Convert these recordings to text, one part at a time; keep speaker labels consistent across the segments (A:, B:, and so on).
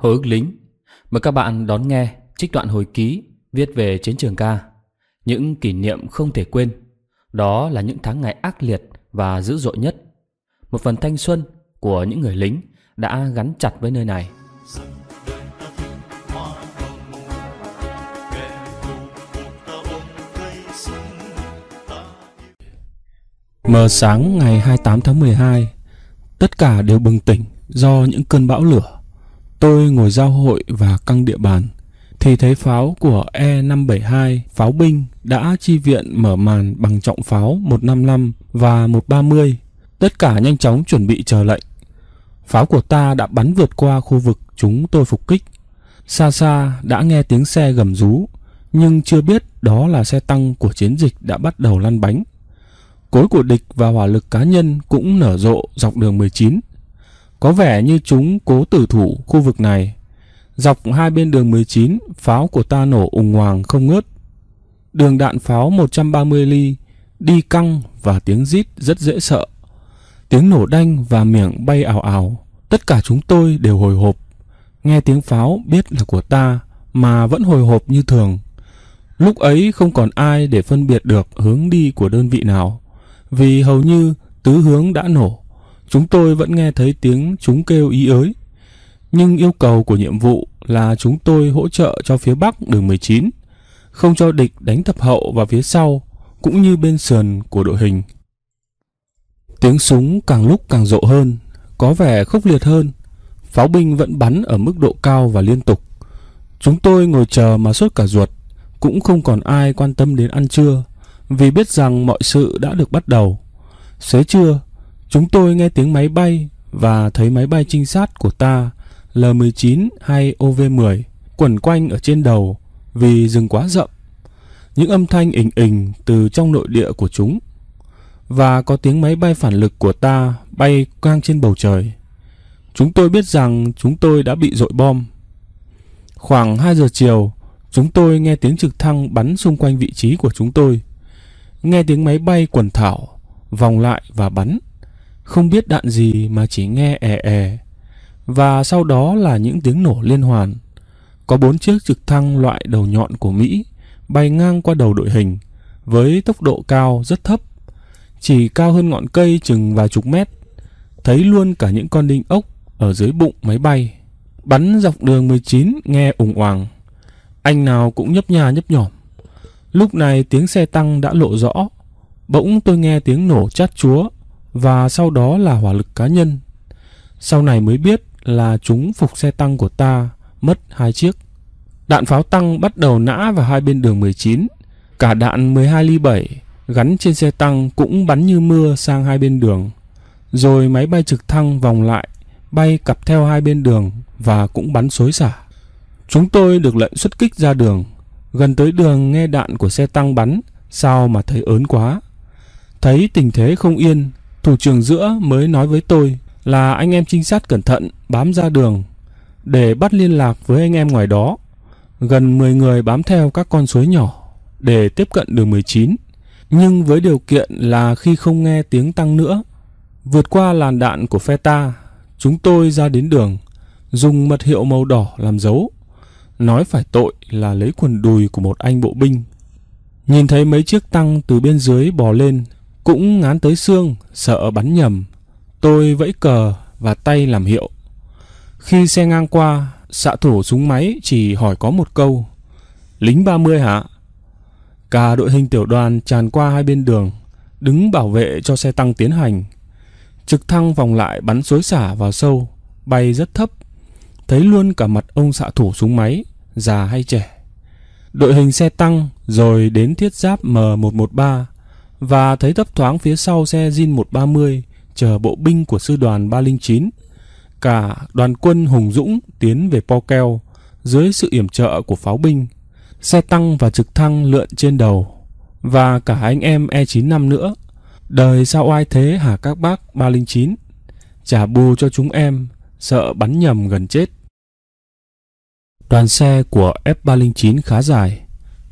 A: Hồi ức lính Mời các bạn đón nghe trích đoạn hồi ký viết về chiến trường ca Những kỷ niệm không thể quên Đó là những tháng ngày ác liệt và dữ dội nhất Một phần thanh xuân của những người lính đã gắn chặt với nơi này Mờ sáng ngày 28 tháng 12 Tất cả đều bừng tỉnh do những cơn bão lửa Tôi ngồi giao hội và căng địa bàn thì thấy pháo của E572 pháo binh đã chi viện mở màn bằng trọng pháo 155 và 130. Tất cả nhanh chóng chuẩn bị chờ lệnh. Pháo của ta đã bắn vượt qua khu vực chúng tôi phục kích. Xa xa đã nghe tiếng xe gầm rú, nhưng chưa biết đó là xe tăng của chiến dịch đã bắt đầu lăn bánh. Cối của địch và hỏa lực cá nhân cũng nở rộ dọc đường 19. Có vẻ như chúng cố tử thủ khu vực này. Dọc hai bên đường 19, pháo của ta nổ ùng hoàng không ngớt. Đường đạn pháo 130 ly, đi căng và tiếng rít rất dễ sợ. Tiếng nổ đanh và miệng bay ảo ảo. Tất cả chúng tôi đều hồi hộp. Nghe tiếng pháo biết là của ta mà vẫn hồi hộp như thường. Lúc ấy không còn ai để phân biệt được hướng đi của đơn vị nào, vì hầu như tứ hướng đã nổ chúng tôi vẫn nghe thấy tiếng chúng kêu ý ới. Nhưng yêu cầu của nhiệm vụ là chúng tôi hỗ trợ cho phía bắc đường 19, không cho địch đánh thập hậu vào phía sau, cũng như bên sườn của đội hình. Tiếng súng càng lúc càng rộ hơn, có vẻ khốc liệt hơn. Pháo binh vẫn bắn ở mức độ cao và liên tục. Chúng tôi ngồi chờ mà suốt cả ruột, cũng không còn ai quan tâm đến ăn trưa, vì biết rằng mọi sự đã được bắt đầu. Xế trưa, Chúng tôi nghe tiếng máy bay và thấy máy bay trinh sát của ta L-19 hay OV-10 quẩn quanh ở trên đầu vì rừng quá rậm. Những âm thanh ình ình từ trong nội địa của chúng và có tiếng máy bay phản lực của ta bay ngang trên bầu trời. Chúng tôi biết rằng chúng tôi đã bị dội bom. Khoảng 2 giờ chiều, chúng tôi nghe tiếng trực thăng bắn xung quanh vị trí của chúng tôi. Nghe tiếng máy bay quần thảo, vòng lại và bắn không biết đạn gì mà chỉ nghe è è. Và sau đó là những tiếng nổ liên hoàn. Có bốn chiếc trực thăng loại đầu nhọn của Mỹ bay ngang qua đầu đội hình với tốc độ cao rất thấp, chỉ cao hơn ngọn cây chừng vài chục mét. Thấy luôn cả những con đinh ốc ở dưới bụng máy bay. Bắn dọc đường 19 nghe ủng Hoàng Anh nào cũng nhấp nhà nhấp nhỏm. Lúc này tiếng xe tăng đã lộ rõ. Bỗng tôi nghe tiếng nổ chát chúa và sau đó là hỏa lực cá nhân. Sau này mới biết là chúng phục xe tăng của ta mất hai chiếc. Đạn pháo tăng bắt đầu nã vào hai bên đường 19. Cả đạn 12 ly 7 gắn trên xe tăng cũng bắn như mưa sang hai bên đường. Rồi máy bay trực thăng vòng lại, bay cặp theo hai bên đường và cũng bắn xối xả. Chúng tôi được lệnh xuất kích ra đường. Gần tới đường nghe đạn của xe tăng bắn, sao mà thấy ớn quá. Thấy tình thế không yên, Thủ trưởng giữa mới nói với tôi là anh em trinh sát cẩn thận bám ra đường để bắt liên lạc với anh em ngoài đó. Gần 10 người bám theo các con suối nhỏ để tiếp cận đường 19, nhưng với điều kiện là khi không nghe tiếng tăng nữa. Vượt qua làn đạn của phe ta, chúng tôi ra đến đường, dùng mật hiệu màu đỏ làm dấu. Nói phải tội là lấy quần đùi của một anh bộ binh. Nhìn thấy mấy chiếc tăng từ bên dưới bò lên, cũng ngán tới xương, sợ bắn nhầm. Tôi vẫy cờ và tay làm hiệu. Khi xe ngang qua, xạ thủ súng máy chỉ hỏi có một câu. Lính 30 hả? Cả đội hình tiểu đoàn tràn qua hai bên đường, đứng bảo vệ cho xe tăng tiến hành. Trực thăng vòng lại bắn xối xả vào sâu, bay rất thấp. Thấy luôn cả mặt ông xạ thủ súng máy, già hay trẻ. Đội hình xe tăng rồi đến thiết giáp M113 và thấy thấp thoáng phía sau xe Jin 130 chờ bộ binh của sư đoàn 309. Cả đoàn quân hùng dũng tiến về Po Keo dưới sự yểm trợ của pháo binh, xe tăng và trực thăng lượn trên đầu và cả anh em E95 nữa. Đời sao ai thế hả các bác 309? Trả bù cho chúng em, sợ bắn nhầm gần chết. Đoàn xe của F309 khá dài,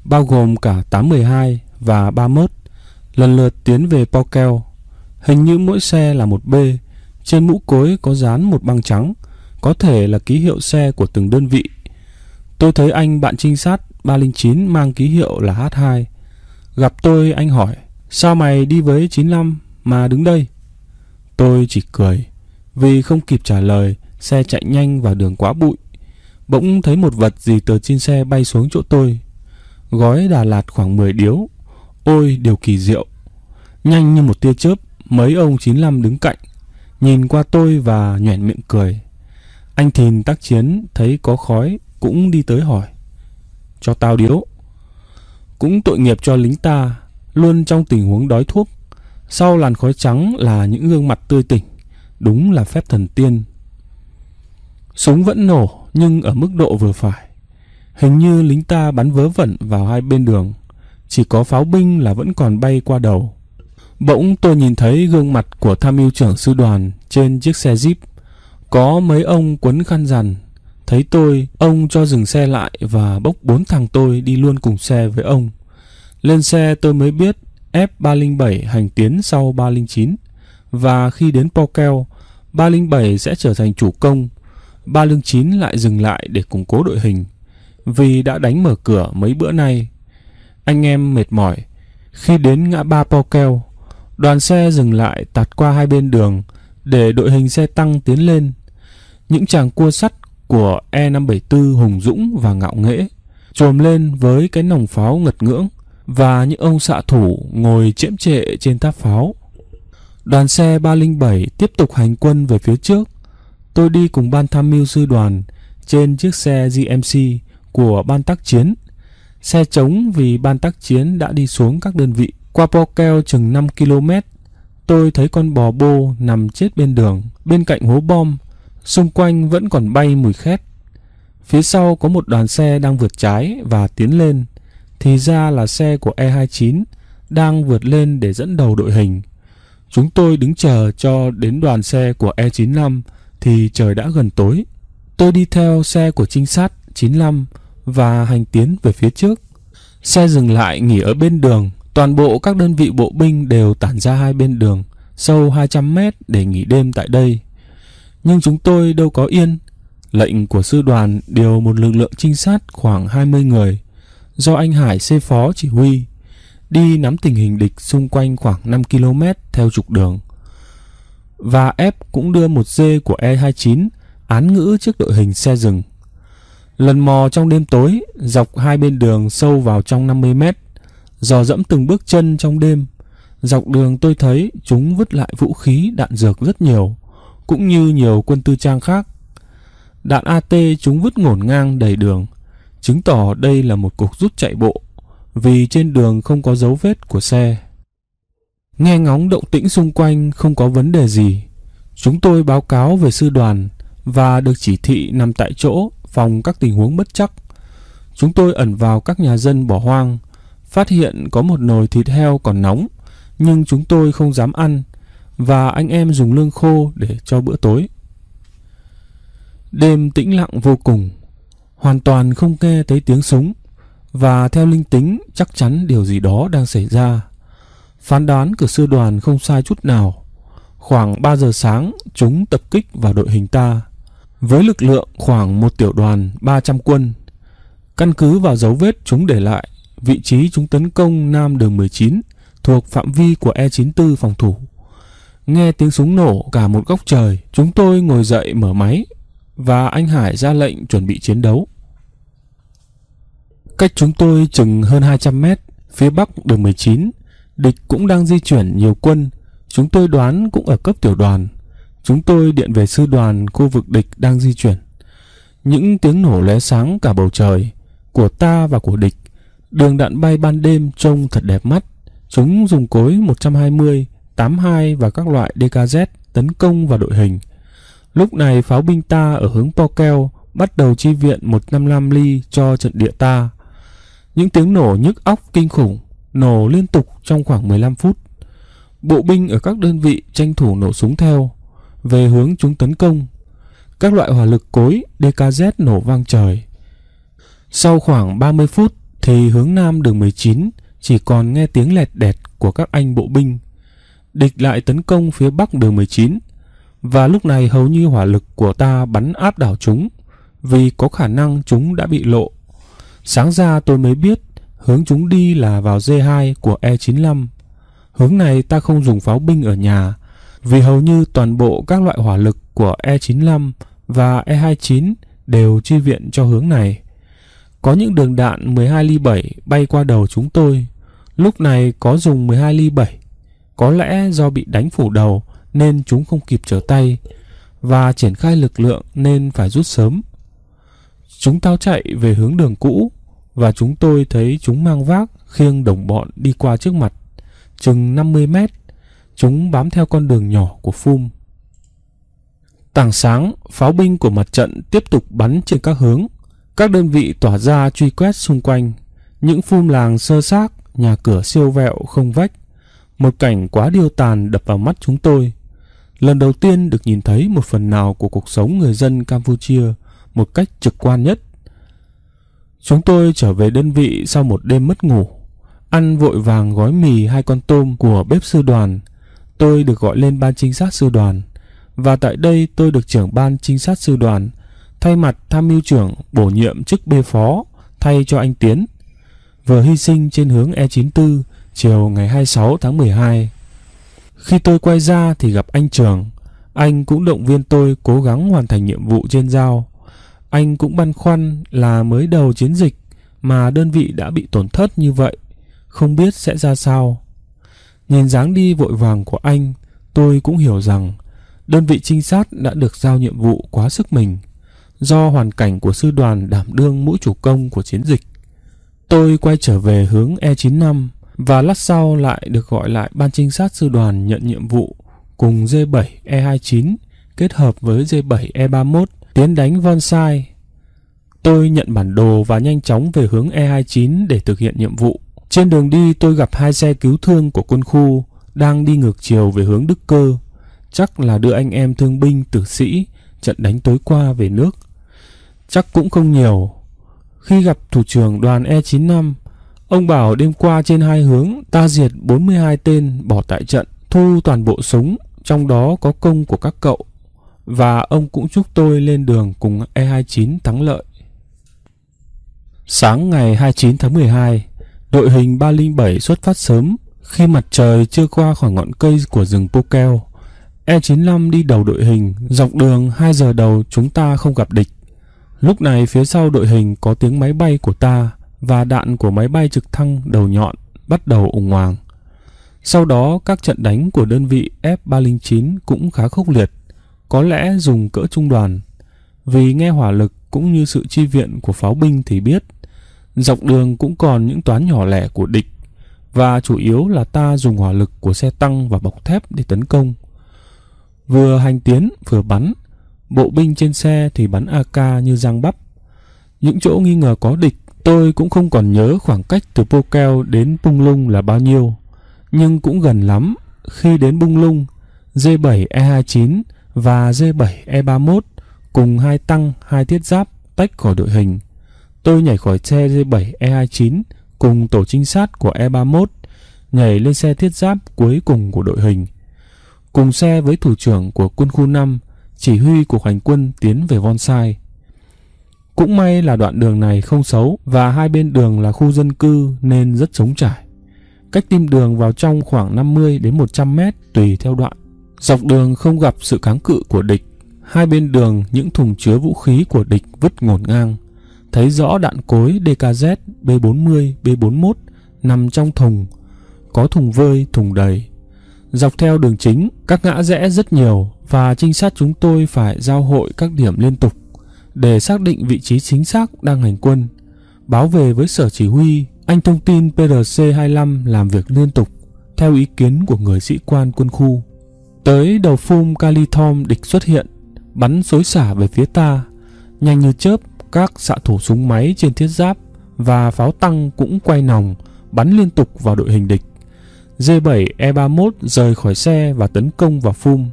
A: bao gồm cả 812 và 31 lần lượt tiến về Pokeo. Hình như mỗi xe là một B, trên mũ cối có dán một băng trắng, có thể là ký hiệu xe của từng đơn vị. Tôi thấy anh bạn trinh sát 309 mang ký hiệu là H2. Gặp tôi anh hỏi, sao mày đi với 95 mà đứng đây? Tôi chỉ cười, vì không kịp trả lời, xe chạy nhanh vào đường quá bụi. Bỗng thấy một vật gì từ trên xe bay xuống chỗ tôi. Gói Đà Lạt khoảng 10 điếu, Ôi điều kỳ diệu Nhanh như một tia chớp Mấy ông 95 đứng cạnh Nhìn qua tôi và nhoẻn miệng cười Anh Thìn tác chiến Thấy có khói cũng đi tới hỏi Cho tao điếu Cũng tội nghiệp cho lính ta Luôn trong tình huống đói thuốc Sau làn khói trắng là những gương mặt tươi tỉnh Đúng là phép thần tiên Súng vẫn nổ Nhưng ở mức độ vừa phải Hình như lính ta bắn vớ vẩn vào hai bên đường chỉ có pháo binh là vẫn còn bay qua đầu. Bỗng tôi nhìn thấy gương mặt của tham mưu trưởng sư đoàn trên chiếc xe Jeep. Có mấy ông quấn khăn rằn. Thấy tôi, ông cho dừng xe lại và bốc bốn thằng tôi đi luôn cùng xe với ông. Lên xe tôi mới biết F307 hành tiến sau 309 và khi đến Pokeo, 307 sẽ trở thành chủ công, 309 lại dừng lại để củng cố đội hình vì đã đánh mở cửa mấy bữa nay anh em mệt mỏi. Khi đến ngã ba Po Keo, đoàn xe dừng lại tạt qua hai bên đường để đội hình xe tăng tiến lên. Những chàng cua sắt của E574 hùng dũng và ngạo nghễ trồm lên với cái nòng pháo ngật ngưỡng và những ông xạ thủ ngồi chễm trệ trên tháp pháo. Đoàn xe 307 tiếp tục hành quân về phía trước. Tôi đi cùng ban tham mưu sư đoàn trên chiếc xe GMC của ban tác chiến Xe trống vì ban tác chiến đã đi xuống các đơn vị. Qua Po Keo chừng 5 km, tôi thấy con bò bô nằm chết bên đường, bên cạnh hố bom. Xung quanh vẫn còn bay mùi khét. Phía sau có một đoàn xe đang vượt trái và tiến lên. Thì ra là xe của E29 đang vượt lên để dẫn đầu đội hình. Chúng tôi đứng chờ cho đến đoàn xe của E95 thì trời đã gần tối. Tôi đi theo xe của trinh sát 95 và hành tiến về phía trước. Xe dừng lại nghỉ ở bên đường, toàn bộ các đơn vị bộ binh đều tản ra hai bên đường, sâu 200 mét để nghỉ đêm tại đây. Nhưng chúng tôi đâu có yên. Lệnh của sư đoàn điều một lực lượng trinh sát khoảng 20 người, do anh Hải xê phó chỉ huy, đi nắm tình hình địch xung quanh khoảng 5 km theo trục đường. Và F cũng đưa một dê của E29 án ngữ trước đội hình xe rừng Lần mò trong đêm tối, dọc hai bên đường sâu vào trong 50 mét, dò dẫm từng bước chân trong đêm. Dọc đường tôi thấy chúng vứt lại vũ khí, đạn dược rất nhiều, cũng như nhiều quân tư trang khác. Đạn AT chúng vứt ngổn ngang đầy đường, chứng tỏ đây là một cuộc rút chạy bộ, vì trên đường không có dấu vết của xe. Nghe ngóng động tĩnh xung quanh không có vấn đề gì. Chúng tôi báo cáo về sư đoàn và được chỉ thị nằm tại chỗ phòng các tình huống bất chắc. Chúng tôi ẩn vào các nhà dân bỏ hoang, phát hiện có một nồi thịt heo còn nóng, nhưng chúng tôi không dám ăn và anh em dùng lương khô để cho bữa tối. Đêm tĩnh lặng vô cùng, hoàn toàn không nghe thấy tiếng súng và theo linh tính chắc chắn điều gì đó đang xảy ra. Phán đoán của sư đoàn không sai chút nào. Khoảng 3 giờ sáng, chúng tập kích vào đội hình ta. Với lực lượng khoảng một tiểu đoàn 300 quân, căn cứ vào dấu vết chúng để lại, vị trí chúng tấn công Nam đường 19 thuộc phạm vi của E94 phòng thủ. Nghe tiếng súng nổ cả một góc trời, chúng tôi ngồi dậy mở máy và anh Hải ra lệnh chuẩn bị chiến đấu. Cách chúng tôi chừng hơn 200 mét, phía bắc đường 19, địch cũng đang di chuyển nhiều quân, chúng tôi đoán cũng ở cấp tiểu đoàn Chúng tôi điện về sư đoàn khu vực địch đang di chuyển. Những tiếng nổ lóe sáng cả bầu trời của ta và của địch. Đường đạn bay ban đêm trông thật đẹp mắt. Chúng dùng cối 120, 82 và các loại DKZ tấn công vào đội hình. Lúc này pháo binh ta ở hướng Pokeo bắt đầu chi viện 155 ly cho trận địa ta. Những tiếng nổ nhức óc kinh khủng, nổ liên tục trong khoảng 15 phút. Bộ binh ở các đơn vị tranh thủ nổ súng theo về hướng chúng tấn công. Các loại hỏa lực cối DKZ nổ vang trời. Sau khoảng 30 phút thì hướng nam đường 19 chỉ còn nghe tiếng lẹt đẹt của các anh bộ binh. Địch lại tấn công phía bắc đường 19 và lúc này hầu như hỏa lực của ta bắn áp đảo chúng vì có khả năng chúng đã bị lộ. Sáng ra tôi mới biết hướng chúng đi là vào D2 của E95. Hướng này ta không dùng pháo binh ở nhà vì hầu như toàn bộ các loại hỏa lực của E-95 và E-29 đều chi viện cho hướng này. Có những đường đạn 12 ly 7 bay qua đầu chúng tôi, lúc này có dùng 12 ly 7. Có lẽ do bị đánh phủ đầu nên chúng không kịp trở tay và triển khai lực lượng nên phải rút sớm. Chúng tao chạy về hướng đường cũ và chúng tôi thấy chúng mang vác khiêng đồng bọn đi qua trước mặt, chừng 50 mét Chúng bám theo con đường nhỏ của phum. Tảng sáng, pháo binh của mặt trận tiếp tục bắn trên các hướng. Các đơn vị tỏa ra truy quét xung quanh. Những phum làng sơ sát nhà cửa siêu vẹo không vách. Một cảnh quá điêu tàn đập vào mắt chúng tôi. Lần đầu tiên được nhìn thấy một phần nào của cuộc sống người dân Campuchia một cách trực quan nhất. Chúng tôi trở về đơn vị sau một đêm mất ngủ, ăn vội vàng gói mì hai con tôm của bếp sư đoàn tôi được gọi lên ban trinh sát sư đoàn và tại đây tôi được trưởng ban trinh sát sư đoàn thay mặt tham mưu trưởng bổ nhiệm chức bê phó thay cho anh Tiến vừa hy sinh trên hướng E94 chiều ngày 26 tháng 12. Khi tôi quay ra thì gặp anh Trường, anh cũng động viên tôi cố gắng hoàn thành nhiệm vụ trên giao. Anh cũng băn khoăn là mới đầu chiến dịch mà đơn vị đã bị tổn thất như vậy, không biết sẽ ra sao. Nhìn dáng đi vội vàng của anh, tôi cũng hiểu rằng đơn vị trinh sát đã được giao nhiệm vụ quá sức mình do hoàn cảnh của sư đoàn đảm đương mũi chủ công của chiến dịch. Tôi quay trở về hướng E95 và lát sau lại được gọi lại ban trinh sát sư đoàn nhận nhiệm vụ cùng D7 E29 kết hợp với D7 E31 tiến đánh Vonsai. Tôi nhận bản đồ và nhanh chóng về hướng E29 để thực hiện nhiệm vụ. Trên đường đi tôi gặp hai xe cứu thương của quân khu đang đi ngược chiều về hướng Đức Cơ. Chắc là đưa anh em thương binh tử sĩ trận đánh tối qua về nước. Chắc cũng không nhiều. Khi gặp thủ trưởng đoàn E95, ông bảo đêm qua trên hai hướng ta diệt 42 tên bỏ tại trận, thu toàn bộ súng, trong đó có công của các cậu. Và ông cũng chúc tôi lên đường cùng E29 thắng lợi. Sáng ngày 29 tháng 12, Đội hình 307 xuất phát sớm khi mặt trời chưa qua khỏi ngọn cây của rừng Pokeo. E95 đi đầu đội hình, dọc đường 2 giờ đầu chúng ta không gặp địch. Lúc này phía sau đội hình có tiếng máy bay của ta và đạn của máy bay trực thăng đầu nhọn bắt đầu ủng hoàng. Sau đó các trận đánh của đơn vị F-309 cũng khá khốc liệt, có lẽ dùng cỡ trung đoàn. Vì nghe hỏa lực cũng như sự chi viện của pháo binh thì biết, Dọc đường cũng còn những toán nhỏ lẻ của địch và chủ yếu là ta dùng hỏa lực của xe tăng và bọc thép để tấn công. Vừa hành tiến vừa bắn, bộ binh trên xe thì bắn AK như giang bắp. Những chỗ nghi ngờ có địch, tôi cũng không còn nhớ khoảng cách từ Pokel đến Bung Lung là bao nhiêu, nhưng cũng gần lắm. Khi đến Bung Lung, D7E29 và D7E31 cùng hai tăng, hai thiết giáp tách khỏi đội hình. Tôi nhảy khỏi xe D7 E29 cùng tổ trinh sát của E31, nhảy lên xe thiết giáp cuối cùng của đội hình. Cùng xe với thủ trưởng của quân khu 5, chỉ huy cuộc hành quân tiến về von sai Cũng may là đoạn đường này không xấu và hai bên đường là khu dân cư nên rất trống trải. Cách tim đường vào trong khoảng 50 đến 100 mét tùy theo đoạn. Dọc đường không gặp sự kháng cự của địch. Hai bên đường những thùng chứa vũ khí của địch vứt ngổn ngang thấy rõ đạn cối DKZ B40, B41 nằm trong thùng, có thùng vơi, thùng đầy. Dọc theo đường chính, các ngã rẽ rất nhiều và trinh sát chúng tôi phải giao hội các điểm liên tục để xác định vị trí chính xác đang hành quân. Báo về với sở chỉ huy, anh thông tin PRC-25 làm việc liên tục theo ý kiến của người sĩ quan quân khu. Tới đầu phum Calithom địch xuất hiện, bắn xối xả về phía ta. Nhanh như chớp, các xạ thủ súng máy trên thiết giáp và pháo tăng cũng quay nòng, bắn liên tục vào đội hình địch. G7E31 rời khỏi xe và tấn công vào phum.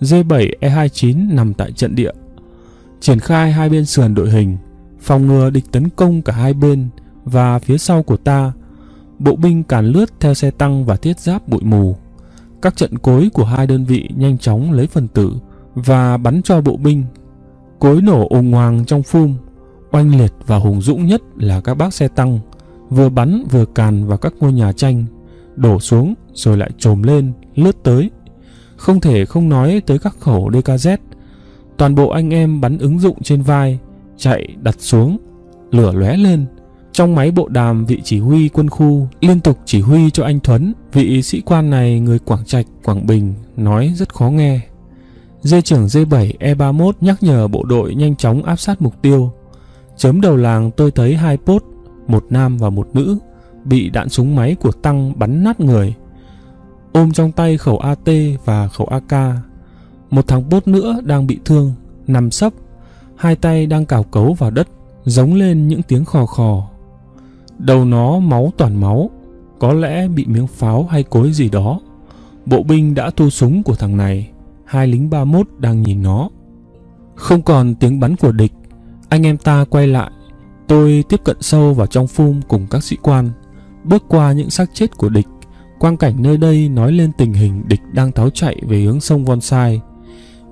A: G7E29 nằm tại trận địa. Triển khai hai bên sườn đội hình, phòng ngừa địch tấn công cả hai bên và phía sau của ta. Bộ binh càn lướt theo xe tăng và thiết giáp bụi mù. Các trận cối của hai đơn vị nhanh chóng lấy phần tử và bắn cho bộ binh. Cối nổ ồn ngoàng trong phum Oanh liệt và hùng dũng nhất là các bác xe tăng, vừa bắn vừa càn vào các ngôi nhà tranh, đổ xuống rồi lại trồm lên, lướt tới. Không thể không nói tới các khẩu DKZ. Toàn bộ anh em bắn ứng dụng trên vai, chạy đặt xuống, lửa lóe lên. Trong máy bộ đàm vị chỉ huy quân khu liên tục chỉ huy cho anh Thuấn, vị sĩ quan này người Quảng Trạch, Quảng Bình, nói rất khó nghe. Dây trưởng D7 E31 nhắc nhở bộ đội nhanh chóng áp sát mục tiêu, Chớm đầu làng tôi thấy hai pốt, một nam và một nữ, bị đạn súng máy của Tăng bắn nát người. Ôm trong tay khẩu AT và khẩu AK. Một thằng pốt nữa đang bị thương, nằm sấp, hai tay đang cào cấu vào đất, giống lên những tiếng khò khò. Đầu nó máu toàn máu, có lẽ bị miếng pháo hay cối gì đó. Bộ binh đã thu súng của thằng này, hai lính 31 đang nhìn nó. Không còn tiếng bắn của địch anh em ta quay lại, tôi tiếp cận sâu vào trong phum cùng các sĩ quan, bước qua những xác chết của địch. Quang cảnh nơi đây nói lên tình hình địch đang tháo chạy về hướng sông Von Sai,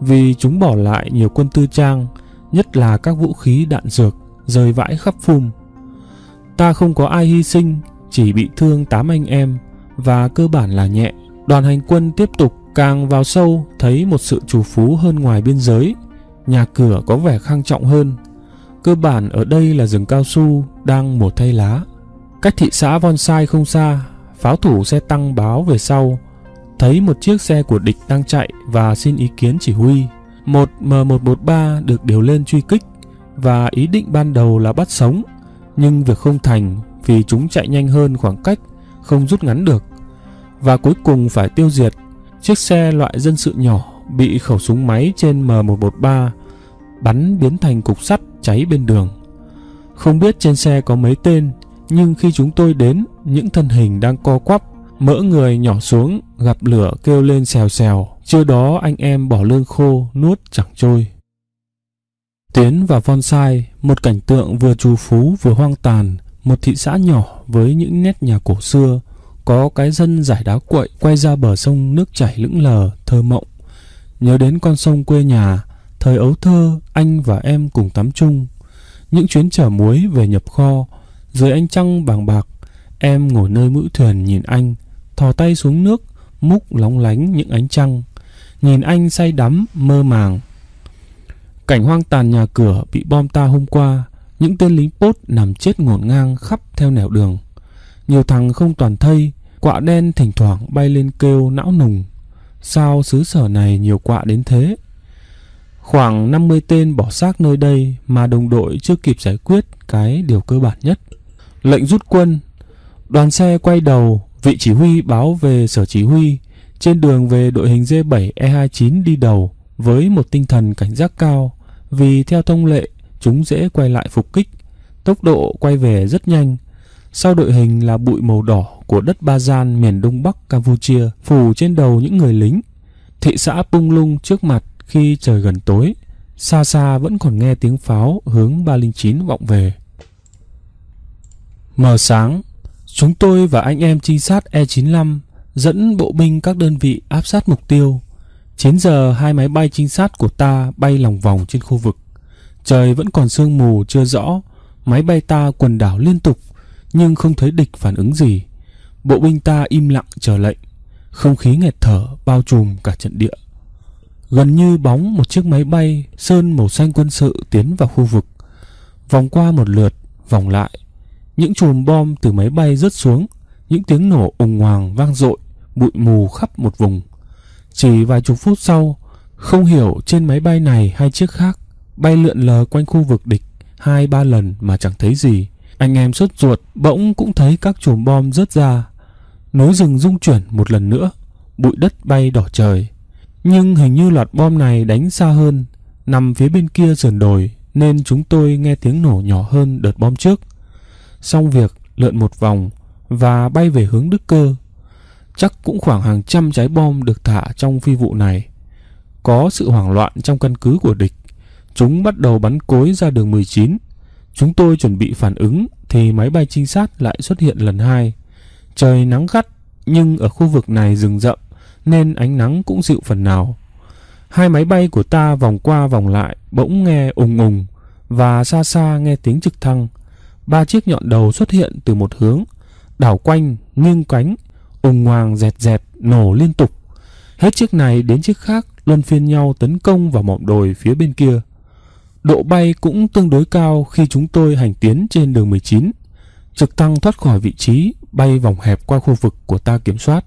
A: vì chúng bỏ lại nhiều quân tư trang, nhất là các vũ khí đạn dược rơi vãi khắp phum. Ta không có ai hy sinh, chỉ bị thương 8 anh em và cơ bản là nhẹ. Đoàn hành quân tiếp tục càng vào sâu thấy một sự trù phú hơn ngoài biên giới, nhà cửa có vẻ khang trọng hơn, Cơ bản ở đây là rừng cao su đang mùa thay lá. Cách thị xã Vonsai không xa, pháo thủ xe tăng báo về sau, thấy một chiếc xe của địch đang chạy và xin ý kiến chỉ huy. Một M113 được điều lên truy kích và ý định ban đầu là bắt sống, nhưng việc không thành vì chúng chạy nhanh hơn khoảng cách, không rút ngắn được. Và cuối cùng phải tiêu diệt chiếc xe loại dân sự nhỏ bị khẩu súng máy trên M113 bắn biến thành cục sắt cháy bên đường. Không biết trên xe có mấy tên, nhưng khi chúng tôi đến, những thân hình đang co quắp, mỡ người nhỏ xuống, gặp lửa kêu lên xèo xèo. Chưa đó anh em bỏ lương khô, nuốt chẳng trôi. Tiến và Von Sai, một cảnh tượng vừa trù phú vừa hoang tàn, một thị xã nhỏ với những nét nhà cổ xưa, có cái dân giải đá quậy quay ra bờ sông nước chảy lững lờ, thơ mộng. Nhớ đến con sông quê nhà, Thời ấu thơ, anh và em cùng tắm chung. Những chuyến chở muối về nhập kho, dưới ánh trăng bàng bạc, em ngồi nơi mũi thuyền nhìn anh, thò tay xuống nước, múc lóng lánh những ánh trăng. Nhìn anh say đắm, mơ màng. Cảnh hoang tàn nhà cửa bị bom ta hôm qua, những tên lính pốt nằm chết ngổn ngang khắp theo nẻo đường. Nhiều thằng không toàn thây, quạ đen thỉnh thoảng bay lên kêu não nùng. Sao xứ sở này nhiều quạ đến thế? Khoảng 50 tên bỏ xác nơi đây mà đồng đội chưa kịp giải quyết cái điều cơ bản nhất. Lệnh rút quân. Đoàn xe quay đầu, vị chỉ huy báo về sở chỉ huy. Trên đường về đội hình D7E29 đi đầu với một tinh thần cảnh giác cao vì theo thông lệ chúng dễ quay lại phục kích. Tốc độ quay về rất nhanh. Sau đội hình là bụi màu đỏ của đất Ba Gian miền Đông Bắc Campuchia phủ trên đầu những người lính. Thị xã Pung Lung trước mặt khi trời gần tối, xa xa vẫn còn nghe tiếng pháo hướng 309 vọng về. Mờ sáng, chúng tôi và anh em trinh sát E95 dẫn bộ binh các đơn vị áp sát mục tiêu. 9 giờ hai máy bay trinh sát của ta bay lòng vòng trên khu vực. Trời vẫn còn sương mù chưa rõ, máy bay ta quần đảo liên tục nhưng không thấy địch phản ứng gì. Bộ binh ta im lặng chờ lệnh. Không khí nghẹt thở bao trùm cả trận địa. Gần như bóng một chiếc máy bay sơn màu xanh quân sự tiến vào khu vực. Vòng qua một lượt, vòng lại. Những chùm bom từ máy bay rớt xuống, những tiếng nổ ùng hoàng vang dội, bụi mù khắp một vùng. Chỉ vài chục phút sau, không hiểu trên máy bay này hay chiếc khác, bay lượn lờ quanh khu vực địch hai ba lần mà chẳng thấy gì. Anh em sốt ruột bỗng cũng thấy các chùm bom rớt ra. Núi rừng rung chuyển một lần nữa, bụi đất bay đỏ trời. Nhưng hình như loạt bom này đánh xa hơn, nằm phía bên kia sườn đồi nên chúng tôi nghe tiếng nổ nhỏ hơn đợt bom trước. Xong việc lượn một vòng và bay về hướng Đức Cơ. Chắc cũng khoảng hàng trăm trái bom được thả trong phi vụ này. Có sự hoảng loạn trong căn cứ của địch. Chúng bắt đầu bắn cối ra đường 19. Chúng tôi chuẩn bị phản ứng thì máy bay trinh sát lại xuất hiện lần hai. Trời nắng gắt nhưng ở khu vực này rừng rậm nên ánh nắng cũng dịu phần nào. Hai máy bay của ta vòng qua vòng lại bỗng nghe ùng ùng và xa xa nghe tiếng trực thăng. Ba chiếc nhọn đầu xuất hiện từ một hướng, đảo quanh, nghiêng cánh, ùng hoàng dẹt dẹt nổ liên tục. Hết chiếc này đến chiếc khác luân phiên nhau tấn công vào mỏm đồi phía bên kia. Độ bay cũng tương đối cao khi chúng tôi hành tiến trên đường 19. Trực thăng thoát khỏi vị trí, bay vòng hẹp qua khu vực của ta kiểm soát.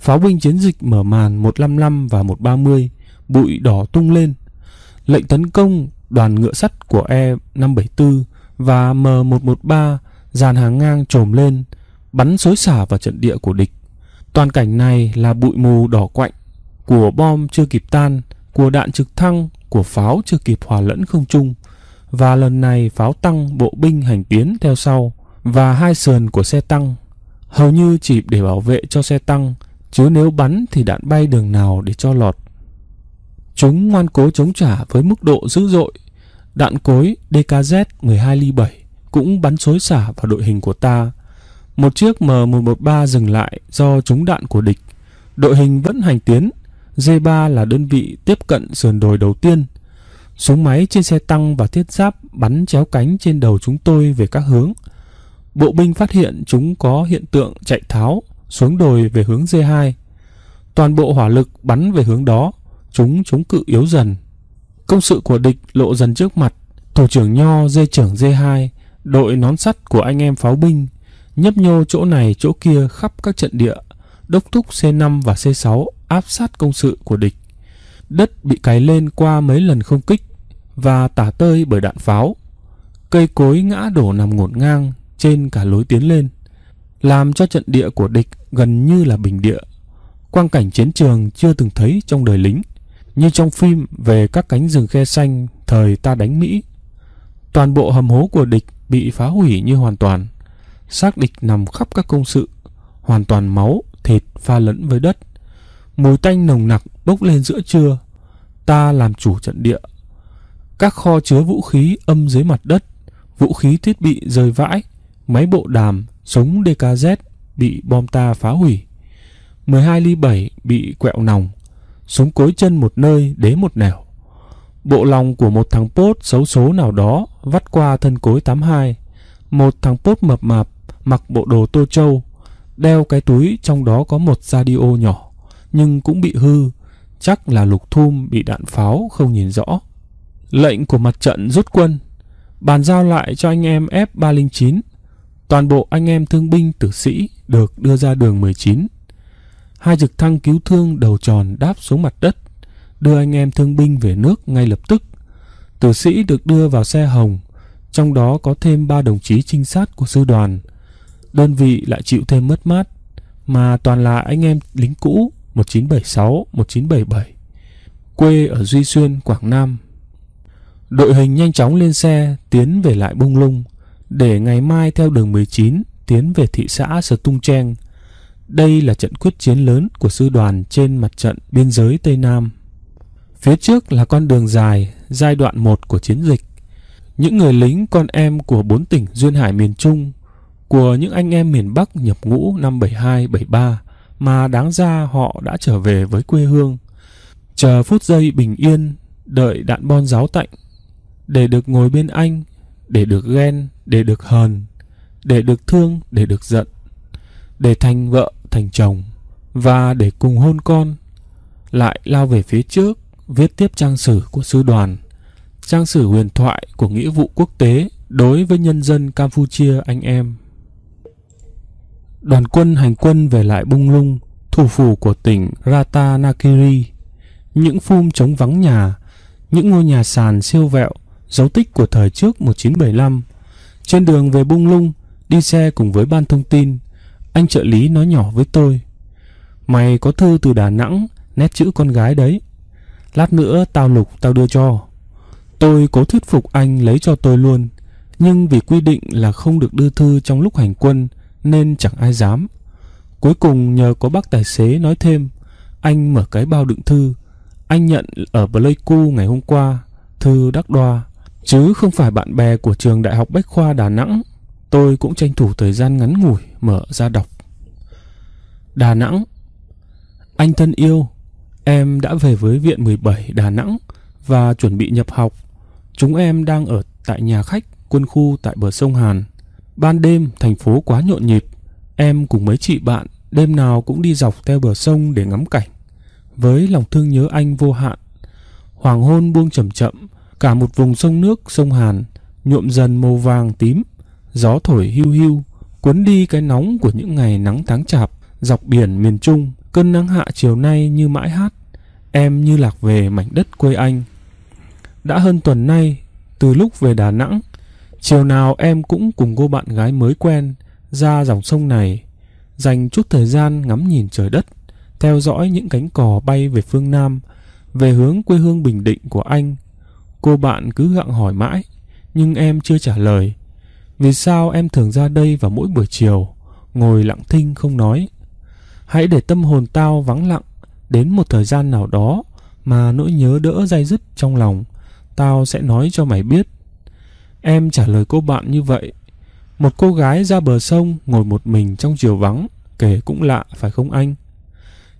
A: Pháo binh chiến dịch mở màn 155 và 130, bụi đỏ tung lên. Lệnh tấn công đoàn ngựa sắt của E-574 và M113 dàn hàng ngang trồm lên, bắn xối xả vào trận địa của địch. Toàn cảnh này là bụi mù đỏ quạnh của bom chưa kịp tan, của đạn trực thăng, của pháo chưa kịp hòa lẫn không trung. Và lần này pháo tăng bộ binh hành tiến theo sau và hai sườn của xe tăng. Hầu như chỉ để bảo vệ cho xe tăng, chứ nếu bắn thì đạn bay đường nào để cho lọt. Chúng ngoan cố chống trả với mức độ dữ dội. Đạn cối DKZ 12 ly 7 cũng bắn xối xả vào đội hình của ta. Một chiếc M113 dừng lại do trúng đạn của địch. Đội hình vẫn hành tiến. D3 là đơn vị tiếp cận sườn đồi đầu tiên. Súng máy trên xe tăng và thiết giáp bắn chéo cánh trên đầu chúng tôi về các hướng. Bộ binh phát hiện chúng có hiện tượng chạy tháo xuống đồi về hướng D2. Toàn bộ hỏa lực bắn về hướng đó, chúng chống cự yếu dần. Công sự của địch lộ dần trước mặt, thủ trưởng Nho dê trưởng D2, đội nón sắt của anh em pháo binh, nhấp nhô chỗ này chỗ kia khắp các trận địa, đốc thúc C5 và C6 áp sát công sự của địch. Đất bị cày lên qua mấy lần không kích và tả tơi bởi đạn pháo. Cây cối ngã đổ nằm ngổn ngang trên cả lối tiến lên làm cho trận địa của địch gần như là bình địa. Quang cảnh chiến trường chưa từng thấy trong đời lính, như trong phim về các cánh rừng khe xanh thời ta đánh Mỹ. Toàn bộ hầm hố của địch bị phá hủy như hoàn toàn. Xác địch nằm khắp các công sự, hoàn toàn máu, thịt pha lẫn với đất. Mùi tanh nồng nặc bốc lên giữa trưa. Ta làm chủ trận địa. Các kho chứa vũ khí âm dưới mặt đất, vũ khí thiết bị rơi vãi, máy bộ đàm súng DKZ bị bom ta phá hủy, 12 ly 7 bị quẹo nòng, súng cối chân một nơi đế một nẻo. Bộ lòng của một thằng pốt xấu số nào đó vắt qua thân cối 82, một thằng pốt mập mạp mặc bộ đồ tô châu, đeo cái túi trong đó có một radio nhỏ, nhưng cũng bị hư, chắc là lục thum bị đạn pháo không nhìn rõ. Lệnh của mặt trận rút quân, bàn giao lại cho anh em F309 toàn bộ anh em thương binh tử sĩ được đưa ra đường 19. Hai trực thăng cứu thương đầu tròn đáp xuống mặt đất, đưa anh em thương binh về nước ngay lập tức. Tử sĩ được đưa vào xe hồng, trong đó có thêm ba đồng chí trinh sát của sư đoàn. Đơn vị lại chịu thêm mất mát, mà toàn là anh em lính cũ 1976, 1977, quê ở Duy Xuyên, Quảng Nam. Đội hình nhanh chóng lên xe, tiến về lại Bung Lung để ngày mai theo đường 19 tiến về thị xã Tung Cheng. Đây là trận quyết chiến lớn của sư đoàn trên mặt trận biên giới Tây Nam. Phía trước là con đường dài, giai đoạn 1 của chiến dịch. Những người lính con em của bốn tỉnh Duyên Hải miền Trung, của những anh em miền Bắc nhập ngũ năm 72-73 mà đáng ra họ đã trở về với quê hương. Chờ phút giây bình yên, đợi đạn bon giáo tạnh, để được ngồi bên anh, để được ghen, để được hờn, để được thương, để được giận, để thành vợ, thành chồng và để cùng hôn con. Lại lao về phía trước, viết tiếp trang sử của sư đoàn, trang sử huyền thoại của nghĩa vụ quốc tế đối với nhân dân Campuchia anh em. Đoàn quân hành quân về lại Bung Lung, thủ phủ của tỉnh Ratanakiri. Những phum chống vắng nhà, những ngôi nhà sàn siêu vẹo, dấu tích của thời trước 1975 trên đường về Bung Lung, đi xe cùng với ban thông tin, anh trợ lý nói nhỏ với tôi. Mày có thư từ Đà Nẵng, nét chữ con gái đấy. Lát nữa tao lục tao đưa cho. Tôi cố thuyết phục anh lấy cho tôi luôn, nhưng vì quy định là không được đưa thư trong lúc hành quân nên chẳng ai dám. Cuối cùng nhờ có bác tài xế nói thêm, anh mở cái bao đựng thư. Anh nhận ở Pleiku ngày hôm qua, thư đắc đoa chứ không phải bạn bè của trường Đại học Bách khoa Đà Nẵng. Tôi cũng tranh thủ thời gian ngắn ngủi mở ra đọc. Đà Nẵng Anh thân yêu, em đã về với Viện 17 Đà Nẵng và chuẩn bị nhập học. Chúng em đang ở tại nhà khách quân khu tại bờ sông Hàn. Ban đêm thành phố quá nhộn nhịp, em cùng mấy chị bạn đêm nào cũng đi dọc theo bờ sông để ngắm cảnh. Với lòng thương nhớ anh vô hạn, hoàng hôn buông chậm chậm, Cả một vùng sông nước, sông Hàn, nhuộm dần màu vàng tím, gió thổi hưu hưu, cuốn đi cái nóng của những ngày nắng tháng chạp, dọc biển miền Trung, cơn nắng hạ chiều nay như mãi hát, em như lạc về mảnh đất quê anh. Đã hơn tuần nay, từ lúc về Đà Nẵng, chiều nào em cũng cùng cô bạn gái mới quen ra dòng sông này, dành chút thời gian ngắm nhìn trời đất, theo dõi những cánh cò bay về phương Nam, về hướng quê hương Bình Định của anh Cô bạn cứ gặng hỏi mãi, nhưng em chưa trả lời. Vì sao em thường ra đây vào mỗi buổi chiều, ngồi lặng thinh không nói? Hãy để tâm hồn tao vắng lặng, đến một thời gian nào đó mà nỗi nhớ đỡ dai dứt trong lòng, tao sẽ nói cho mày biết. Em trả lời cô bạn như vậy. Một cô gái ra bờ sông ngồi một mình trong chiều vắng, kể cũng lạ phải không anh?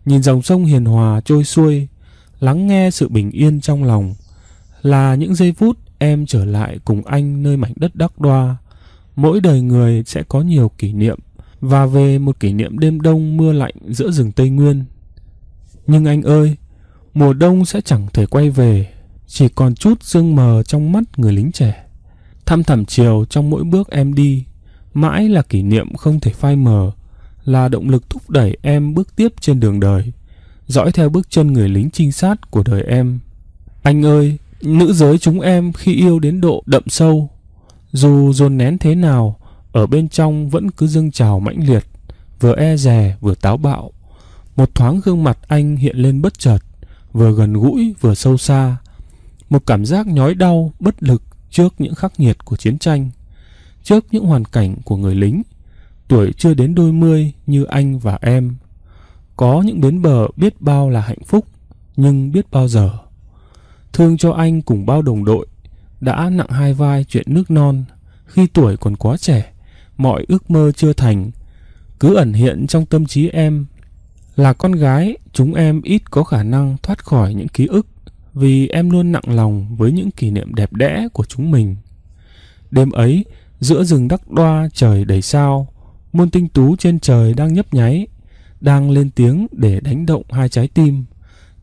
A: Nhìn dòng sông hiền hòa trôi xuôi, lắng nghe sự bình yên trong lòng, là những giây phút em trở lại cùng anh nơi mảnh đất đắc đoa. Mỗi đời người sẽ có nhiều kỷ niệm và về một kỷ niệm đêm đông mưa lạnh giữa rừng Tây Nguyên. Nhưng anh ơi, mùa đông sẽ chẳng thể quay về, chỉ còn chút sương mờ trong mắt người lính trẻ. Thăm thẳm chiều trong mỗi bước em đi, mãi là kỷ niệm không thể phai mờ, là động lực thúc đẩy em bước tiếp trên đường đời, dõi theo bước chân người lính trinh sát của đời em. Anh ơi, Nữ giới chúng em khi yêu đến độ đậm sâu, dù dồn nén thế nào, ở bên trong vẫn cứ dâng trào mãnh liệt, vừa e dè vừa táo bạo. Một thoáng gương mặt anh hiện lên bất chợt, vừa gần gũi vừa sâu xa. Một cảm giác nhói đau, bất lực trước những khắc nghiệt của chiến tranh, trước những hoàn cảnh của người lính. Tuổi chưa đến đôi mươi như anh và em. Có những bến bờ biết bao là hạnh phúc, nhưng biết bao giờ thương cho anh cùng bao đồng đội, đã nặng hai vai chuyện nước non, khi tuổi còn quá trẻ, mọi ước mơ chưa thành, cứ ẩn hiện trong tâm trí em. Là con gái, chúng em ít có khả năng thoát khỏi những ký ức vì em luôn nặng lòng với những kỷ niệm đẹp đẽ của chúng mình. Đêm ấy, giữa rừng đắc đoa trời đầy sao, muôn tinh tú trên trời đang nhấp nháy, đang lên tiếng để đánh động hai trái tim,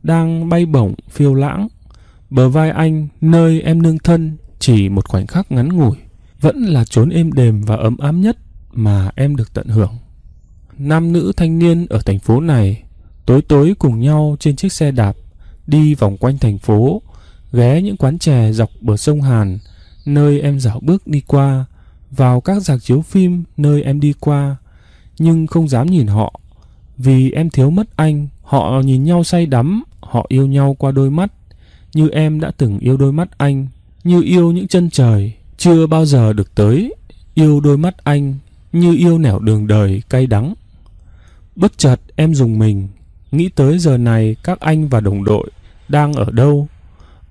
A: đang bay bổng phiêu lãng Bờ vai anh, nơi em nương thân, chỉ một khoảnh khắc ngắn ngủi, vẫn là chốn êm đềm và ấm áp nhất mà em được tận hưởng. Nam nữ thanh niên ở thành phố này, tối tối cùng nhau trên chiếc xe đạp, đi vòng quanh thành phố, ghé những quán chè dọc bờ sông Hàn, nơi em dạo bước đi qua, vào các giạc chiếu phim nơi em đi qua, nhưng không dám nhìn họ, vì em thiếu mất anh, họ nhìn nhau say đắm, họ yêu nhau qua đôi mắt như em đã từng yêu đôi mắt anh, như yêu những chân trời chưa bao giờ được tới, yêu đôi mắt anh như yêu nẻo đường đời cay đắng. Bất chợt em dùng mình, nghĩ tới giờ này các anh và đồng đội đang ở đâu?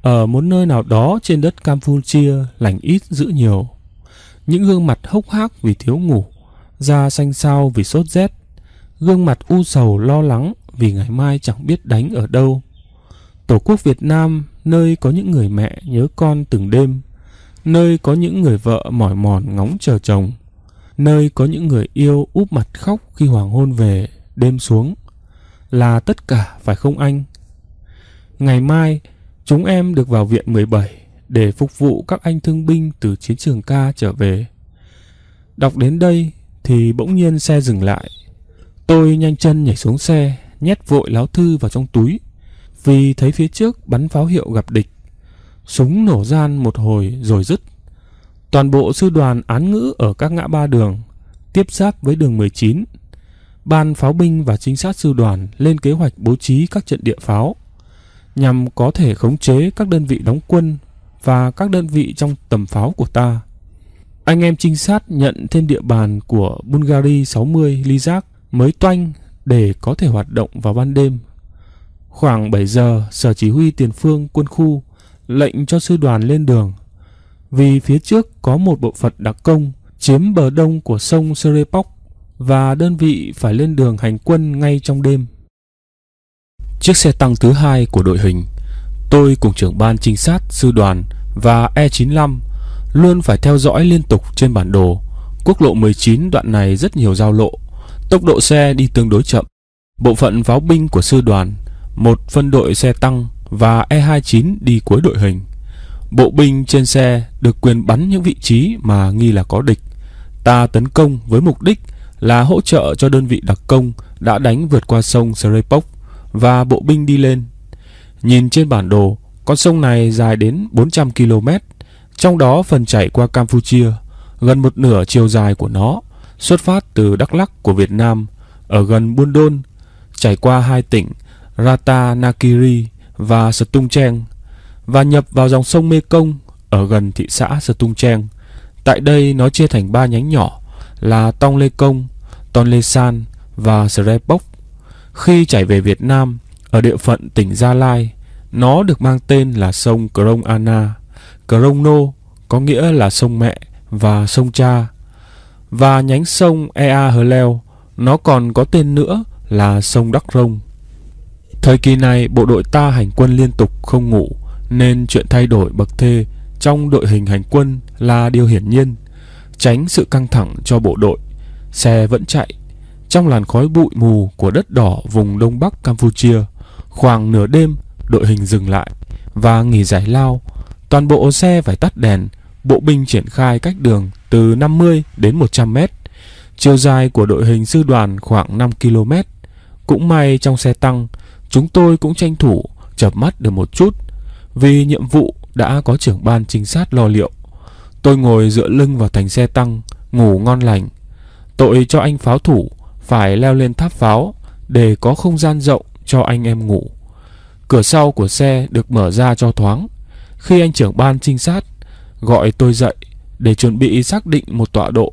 A: Ở một nơi nào đó trên đất Campuchia lành ít dữ nhiều. Những gương mặt hốc hác vì thiếu ngủ, da xanh xao vì sốt rét, gương mặt u sầu lo lắng vì ngày mai chẳng biết đánh ở đâu. Tổ quốc Việt Nam nơi có những người mẹ nhớ con từng đêm, nơi có những người vợ mỏi mòn ngóng chờ chồng, nơi có những người yêu úp mặt khóc khi hoàng hôn về, đêm xuống. Là tất cả phải không anh? Ngày mai, chúng em được vào viện 17 để phục vụ các anh thương binh từ chiến trường ca trở về. Đọc đến đây thì bỗng nhiên xe dừng lại. Tôi nhanh chân nhảy xuống xe, nhét vội láo thư vào trong túi vì thấy phía trước bắn pháo hiệu gặp địch. Súng nổ gian một hồi rồi dứt. Toàn bộ sư đoàn án ngữ ở các ngã ba đường, tiếp giáp với đường 19. Ban pháo binh và trinh sát sư đoàn lên kế hoạch bố trí các trận địa pháo, nhằm có thể khống chế các đơn vị đóng quân và các đơn vị trong tầm pháo của ta. Anh em trinh sát nhận thêm địa bàn của Bulgari 60 Lizak mới toanh để có thể hoạt động vào ban đêm Khoảng 7 giờ, sở chỉ huy tiền phương quân khu lệnh cho sư đoàn lên đường. Vì phía trước có một bộ phận đặc công chiếm bờ đông của sông Serepok và đơn vị phải lên đường hành quân ngay trong đêm. Chiếc xe tăng thứ hai của đội hình, tôi cùng trưởng ban trinh sát sư đoàn và E95 luôn phải theo dõi liên tục trên bản đồ. Quốc lộ 19 đoạn này rất nhiều giao lộ, tốc độ xe đi tương đối chậm. Bộ phận pháo binh của sư đoàn một phân đội xe tăng và E29 đi cuối đội hình. Bộ binh trên xe được quyền bắn những vị trí mà nghi là có địch. Ta tấn công với mục đích là hỗ trợ cho đơn vị đặc công đã đánh vượt qua sông Serepok và bộ binh đi lên. Nhìn trên bản đồ, con sông này dài đến 400 km, trong đó phần chảy qua Campuchia, gần một nửa chiều dài của nó, xuất phát từ Đắk Lắc của Việt Nam, ở gần Buôn Đôn, chảy qua hai tỉnh Rata Nakiri và Stung Cheng và nhập vào dòng sông Mekong ở gần thị xã Stung Cheng. Tại đây nó chia thành ba nhánh nhỏ là Tong Lê Công, Ton Lê San và Srebok. Khi chảy về Việt Nam, ở địa phận tỉnh Gia Lai, nó được mang tên là sông Krong Anna. Krong Nô có nghĩa là sông mẹ và sông cha. Và nhánh sông Ea Hờ Leo, nó còn có tên nữa là sông Đắk Rông. Thời kỳ này bộ đội ta hành quân liên tục không ngủ nên chuyện thay đổi bậc thê trong đội hình hành quân là điều hiển nhiên, tránh sự căng thẳng cho bộ đội. Xe vẫn chạy trong làn khói bụi mù của đất đỏ vùng đông bắc Campuchia. Khoảng nửa đêm, đội hình dừng lại và nghỉ giải lao. Toàn bộ xe phải tắt đèn, bộ binh triển khai cách đường từ 50 đến 100 mét. Chiều dài của đội hình sư đoàn khoảng 5 km. Cũng may trong xe tăng, Chúng tôi cũng tranh thủ chập mắt được một chút vì nhiệm vụ đã có trưởng ban trinh sát lo liệu. Tôi ngồi dựa lưng vào thành xe tăng, ngủ ngon lành. Tội cho anh pháo thủ phải leo lên tháp pháo để có không gian rộng cho anh em ngủ. Cửa sau của xe được mở ra cho thoáng. Khi anh trưởng ban trinh sát gọi tôi dậy để chuẩn bị xác định một tọa độ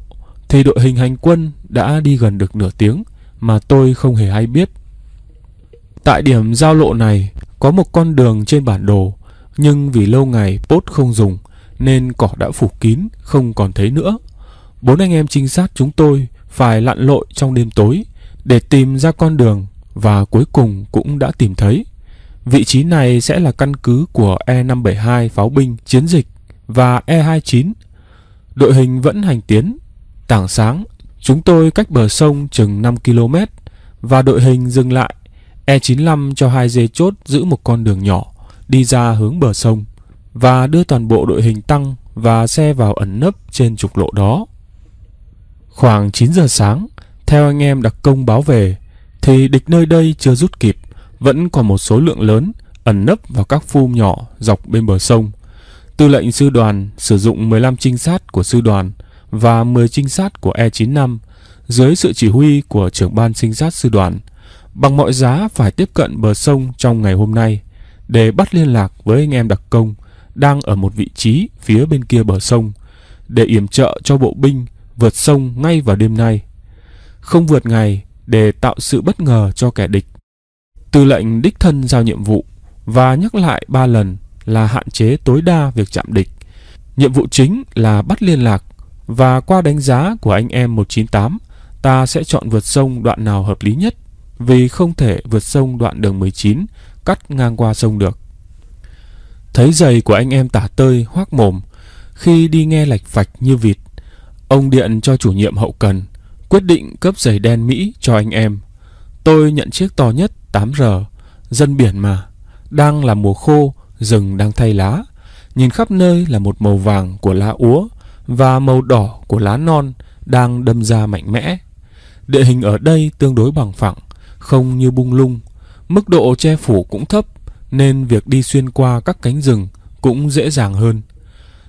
A: thì đội hình hành quân đã đi gần được nửa tiếng mà tôi không hề hay biết. Tại điểm giao lộ này có một con đường trên bản đồ, nhưng vì lâu ngày post không dùng nên cỏ đã phủ kín, không còn thấy nữa. Bốn anh em trinh sát chúng tôi phải lặn lội trong đêm tối để tìm ra con đường và cuối cùng cũng đã tìm thấy. Vị trí này sẽ là căn cứ của E572 pháo binh chiến dịch và E29. Đội hình vẫn hành tiến. Tảng sáng, chúng tôi cách bờ sông chừng 5 km và đội hình dừng lại E95 cho hai dê chốt giữ một con đường nhỏ đi ra hướng bờ sông và đưa toàn bộ đội hình tăng và xe vào ẩn nấp trên trục lộ đó. Khoảng 9 giờ sáng, theo anh em đặc công báo về, thì địch nơi đây chưa rút kịp, vẫn còn một số lượng lớn ẩn nấp vào các phum nhỏ dọc bên bờ sông. Tư lệnh sư đoàn sử dụng 15 trinh sát của sư đoàn và 10 trinh sát của E95 dưới sự chỉ huy của trưởng ban trinh sát sư đoàn – bằng mọi giá phải tiếp cận bờ sông trong ngày hôm nay để bắt liên lạc với anh em đặc công đang ở một vị trí phía bên kia bờ sông để yểm trợ cho bộ binh vượt sông ngay vào đêm nay. Không vượt ngày để tạo sự bất ngờ cho kẻ địch. Tư lệnh đích thân giao nhiệm vụ và nhắc lại ba lần là hạn chế tối đa việc chạm địch. Nhiệm vụ chính là bắt liên lạc và qua đánh giá của anh em 198, ta sẽ chọn vượt sông đoạn nào hợp lý nhất vì không thể vượt sông đoạn đường 19 cắt ngang qua sông được. Thấy giày của anh em tả tơi hoác mồm khi đi nghe lạch phạch như vịt. Ông điện cho chủ nhiệm hậu cần quyết định cấp giày đen Mỹ cho anh em. Tôi nhận chiếc to nhất 8 giờ dân biển mà. Đang là mùa khô, rừng đang thay lá. Nhìn khắp nơi là một màu vàng của lá úa và màu đỏ của lá non đang đâm ra mạnh mẽ. Địa hình ở đây tương đối bằng phẳng, không như bung lung. Mức độ che phủ cũng thấp, nên việc đi xuyên qua các cánh rừng cũng dễ dàng hơn.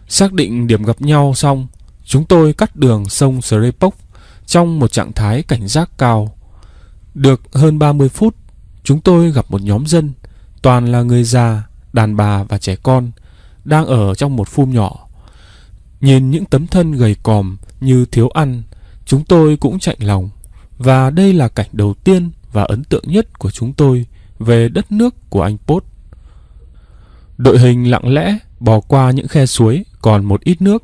A: Xác định điểm gặp nhau xong, chúng tôi cắt đường sông Srepok trong một trạng thái cảnh giác cao. Được hơn 30 phút, chúng tôi gặp một nhóm dân, toàn là người già, đàn bà và trẻ con, đang ở trong một phum nhỏ. Nhìn những tấm thân gầy còm như thiếu ăn, chúng tôi cũng chạnh lòng. Và đây là cảnh đầu tiên và ấn tượng nhất của chúng tôi về đất nước của anh Pốt. Đội hình lặng lẽ bò qua những khe suối còn một ít nước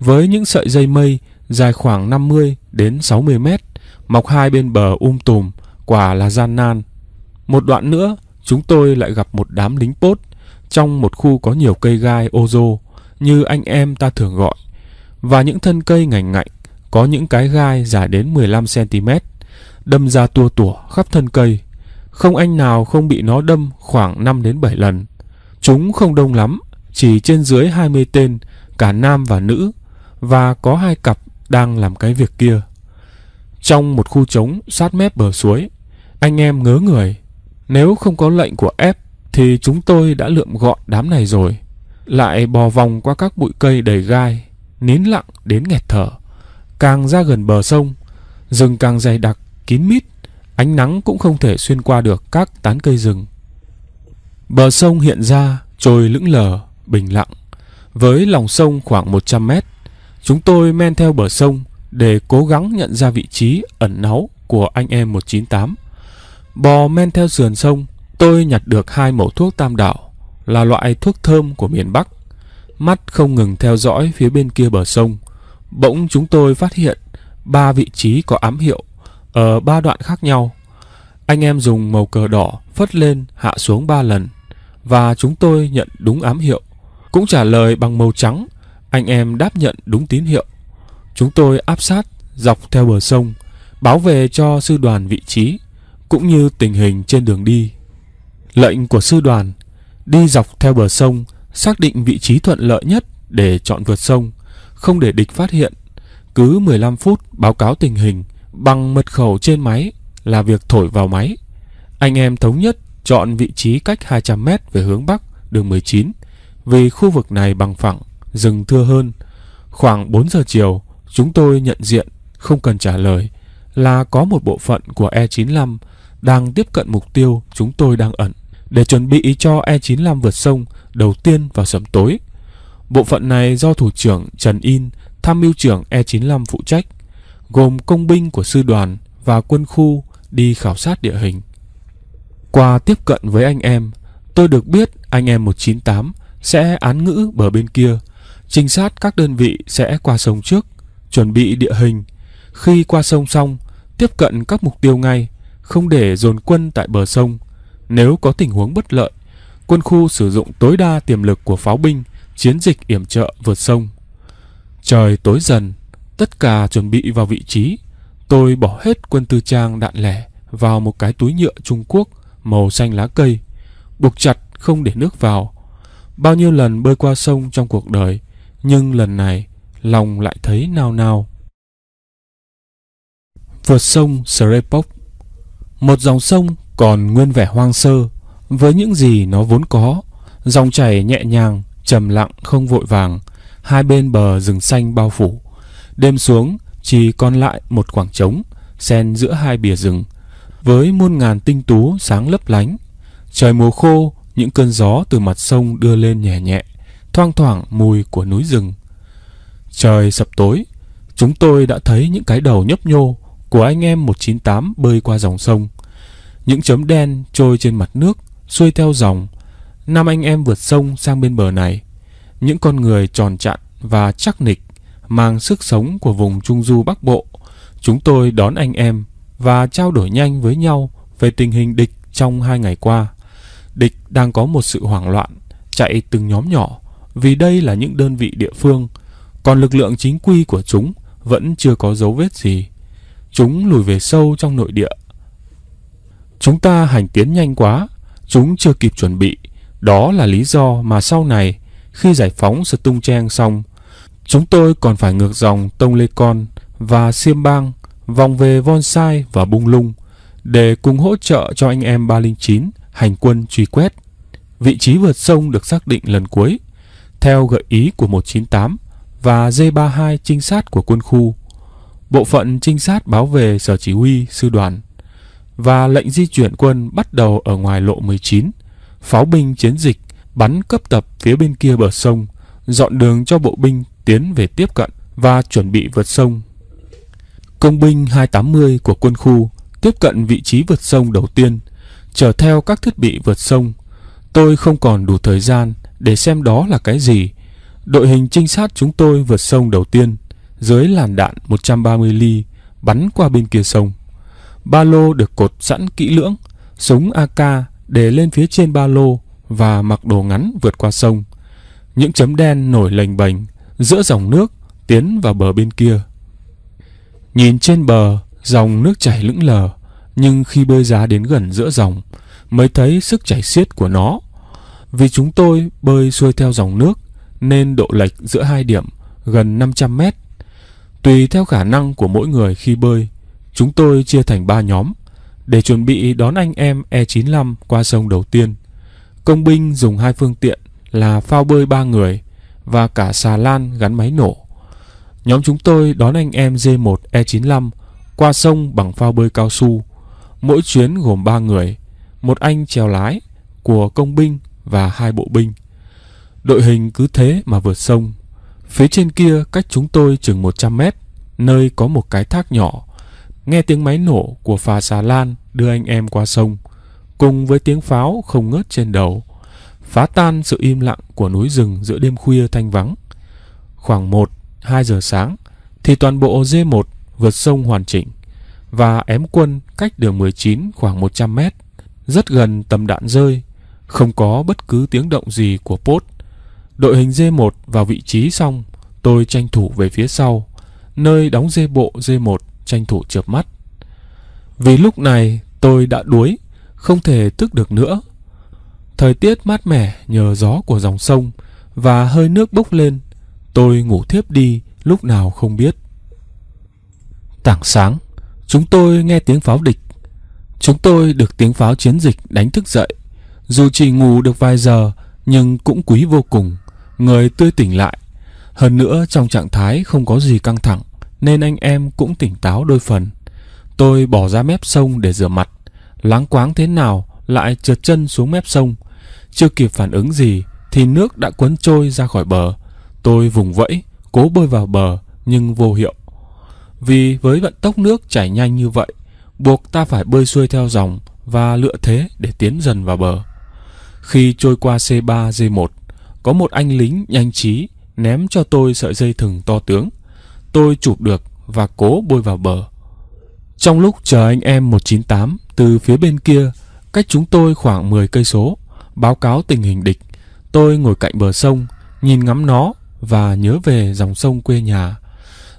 A: với những sợi dây mây dài khoảng 50 đến 60 mét mọc hai bên bờ um tùm quả là gian nan. Một đoạn nữa chúng tôi lại gặp một đám lính Pốt trong một khu có nhiều cây gai ozo như anh em ta thường gọi và những thân cây ngành ngạnh có những cái gai dài đến 15 cm đâm ra tua tủa khắp thân cây. Không anh nào không bị nó đâm khoảng 5 đến 7 lần. Chúng không đông lắm, chỉ trên dưới 20 tên, cả nam và nữ, và có hai cặp đang làm cái việc kia. Trong một khu trống sát mép bờ suối, anh em ngớ người. Nếu không có lệnh của ép thì chúng tôi đã lượm gọn đám này rồi. Lại bò vòng qua các bụi cây đầy gai, nín lặng đến nghẹt thở. Càng ra gần bờ sông, rừng càng dày đặc kín mít, ánh nắng cũng không thể xuyên qua được các tán cây rừng. Bờ sông hiện ra trồi lững lờ, bình lặng. Với lòng sông khoảng 100 mét, chúng tôi men theo bờ sông để cố gắng nhận ra vị trí ẩn náu của anh em 198. Bò men theo sườn sông, tôi nhặt được hai mẫu thuốc tam đảo, là loại thuốc thơm của miền Bắc. Mắt không ngừng theo dõi phía bên kia bờ sông. Bỗng chúng tôi phát hiện ba vị trí có ám hiệu ở ba đoạn khác nhau. Anh em dùng màu cờ đỏ phất lên hạ xuống ba lần và chúng tôi nhận đúng ám hiệu. Cũng trả lời bằng màu trắng, anh em đáp nhận đúng tín hiệu. Chúng tôi áp sát dọc theo bờ sông, báo về cho sư đoàn vị trí cũng như tình hình trên đường đi. Lệnh của sư đoàn đi dọc theo bờ sông, xác định vị trí thuận lợi nhất để chọn vượt sông, không để địch phát hiện. Cứ 15 phút báo cáo tình hình Bằng mật khẩu trên máy là việc thổi vào máy. Anh em thống nhất chọn vị trí cách 200m về hướng Bắc, đường 19, vì khu vực này bằng phẳng, rừng thưa hơn. Khoảng 4 giờ chiều, chúng tôi nhận diện, không cần trả lời, là có một bộ phận của E95 đang tiếp cận mục tiêu chúng tôi đang ẩn để chuẩn bị cho E95 vượt sông đầu tiên vào sớm tối. Bộ phận này do Thủ trưởng Trần In, tham mưu trưởng E95 phụ trách gồm công binh của sư đoàn và quân khu đi khảo sát địa hình. Qua tiếp cận với anh em, tôi được biết anh em 198 sẽ án ngữ bờ bên kia, trinh sát các đơn vị sẽ qua sông trước, chuẩn bị địa hình. Khi qua sông xong, tiếp cận các mục tiêu ngay, không để dồn quân tại bờ sông. Nếu có tình huống bất lợi, quân khu sử dụng tối đa tiềm lực của pháo binh, chiến dịch yểm trợ vượt sông. Trời tối dần, Tất cả chuẩn bị vào vị trí, tôi bỏ hết quân tư trang đạn lẻ vào một cái túi nhựa Trung Quốc màu xanh lá cây, buộc chặt không để nước vào. Bao nhiêu lần bơi qua sông trong cuộc đời, nhưng lần này lòng lại thấy nao nao. Vượt sông Serepok Một dòng sông còn nguyên vẻ hoang sơ, với những gì nó vốn có. Dòng chảy nhẹ nhàng, trầm lặng không vội vàng, hai bên bờ rừng xanh bao phủ. Đêm xuống, chỉ còn lại một khoảng trống, xen giữa hai bìa rừng, với muôn ngàn tinh tú sáng lấp lánh. Trời mùa khô, những cơn gió từ mặt sông đưa lên nhẹ nhẹ, thoang thoảng mùi của núi rừng. Trời sập tối, chúng tôi đã thấy những cái đầu nhấp nhô của anh em 198 bơi qua dòng sông. Những chấm đen trôi trên mặt nước, xuôi theo dòng. Năm anh em vượt sông sang bên bờ này. Những con người tròn chặn và chắc nịch mang sức sống của vùng Trung Du Bắc Bộ. Chúng tôi đón anh em và trao đổi nhanh với nhau về tình hình địch trong hai ngày qua. Địch đang có một sự hoảng loạn, chạy từng nhóm nhỏ, vì đây là những đơn vị địa phương, còn lực lượng chính quy của chúng vẫn chưa có dấu vết gì. Chúng lùi về sâu trong nội địa. Chúng ta hành tiến nhanh quá, chúng chưa kịp chuẩn bị. Đó là lý do mà sau này, khi giải phóng Stung Trang xong, Chúng tôi còn phải ngược dòng Tông Lê Con và Siêm Bang vòng về von sai và Bung Lung để cùng hỗ trợ cho anh em 309 hành quân truy quét. Vị trí vượt sông được xác định lần cuối theo gợi ý của 198 và D32 trinh sát của quân khu. Bộ phận trinh sát báo về sở chỉ huy sư đoàn và lệnh di chuyển quân bắt đầu ở ngoài lộ 19. Pháo binh chiến dịch bắn cấp tập phía bên kia bờ sông, dọn đường cho bộ binh tiến về tiếp cận và chuẩn bị vượt sông. Công binh 280 của quân khu tiếp cận vị trí vượt sông đầu tiên, chở theo các thiết bị vượt sông. Tôi không còn đủ thời gian để xem đó là cái gì. Đội hình trinh sát chúng tôi vượt sông đầu tiên, dưới làn đạn 130 ly, bắn qua bên kia sông. Ba lô được cột sẵn kỹ lưỡng, súng AK để lên phía trên ba lô và mặc đồ ngắn vượt qua sông. Những chấm đen nổi lềnh bềnh giữa dòng nước tiến vào bờ bên kia. Nhìn trên bờ, dòng nước chảy lững lờ, nhưng khi bơi giá đến gần giữa dòng, mới thấy sức chảy xiết của nó. Vì chúng tôi bơi xuôi theo dòng nước, nên độ lệch giữa hai điểm gần 500 mét. Tùy theo khả năng của mỗi người khi bơi, chúng tôi chia thành 3 nhóm để chuẩn bị đón anh em E95 qua sông đầu tiên. Công binh dùng hai phương tiện là phao bơi 3 người và cả xà lan gắn máy nổ. Nhóm chúng tôi đón anh em J1 E95 qua sông bằng phao bơi cao su. Mỗi chuyến gồm 3 người, một anh chèo lái của công binh và hai bộ binh. Đội hình cứ thế mà vượt sông. Phía trên kia cách chúng tôi chừng 100 mét, nơi có một cái thác nhỏ. Nghe tiếng máy nổ của phà xà lan đưa anh em qua sông, cùng với tiếng pháo không ngớt trên đầu phá tan sự im lặng của núi rừng giữa đêm khuya thanh vắng. Khoảng 1, 2 giờ sáng thì toàn bộ D1 vượt sông hoàn chỉnh và ém quân cách đường 19 khoảng 100 mét, rất gần tầm đạn rơi, không có bất cứ tiếng động gì của pốt. Đội hình D1 vào vị trí xong, tôi tranh thủ về phía sau, nơi đóng dê bộ D1 tranh thủ chợp mắt. Vì lúc này tôi đã đuối, không thể thức được nữa Thời tiết mát mẻ nhờ gió của dòng sông và hơi nước bốc lên. Tôi ngủ thiếp đi lúc nào không biết. Tảng sáng, chúng tôi nghe tiếng pháo địch. Chúng tôi được tiếng pháo chiến dịch đánh thức dậy. Dù chỉ ngủ được vài giờ nhưng cũng quý vô cùng. Người tươi tỉnh lại. Hơn nữa trong trạng thái không có gì căng thẳng nên anh em cũng tỉnh táo đôi phần. Tôi bỏ ra mép sông để rửa mặt. Láng quáng thế nào lại trượt chân xuống mép sông. Chưa kịp phản ứng gì thì nước đã cuốn trôi ra khỏi bờ. Tôi vùng vẫy, cố bơi vào bờ nhưng vô hiệu. Vì với vận tốc nước chảy nhanh như vậy, buộc ta phải bơi xuôi theo dòng và lựa thế để tiến dần vào bờ. Khi trôi qua C3-D1, có một anh lính nhanh trí ném cho tôi sợi dây thừng to tướng. Tôi chụp được và cố bơi vào bờ. Trong lúc chờ anh em 198 từ phía bên kia cách chúng tôi khoảng 10 cây số, báo cáo tình hình địch. Tôi ngồi cạnh bờ sông, nhìn ngắm nó và nhớ về dòng sông quê nhà.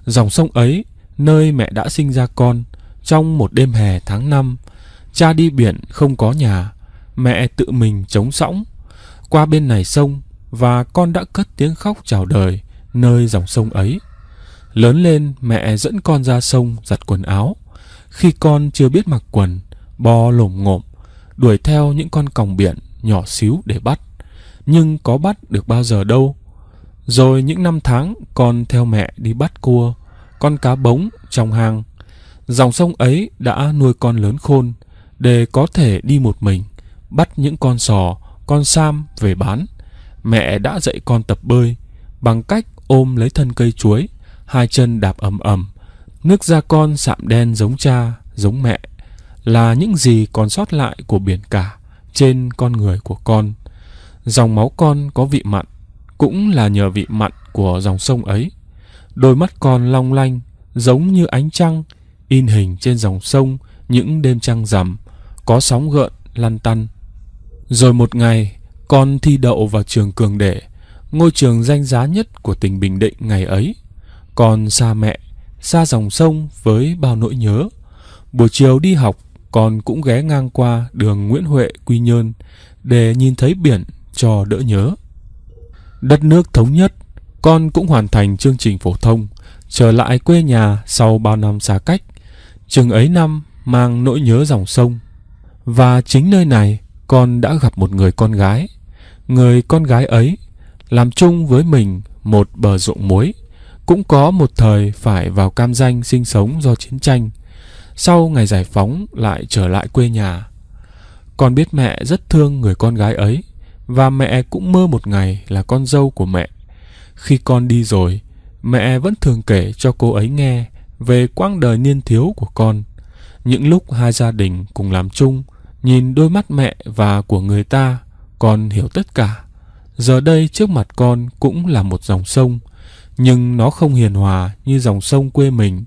A: Dòng sông ấy, nơi mẹ đã sinh ra con, trong một đêm hè tháng năm cha đi biển không có nhà, mẹ tự mình chống sóng Qua bên này sông và con đã cất tiếng khóc chào đời nơi dòng sông ấy. Lớn lên mẹ dẫn con ra sông giặt quần áo. Khi con chưa biết mặc quần, bò lổm ngộm đuổi theo những con còng biển nhỏ xíu để bắt, nhưng có bắt được bao giờ đâu. Rồi những năm tháng con theo mẹ đi bắt cua, con cá bống trong hang. Dòng sông ấy đã nuôi con lớn khôn để có thể đi một mình, bắt những con sò, con sam về bán. Mẹ đã dạy con tập bơi bằng cách ôm lấy thân cây chuối, hai chân đạp ầm ầm, nước da con sạm đen giống cha, giống mẹ là những gì còn sót lại của biển cả trên con người của con. Dòng máu con có vị mặn, cũng là nhờ vị mặn của dòng sông ấy. Đôi mắt con long lanh, giống như ánh trăng, in hình trên dòng sông những đêm trăng rằm, có sóng gợn lăn tăn. Rồi một ngày, con thi đậu vào trường Cường Đệ, ngôi trường danh giá nhất của tỉnh Bình Định ngày ấy. Con xa mẹ, xa dòng sông với bao nỗi nhớ. Buổi chiều đi học, con cũng ghé ngang qua đường Nguyễn Huệ Quy Nhơn để nhìn thấy biển cho đỡ nhớ. Đất nước thống nhất, con cũng hoàn thành chương trình phổ thông, trở lại quê nhà sau bao năm xa cách. Chừng ấy năm mang nỗi nhớ dòng sông. Và chính nơi này con đã gặp một người con gái. Người con gái ấy làm chung với mình một bờ ruộng muối, cũng có một thời phải vào cam danh sinh sống do chiến tranh – sau ngày giải phóng lại trở lại quê nhà. Con biết mẹ rất thương người con gái ấy và mẹ cũng mơ một ngày là con dâu của mẹ. Khi con đi rồi, mẹ vẫn thường kể cho cô ấy nghe về quãng đời niên thiếu của con. Những lúc hai gia đình cùng làm chung, nhìn đôi mắt mẹ và của người ta, con hiểu tất cả. Giờ đây trước mặt con cũng là một dòng sông, nhưng nó không hiền hòa như dòng sông quê mình.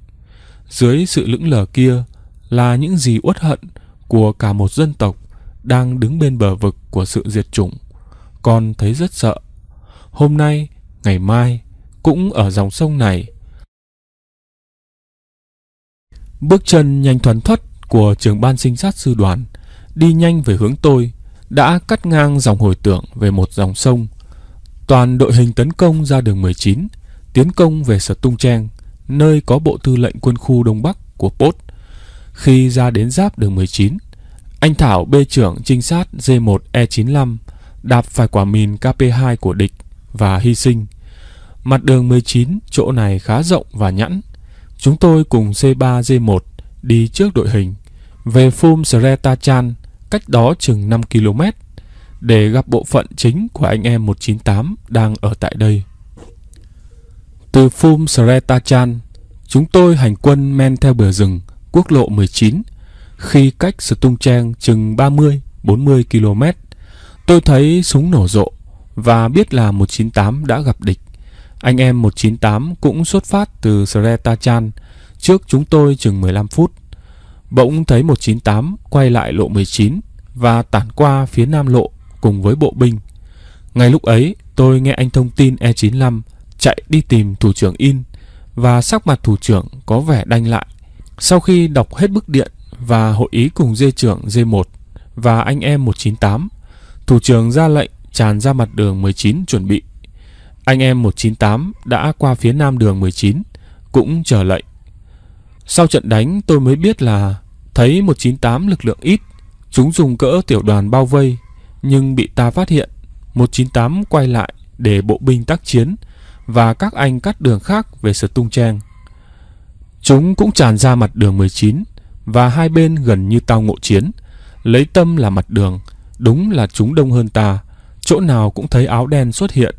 A: Dưới sự lững lờ kia là những gì uất hận của cả một dân tộc đang đứng bên bờ vực của sự diệt chủng. Con thấy rất sợ. Hôm nay, ngày mai, cũng ở dòng sông này. Bước chân nhanh thoăn thoắt của trường ban sinh sát sư đoàn đi nhanh về hướng tôi đã cắt ngang dòng hồi tưởng về một dòng sông. Toàn đội hình tấn công ra đường 19, tiến công về Sở Tung Trang nơi có bộ tư lệnh quân khu Đông Bắc của Pốt. Khi ra đến giáp đường 19, anh Thảo bê trưởng trinh sát G1E95 đạp phải quả mìn KP2 của địch và hy sinh. Mặt đường 19 chỗ này khá rộng và nhẵn. Chúng tôi cùng C3G1 đi trước đội hình về Phum Sreta Chan cách đó chừng 5 km để gặp bộ phận chính của anh em 198 đang ở tại đây. Từ Phum Sretachan, chúng tôi hành quân men theo bờ rừng quốc lộ 19 khi cách Stung Trang chừng 30-40 km. Tôi thấy súng nổ rộ và biết là 198 đã gặp địch. Anh em 198 cũng xuất phát từ Sretachan trước chúng tôi chừng 15 phút. Bỗng thấy 198 quay lại lộ 19 và tản qua phía nam lộ cùng với bộ binh. Ngay lúc ấy, tôi nghe anh thông tin E95 chạy đi tìm thủ trưởng in và sắc mặt thủ trưởng có vẻ đanh lại. Sau khi đọc hết bức điện và hội ý cùng dê trưởng D1 và anh em 198, thủ trưởng ra lệnh tràn ra mặt đường 19 chuẩn bị. Anh em 198 đã qua phía nam đường 19, cũng chờ lệnh. Sau trận đánh tôi mới biết là thấy 198 lực lượng ít, chúng dùng cỡ tiểu đoàn bao vây, nhưng bị ta phát hiện. 198 quay lại để bộ binh tác chiến, và các anh cắt đường khác về tung Trang. Chúng cũng tràn ra mặt đường 19 và hai bên gần như tao ngộ chiến. Lấy tâm là mặt đường, đúng là chúng đông hơn ta. Chỗ nào cũng thấy áo đen xuất hiện.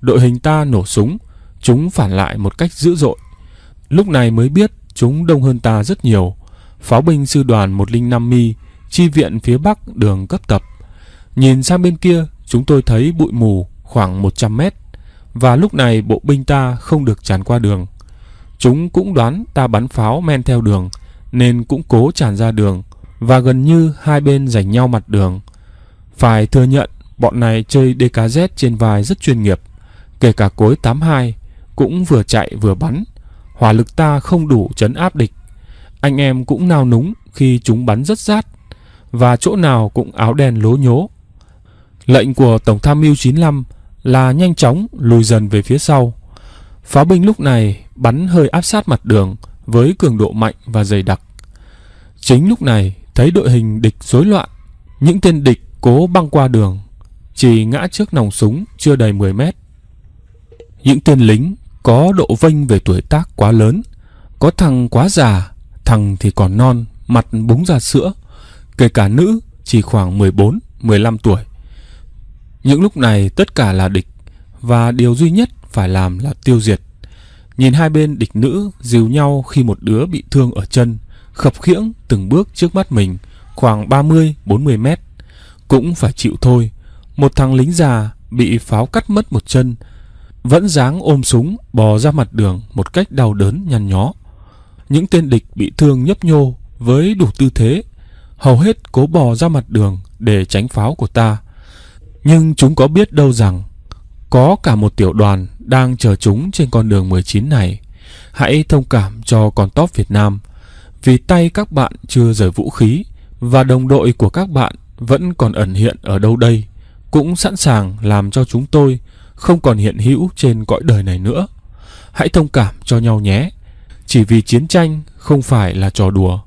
A: Đội hình ta nổ súng, chúng phản lại một cách dữ dội. Lúc này mới biết chúng đông hơn ta rất nhiều. Pháo binh sư đoàn 105 mi, chi viện phía bắc đường cấp tập. Nhìn sang bên kia, chúng tôi thấy bụi mù khoảng 100 mét và lúc này bộ binh ta không được tràn qua đường Chúng cũng đoán ta bắn pháo men theo đường Nên cũng cố tràn ra đường Và gần như hai bên giành nhau mặt đường Phải thừa nhận bọn này chơi DKZ trên vai rất chuyên nghiệp Kể cả cối 82 Cũng vừa chạy vừa bắn Hỏa lực ta không đủ chấn áp địch Anh em cũng nao núng khi chúng bắn rất rát Và chỗ nào cũng áo đen lố nhố Lệnh của Tổng tham mưu 95 là nhanh chóng lùi dần về phía sau. Pháo binh lúc này bắn hơi áp sát mặt đường với cường độ mạnh và dày đặc. Chính lúc này thấy đội hình địch rối loạn, những tên địch cố băng qua đường, chỉ ngã trước nòng súng chưa đầy 10 mét. Những tên lính có độ vênh về tuổi tác quá lớn, có thằng quá già, thằng thì còn non, mặt búng ra sữa, kể cả nữ chỉ khoảng 14, 15 tuổi. Những lúc này tất cả là địch và điều duy nhất phải làm là tiêu diệt. Nhìn hai bên địch nữ dìu nhau khi một đứa bị thương ở chân, khập khiễng từng bước trước mắt mình khoảng 30-40 mét. Cũng phải chịu thôi, một thằng lính già bị pháo cắt mất một chân, vẫn dáng ôm súng bò ra mặt đường một cách đau đớn nhăn nhó. Những tên địch bị thương nhấp nhô với đủ tư thế, hầu hết cố bò ra mặt đường để tránh pháo của ta. Nhưng chúng có biết đâu rằng có cả một tiểu đoàn đang chờ chúng trên con đường 19 này. Hãy thông cảm cho con top Việt Nam vì tay các bạn chưa rời vũ khí và đồng đội của các bạn vẫn còn ẩn hiện ở đâu đây cũng sẵn sàng làm cho chúng tôi không còn hiện hữu trên cõi đời này nữa. Hãy thông cảm cho nhau nhé. Chỉ vì chiến tranh không phải là trò đùa.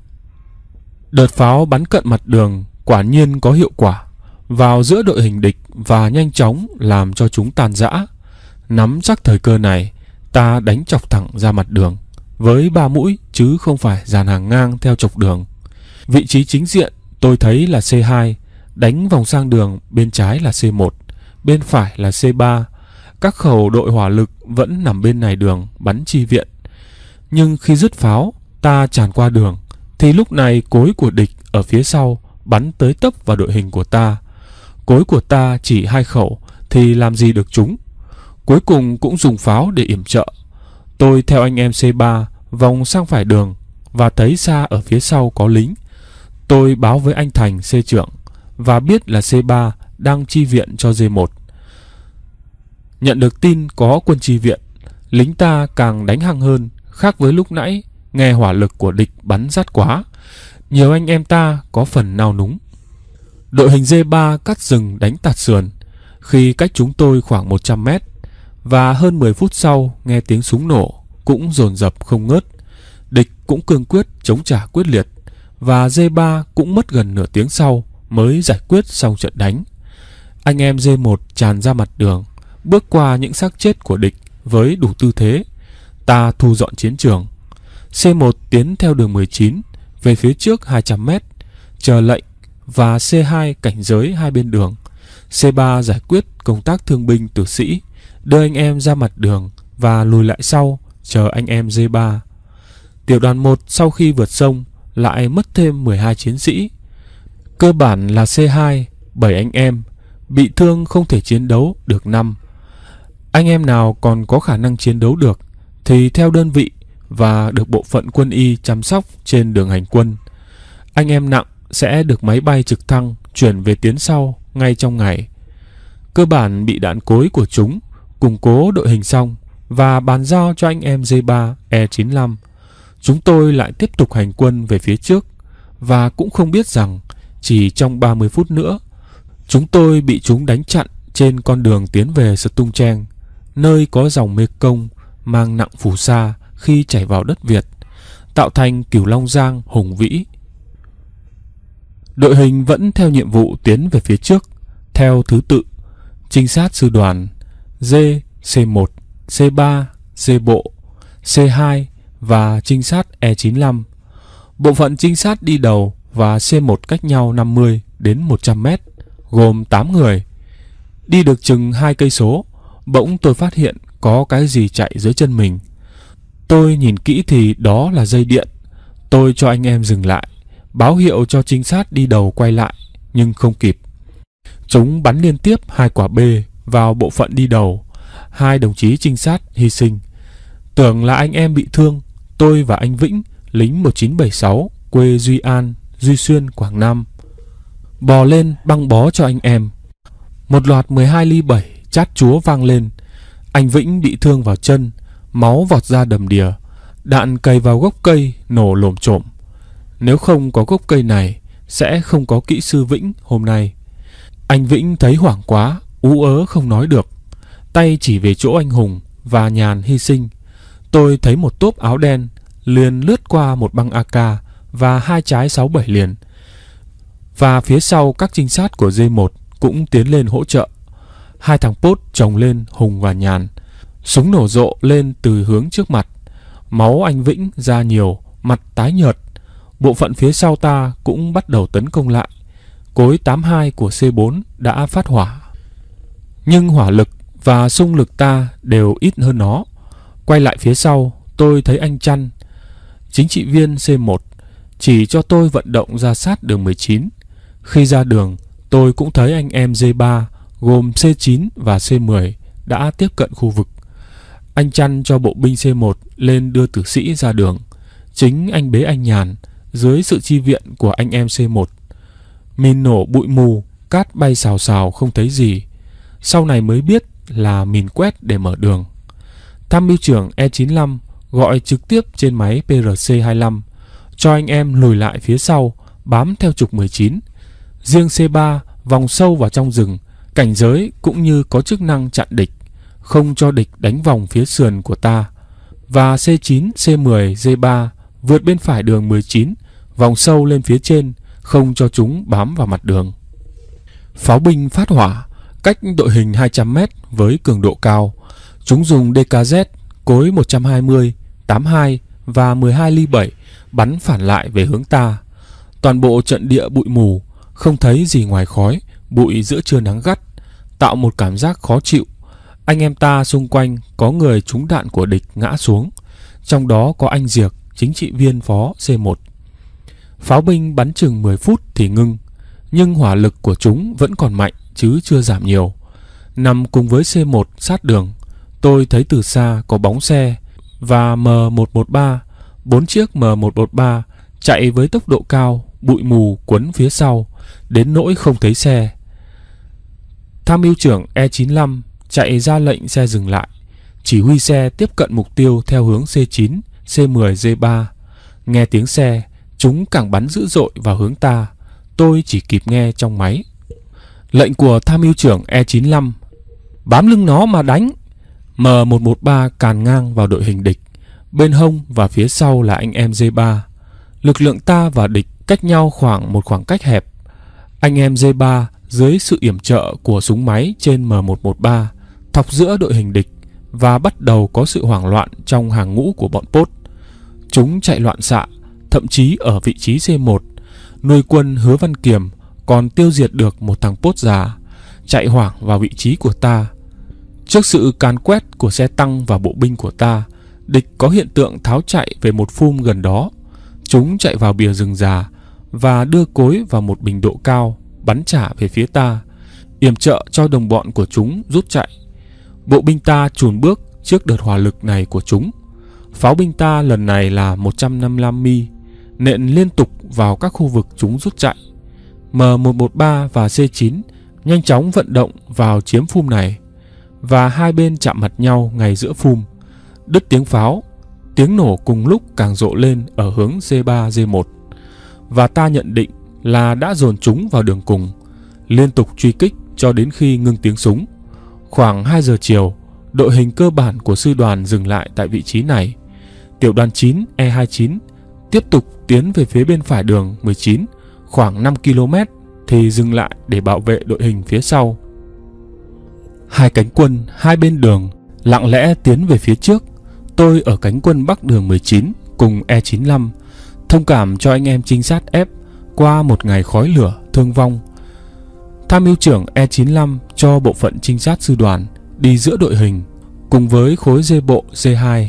A: Đợt pháo bắn cận mặt đường quả nhiên có hiệu quả vào giữa đội hình địch và nhanh chóng làm cho chúng tan rã. Nắm chắc thời cơ này, ta đánh chọc thẳng ra mặt đường, với ba mũi chứ không phải dàn hàng ngang theo chọc đường. Vị trí chính diện tôi thấy là C2, đánh vòng sang đường bên trái là C1, bên phải là C3. Các khẩu đội hỏa lực vẫn nằm bên này đường bắn chi viện. Nhưng khi dứt pháo, ta tràn qua đường, thì lúc này cối của địch ở phía sau bắn tới tấp vào đội hình của ta. Cối của ta chỉ hai khẩu Thì làm gì được chúng Cuối cùng cũng dùng pháo để yểm trợ Tôi theo anh em C3 Vòng sang phải đường Và thấy xa ở phía sau có lính Tôi báo với anh Thành C trưởng Và biết là C3 đang chi viện cho D1 Nhận được tin có quân chi viện Lính ta càng đánh hăng hơn Khác với lúc nãy Nghe hỏa lực của địch bắn rát quá Nhiều anh em ta có phần nao núng Đội hình D3 cắt rừng đánh tạt sườn khi cách chúng tôi khoảng 100 mét và hơn 10 phút sau nghe tiếng súng nổ cũng dồn dập không ngớt. Địch cũng cương quyết chống trả quyết liệt và D3 cũng mất gần nửa tiếng sau mới giải quyết xong trận đánh. Anh em D1 tràn ra mặt đường, bước qua những xác chết của địch với đủ tư thế. Ta thu dọn chiến trường. C1 tiến theo đường 19 về phía trước 200 mét, chờ lệnh và C2 cảnh giới hai bên đường. C3 giải quyết công tác thương binh tử sĩ, đưa anh em ra mặt đường và lùi lại sau, chờ anh em D3. Tiểu đoàn 1 sau khi vượt sông lại mất thêm 12 chiến sĩ. Cơ bản là C2, 7 anh em, bị thương không thể chiến đấu được 5. Anh em nào còn có khả năng chiến đấu được thì theo đơn vị và được bộ phận quân y chăm sóc trên đường hành quân. Anh em nặng sẽ được máy bay trực thăng chuyển về tiến sau ngay trong ngày. Cơ bản bị đạn cối của chúng củng cố đội hình xong và bàn giao cho anh em J3 E95. Chúng tôi lại tiếp tục hành quân về phía trước và cũng không biết rằng chỉ trong 30 phút nữa chúng tôi bị chúng đánh chặn trên con đường tiến về Stung Trang, nơi có dòng Mê Công mang nặng phù sa khi chảy vào đất Việt, tạo thành cửu Long Giang hùng vĩ Đội hình vẫn theo nhiệm vụ tiến về phía trước, theo thứ tự. Trinh sát sư đoàn D, C1, C3, D bộ, C2 và trinh sát E95. Bộ phận trinh sát đi đầu và C1 cách nhau 50 đến 100 mét, gồm 8 người. Đi được chừng hai cây số, bỗng tôi phát hiện có cái gì chạy dưới chân mình. Tôi nhìn kỹ thì đó là dây điện. Tôi cho anh em dừng lại báo hiệu cho trinh sát đi đầu quay lại, nhưng không kịp. Chúng bắn liên tiếp hai quả B vào bộ phận đi đầu. Hai đồng chí trinh sát hy sinh. Tưởng là anh em bị thương, tôi và anh Vĩnh, lính 1976, quê Duy An, Duy Xuyên, Quảng Nam. Bò lên băng bó cho anh em. Một loạt 12 ly 7 chát chúa vang lên. Anh Vĩnh bị thương vào chân, máu vọt ra đầm đìa. Đạn cày vào gốc cây, nổ lồm trộm. Nếu không có gốc cây này, sẽ không có kỹ sư Vĩnh hôm nay. Anh Vĩnh thấy hoảng quá, ú ớ không nói được. Tay chỉ về chỗ anh Hùng và nhàn hy sinh. Tôi thấy một tốp áo đen liền lướt qua một băng AK và hai trái 67 liền. Và phía sau các trinh sát của D1 cũng tiến lên hỗ trợ. Hai thằng pốt chồng lên Hùng và Nhàn. Súng nổ rộ lên từ hướng trước mặt. Máu anh Vĩnh ra nhiều, mặt tái nhợt bộ phận phía sau ta cũng bắt đầu tấn công lại. Cối 82 của C4 đã phát hỏa. Nhưng hỏa lực và xung lực ta đều ít hơn nó. Quay lại phía sau, tôi thấy anh chăn chính trị viên C1, chỉ cho tôi vận động ra sát đường 19. Khi ra đường, tôi cũng thấy anh em D3 gồm C9 và C10 đã tiếp cận khu vực. Anh chăn cho bộ binh C1 lên đưa tử sĩ ra đường. Chính anh bế anh Nhàn, dưới sự chi viện của anh em C1. Mìn nổ bụi mù, cát bay xào xào không thấy gì. Sau này mới biết là mìn quét để mở đường. Tham mưu trưởng E95 gọi trực tiếp trên máy PRC-25 cho anh em lùi lại phía sau, bám theo trục 19. Riêng C3 vòng sâu vào trong rừng, cảnh giới cũng như có chức năng chặn địch, không cho địch đánh vòng phía sườn của ta. Và C9, C10, D3 vượt bên phải đường 19 vòng sâu lên phía trên, không cho chúng bám vào mặt đường. Pháo binh phát hỏa, cách đội hình 200 mét với cường độ cao. Chúng dùng DKZ, cối 120, 82 và 12 ly 7 bắn phản lại về hướng ta. Toàn bộ trận địa bụi mù, không thấy gì ngoài khói, bụi giữa trưa nắng gắt, tạo một cảm giác khó chịu. Anh em ta xung quanh có người trúng đạn của địch ngã xuống, trong đó có anh Diệc, chính trị viên phó C1. Pháo binh bắn chừng 10 phút thì ngưng, nhưng hỏa lực của chúng vẫn còn mạnh chứ chưa giảm nhiều. Nằm cùng với C1 sát đường, tôi thấy từ xa có bóng xe và M113, bốn chiếc M113 chạy với tốc độ cao, bụi mù quấn phía sau, đến nỗi không thấy xe. Tham mưu trưởng E95 chạy ra lệnh xe dừng lại, chỉ huy xe tiếp cận mục tiêu theo hướng C9, C10, D3. Nghe tiếng xe, Chúng càng bắn dữ dội vào hướng ta, tôi chỉ kịp nghe trong máy. Lệnh của tham mưu trưởng E95 Bám lưng nó mà đánh M113 càn ngang vào đội hình địch Bên hông và phía sau là anh em J3 Lực lượng ta và địch cách nhau khoảng một khoảng cách hẹp Anh em J3 dưới sự yểm trợ của súng máy trên M113 Thọc giữa đội hình địch Và bắt đầu có sự hoảng loạn trong hàng ngũ của bọn Pốt Chúng chạy loạn xạ thậm chí ở vị trí C1. Nuôi quân Hứa Văn kiềm còn tiêu diệt được một thằng pốt già, chạy hoảng vào vị trí của ta. Trước sự càn quét của xe tăng và bộ binh của ta, địch có hiện tượng tháo chạy về một phum gần đó. Chúng chạy vào bìa rừng già và đưa cối vào một bình độ cao, bắn trả về phía ta, yểm trợ cho đồng bọn của chúng rút chạy. Bộ binh ta chùn bước trước đợt hỏa lực này của chúng. Pháo binh ta lần này là 155 mi nện liên tục vào các khu vực chúng rút chạy. M113 và C9 nhanh chóng vận động vào chiếm phum này và hai bên chạm mặt nhau ngay giữa phum. Đứt tiếng pháo, tiếng nổ cùng lúc càng rộ lên ở hướng C3 D1 và ta nhận định là đã dồn chúng vào đường cùng, liên tục truy kích cho đến khi ngưng tiếng súng. Khoảng 2 giờ chiều, đội hình cơ bản của sư đoàn dừng lại tại vị trí này. Tiểu đoàn 9 E29 tiếp tục tiến về phía bên phải đường 19, khoảng 5 km thì dừng lại để bảo vệ đội hình phía sau. Hai cánh quân hai bên đường lặng lẽ tiến về phía trước. Tôi ở cánh quân Bắc đường 19 cùng E95, thông cảm cho anh em trinh sát F qua một ngày khói lửa thương vong. Tham mưu trưởng E95 cho bộ phận trinh sát sư đoàn đi giữa đội hình cùng với khối dê bộ D2.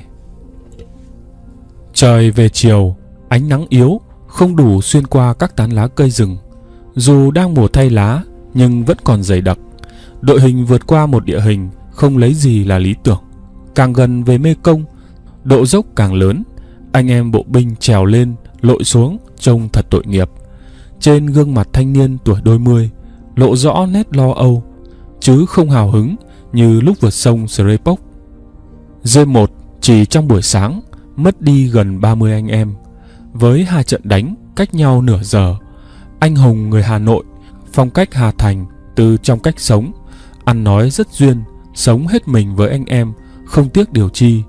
A: Trời về chiều, Ánh nắng yếu, không đủ xuyên qua các tán lá cây rừng. Dù đang mùa thay lá, nhưng vẫn còn dày đặc. Đội hình vượt qua một địa hình không lấy gì là lý tưởng. Càng gần về mê công, độ dốc càng lớn, anh em bộ binh trèo lên, lội xuống, trông thật tội nghiệp. Trên gương mặt thanh niên tuổi đôi mươi, lộ rõ nét lo âu, chứ không hào hứng như lúc vượt sông Srepok. D1 chỉ trong buổi sáng mất đi gần 30 anh em. Với hai trận đánh cách nhau nửa giờ, anh hùng người Hà Nội, phong cách Hà Thành từ trong cách sống, ăn nói rất duyên, sống hết mình với anh em, không tiếc điều chi.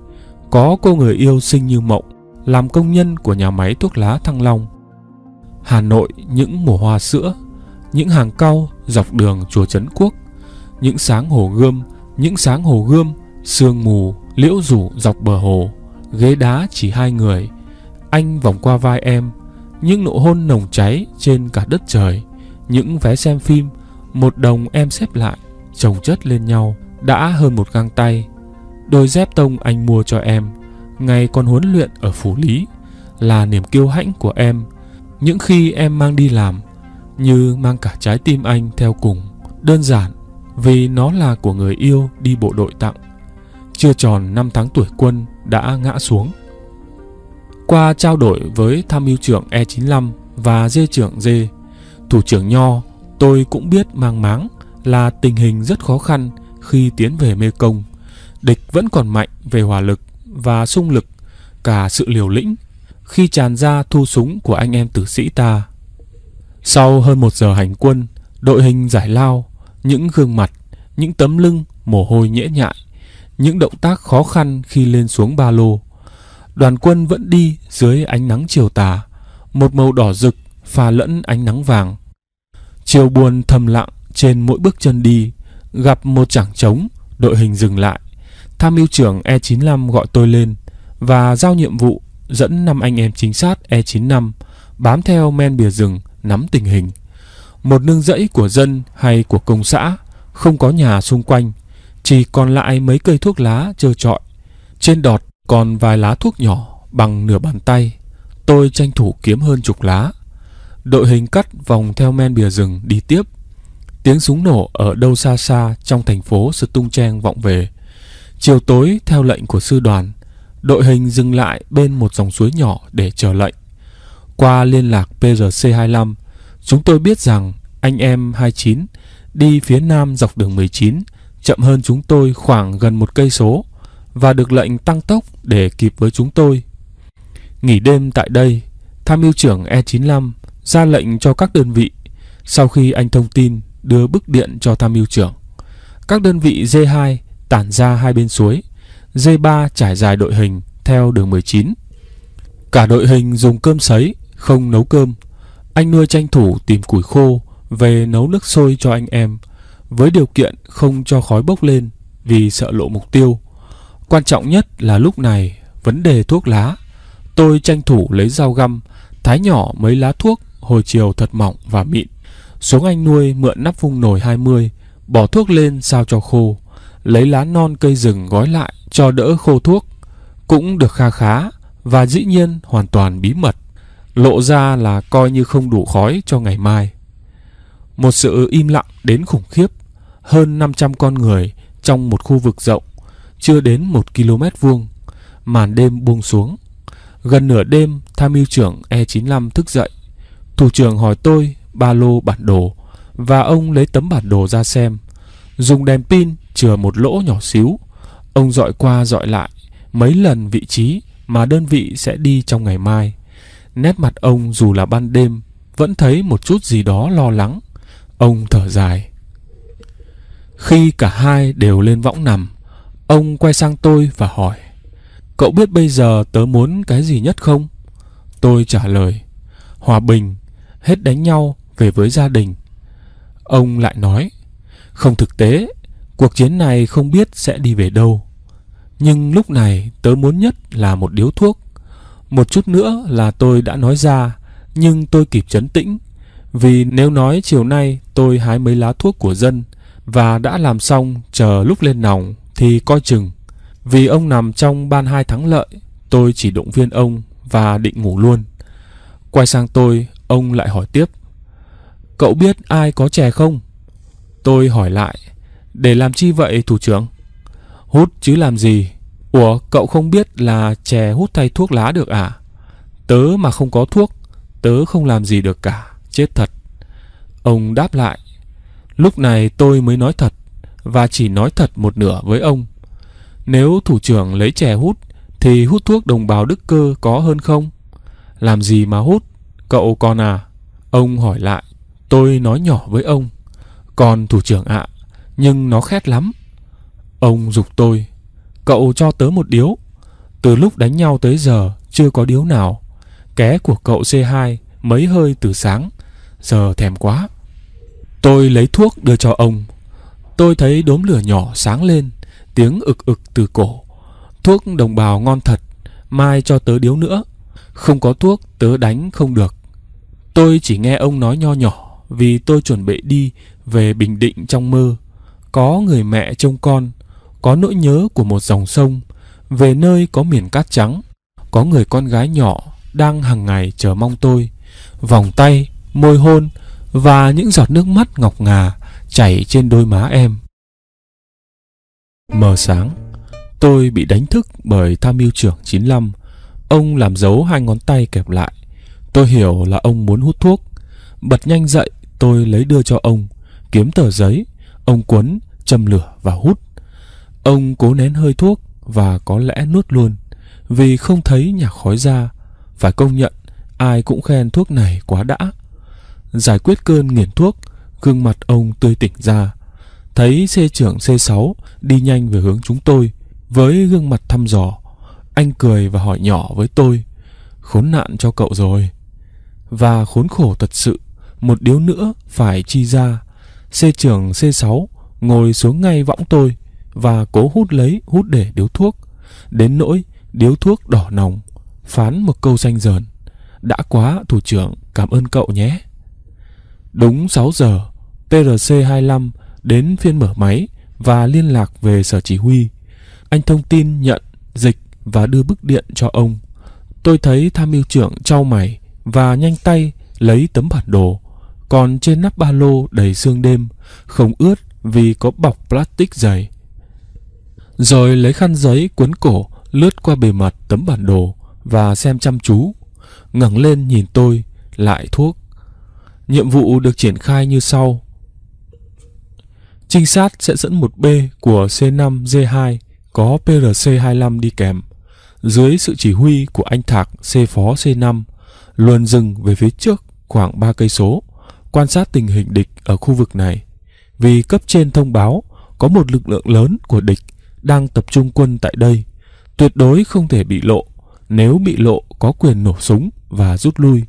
A: Có cô người yêu xinh như mộng, làm công nhân của nhà máy thuốc lá Thăng Long. Hà Nội những mùa hoa sữa, những hàng cau dọc đường chùa Trấn Quốc, những sáng hồ gươm, những sáng hồ gươm, sương mù liễu rủ dọc bờ hồ, ghế đá chỉ hai người, anh vòng qua vai em, những nụ hôn nồng cháy trên cả đất trời, những vé xem phim, một đồng em xếp lại, chồng chất lên nhau, đã hơn một găng tay. Đôi dép tông anh mua cho em, ngày còn huấn luyện ở phủ Lý, là niềm kiêu hãnh của em. Những khi em mang đi làm, như mang cả trái tim anh theo cùng, đơn giản vì nó là của người yêu đi bộ đội tặng. Chưa tròn năm tháng tuổi quân đã ngã xuống. Qua trao đổi với tham mưu trưởng E95 và dê trưởng dê, thủ trưởng Nho, tôi cũng biết mang máng là tình hình rất khó khăn khi tiến về Mê Công. Địch vẫn còn mạnh về hỏa lực và sung lực, cả sự liều lĩnh khi tràn ra thu súng của anh em tử sĩ ta. Sau hơn một giờ hành quân, đội hình giải lao, những gương mặt, những tấm lưng mồ hôi nhễ nhại, những động tác khó khăn khi lên xuống ba lô, đoàn quân vẫn đi dưới ánh nắng chiều tà, một màu đỏ rực pha lẫn ánh nắng vàng. Chiều buồn thầm lặng trên mỗi bước chân đi, gặp một chảng trống, đội hình dừng lại. Tham mưu trưởng E95 gọi tôi lên và giao nhiệm vụ dẫn năm anh em chính sát E95 bám theo men bìa rừng nắm tình hình. Một nương rẫy của dân hay của công xã, không có nhà xung quanh, chỉ còn lại mấy cây thuốc lá trơ trọi. Trên đọt còn vài lá thuốc nhỏ bằng nửa bàn tay, tôi tranh thủ kiếm hơn chục lá. Đội hình cắt vòng theo men bìa rừng đi tiếp. Tiếng súng nổ ở đâu xa xa trong thành phố Sư Tung Trang vọng về. Chiều tối, theo lệnh của sư đoàn, đội hình dừng lại bên một dòng suối nhỏ để chờ lệnh. Qua liên lạc PRC-25, chúng tôi biết rằng anh em 29 đi phía nam dọc đường 19 chậm hơn chúng tôi khoảng gần một cây số và được lệnh tăng tốc để kịp với chúng tôi. Nghỉ đêm tại đây, tham mưu trưởng E95 ra lệnh cho các đơn vị sau khi anh thông tin đưa bức điện cho tham mưu trưởng. Các đơn vị D2 tản ra hai bên suối, D3 trải dài đội hình theo đường 19. Cả đội hình dùng cơm sấy, không nấu cơm. Anh nuôi tranh thủ tìm củi khô về nấu nước sôi cho anh em, với điều kiện không cho khói bốc lên vì sợ lộ mục tiêu. Quan trọng nhất là lúc này vấn đề thuốc lá. Tôi tranh thủ lấy dao găm, thái nhỏ mấy lá thuốc hồi chiều thật mỏng và mịn. Xuống anh nuôi mượn nắp phung nồi 20, bỏ thuốc lên sao cho khô. Lấy lá non cây rừng gói lại cho đỡ khô thuốc. Cũng được kha khá và dĩ nhiên hoàn toàn bí mật. Lộ ra là coi như không đủ khói cho ngày mai. Một sự im lặng đến khủng khiếp. Hơn 500 con người trong một khu vực rộng chưa đến một km vuông. Màn đêm buông xuống. Gần nửa đêm, tham mưu trưởng E95 thức dậy. Thủ trưởng hỏi tôi ba lô bản đồ và ông lấy tấm bản đồ ra xem. Dùng đèn pin chừa một lỗ nhỏ xíu. Ông dọi qua dọi lại mấy lần vị trí mà đơn vị sẽ đi trong ngày mai. Nét mặt ông dù là ban đêm vẫn thấy một chút gì đó lo lắng. Ông thở dài. Khi cả hai đều lên võng nằm, Ông quay sang tôi và hỏi Cậu biết bây giờ tớ muốn cái gì nhất không? Tôi trả lời Hòa bình, hết đánh nhau về với gia đình Ông lại nói Không thực tế, cuộc chiến này không biết sẽ đi về đâu Nhưng lúc này tớ muốn nhất là một điếu thuốc Một chút nữa là tôi đã nói ra Nhưng tôi kịp chấn tĩnh Vì nếu nói chiều nay tôi hái mấy lá thuốc của dân Và đã làm xong chờ lúc lên nòng thì coi chừng. Vì ông nằm trong ban hai thắng lợi, tôi chỉ động viên ông và định ngủ luôn. Quay sang tôi, ông lại hỏi tiếp. Cậu biết ai có chè không? Tôi hỏi lại, để làm chi vậy thủ trưởng? Hút chứ làm gì? Ủa, cậu không biết là chè hút thay thuốc lá được à? Tớ mà không có thuốc, tớ không làm gì được cả, chết thật. Ông đáp lại, lúc này tôi mới nói thật và chỉ nói thật một nửa với ông. Nếu thủ trưởng lấy chè hút thì hút thuốc đồng bào Đức Cơ có hơn không? Làm gì mà hút? Cậu còn à? Ông hỏi lại. Tôi nói nhỏ với ông. Còn thủ trưởng ạ, nhưng nó khét lắm. Ông dục tôi. Cậu cho tớ một điếu. Từ lúc đánh nhau tới giờ chưa có điếu nào. Ké của cậu C2 mấy hơi từ sáng. Giờ thèm quá. Tôi lấy thuốc đưa cho ông Tôi thấy đốm lửa nhỏ sáng lên, tiếng ực ực từ cổ. Thuốc đồng bào ngon thật, mai cho tớ điếu nữa. Không có thuốc tớ đánh không được. Tôi chỉ nghe ông nói nho nhỏ vì tôi chuẩn bị đi về Bình Định trong mơ. Có người mẹ trông con, có nỗi nhớ của một dòng sông, về nơi có miền cát trắng. Có người con gái nhỏ đang hàng ngày chờ mong tôi. Vòng tay, môi hôn và những giọt nước mắt ngọc ngà chảy trên đôi má em mờ sáng tôi bị đánh thức bởi tham mưu trưởng 95 ông làm dấu hai ngón tay kẹp lại tôi hiểu là ông muốn hút thuốc bật nhanh dậy tôi lấy đưa cho ông kiếm tờ giấy ông cuốn, châm lửa và hút ông cố nén hơi thuốc và có lẽ nuốt luôn vì không thấy nhả khói ra phải công nhận ai cũng khen thuốc này quá đã giải quyết cơn nghiện thuốc gương mặt ông tươi tỉnh ra. Thấy xe trưởng C6 đi nhanh về hướng chúng tôi với gương mặt thăm dò. Anh cười và hỏi nhỏ với tôi, khốn nạn cho cậu rồi. Và khốn khổ thật sự, một điếu nữa phải chi ra. Xe trưởng C6 ngồi xuống ngay võng tôi và cố hút lấy hút để điếu thuốc. Đến nỗi điếu thuốc đỏ nòng, phán một câu xanh dờn. Đã quá thủ trưởng, cảm ơn cậu nhé. Đúng 6 giờ, TRC-25 đến phiên mở máy và liên lạc về sở chỉ huy. Anh thông tin nhận, dịch và đưa bức điện cho ông. Tôi thấy tham mưu trưởng trao mày và nhanh tay lấy tấm bản đồ. Còn trên nắp ba lô đầy sương đêm, không ướt vì có bọc plastic dày. Rồi lấy khăn giấy cuốn cổ lướt qua bề mặt tấm bản đồ và xem chăm chú. ngẩng lên nhìn tôi, lại thuốc. Nhiệm vụ được triển khai như sau. Trinh sát sẽ dẫn một B của c 5 z 2 có PRC-25 đi kèm. Dưới sự chỉ huy của anh Thạc C phó C5, luồn dừng về phía trước khoảng 3 cây số, quan sát tình hình địch ở khu vực này. Vì cấp trên thông báo có một lực lượng lớn của địch đang tập trung quân tại đây, tuyệt đối không thể bị lộ, nếu bị lộ có quyền nổ súng và rút lui.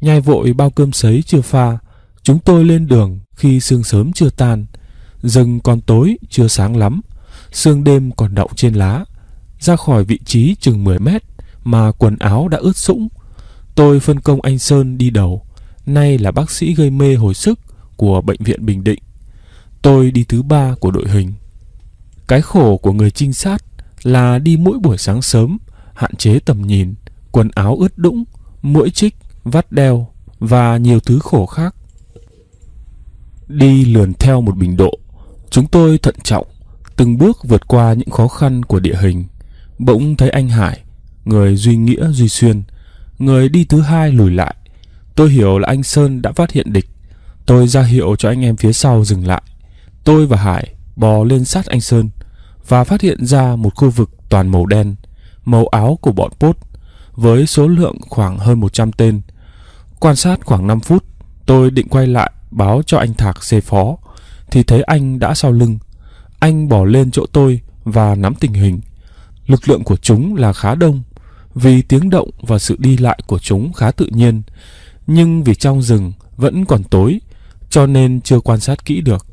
A: Nhai vội bao cơm sấy chưa pha, chúng tôi lên đường khi sương sớm chưa tan, Rừng còn tối, chưa sáng lắm. Sương đêm còn đọng trên lá. Ra khỏi vị trí chừng 10 mét mà quần áo đã ướt sũng. Tôi phân công anh Sơn đi đầu. Nay là bác sĩ gây mê hồi sức của Bệnh viện Bình Định. Tôi đi thứ ba của đội hình. Cái khổ của người trinh sát là đi mỗi buổi sáng sớm, hạn chế tầm nhìn, quần áo ướt đũng, mũi chích, vắt đeo và nhiều thứ khổ khác. Đi lườn theo một bình độ, Chúng tôi thận trọng, từng bước vượt qua những khó khăn của địa hình. Bỗng thấy anh Hải, người duy nghĩa duy xuyên, người đi thứ hai lùi lại. Tôi hiểu là anh Sơn đã phát hiện địch. Tôi ra hiệu cho anh em phía sau dừng lại. Tôi và Hải bò lên sát anh Sơn và phát hiện ra một khu vực toàn màu đen, màu áo của bọn Pốt với số lượng khoảng hơn 100 tên. Quan sát khoảng 5 phút, tôi định quay lại báo cho anh Thạc xê phó thì thấy anh đã sau lưng. Anh bỏ lên chỗ tôi và nắm tình hình. Lực lượng của chúng là khá đông, vì tiếng động và sự đi lại của chúng khá tự nhiên. Nhưng vì trong rừng vẫn còn tối, cho nên chưa quan sát kỹ được.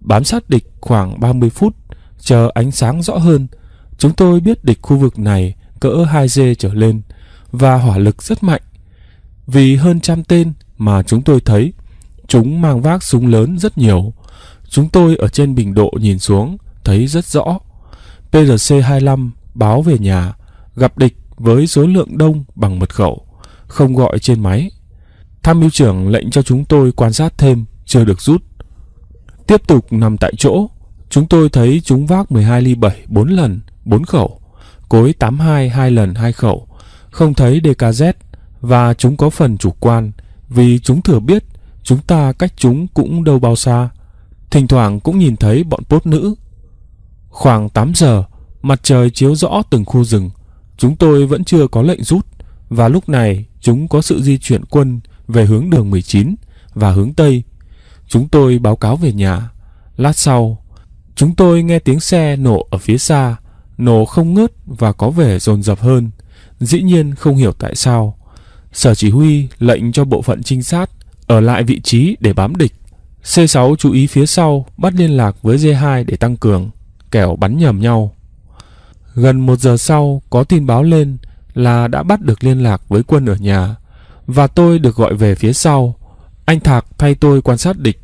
A: Bám sát địch khoảng 30 phút, chờ ánh sáng rõ hơn, chúng tôi biết địch khu vực này cỡ 2G trở lên và hỏa lực rất mạnh. Vì hơn trăm tên mà chúng tôi thấy, chúng mang vác súng lớn rất nhiều, Chúng tôi ở trên bình độ nhìn xuống, thấy rất rõ. PRC-25 báo về nhà, gặp địch với số lượng đông bằng mật khẩu, không gọi trên máy. Tham mưu trưởng lệnh cho chúng tôi quan sát thêm, chưa được rút. Tiếp tục nằm tại chỗ, chúng tôi thấy chúng vác 12 ly 7 4 lần, 4 khẩu, cối 82 2 lần 2 khẩu, không thấy DKZ và chúng có phần chủ quan vì chúng thừa biết chúng ta cách chúng cũng đâu bao xa thỉnh thoảng cũng nhìn thấy bọn bốt nữ. Khoảng 8 giờ, mặt trời chiếu rõ từng khu rừng. Chúng tôi vẫn chưa có lệnh rút và lúc này chúng có sự di chuyển quân về hướng đường 19 và hướng Tây. Chúng tôi báo cáo về nhà. Lát sau, chúng tôi nghe tiếng xe nổ ở phía xa, nổ không ngớt và có vẻ rồn rập hơn. Dĩ nhiên không hiểu tại sao. Sở chỉ huy lệnh cho bộ phận trinh sát ở lại vị trí để bám địch. C6 chú ý phía sau bắt liên lạc với D2 để tăng cường, kẻo bắn nhầm nhau. Gần một giờ sau có tin báo lên là đã bắt được liên lạc với quân ở nhà và tôi được gọi về phía sau. Anh Thạc thay tôi quan sát địch.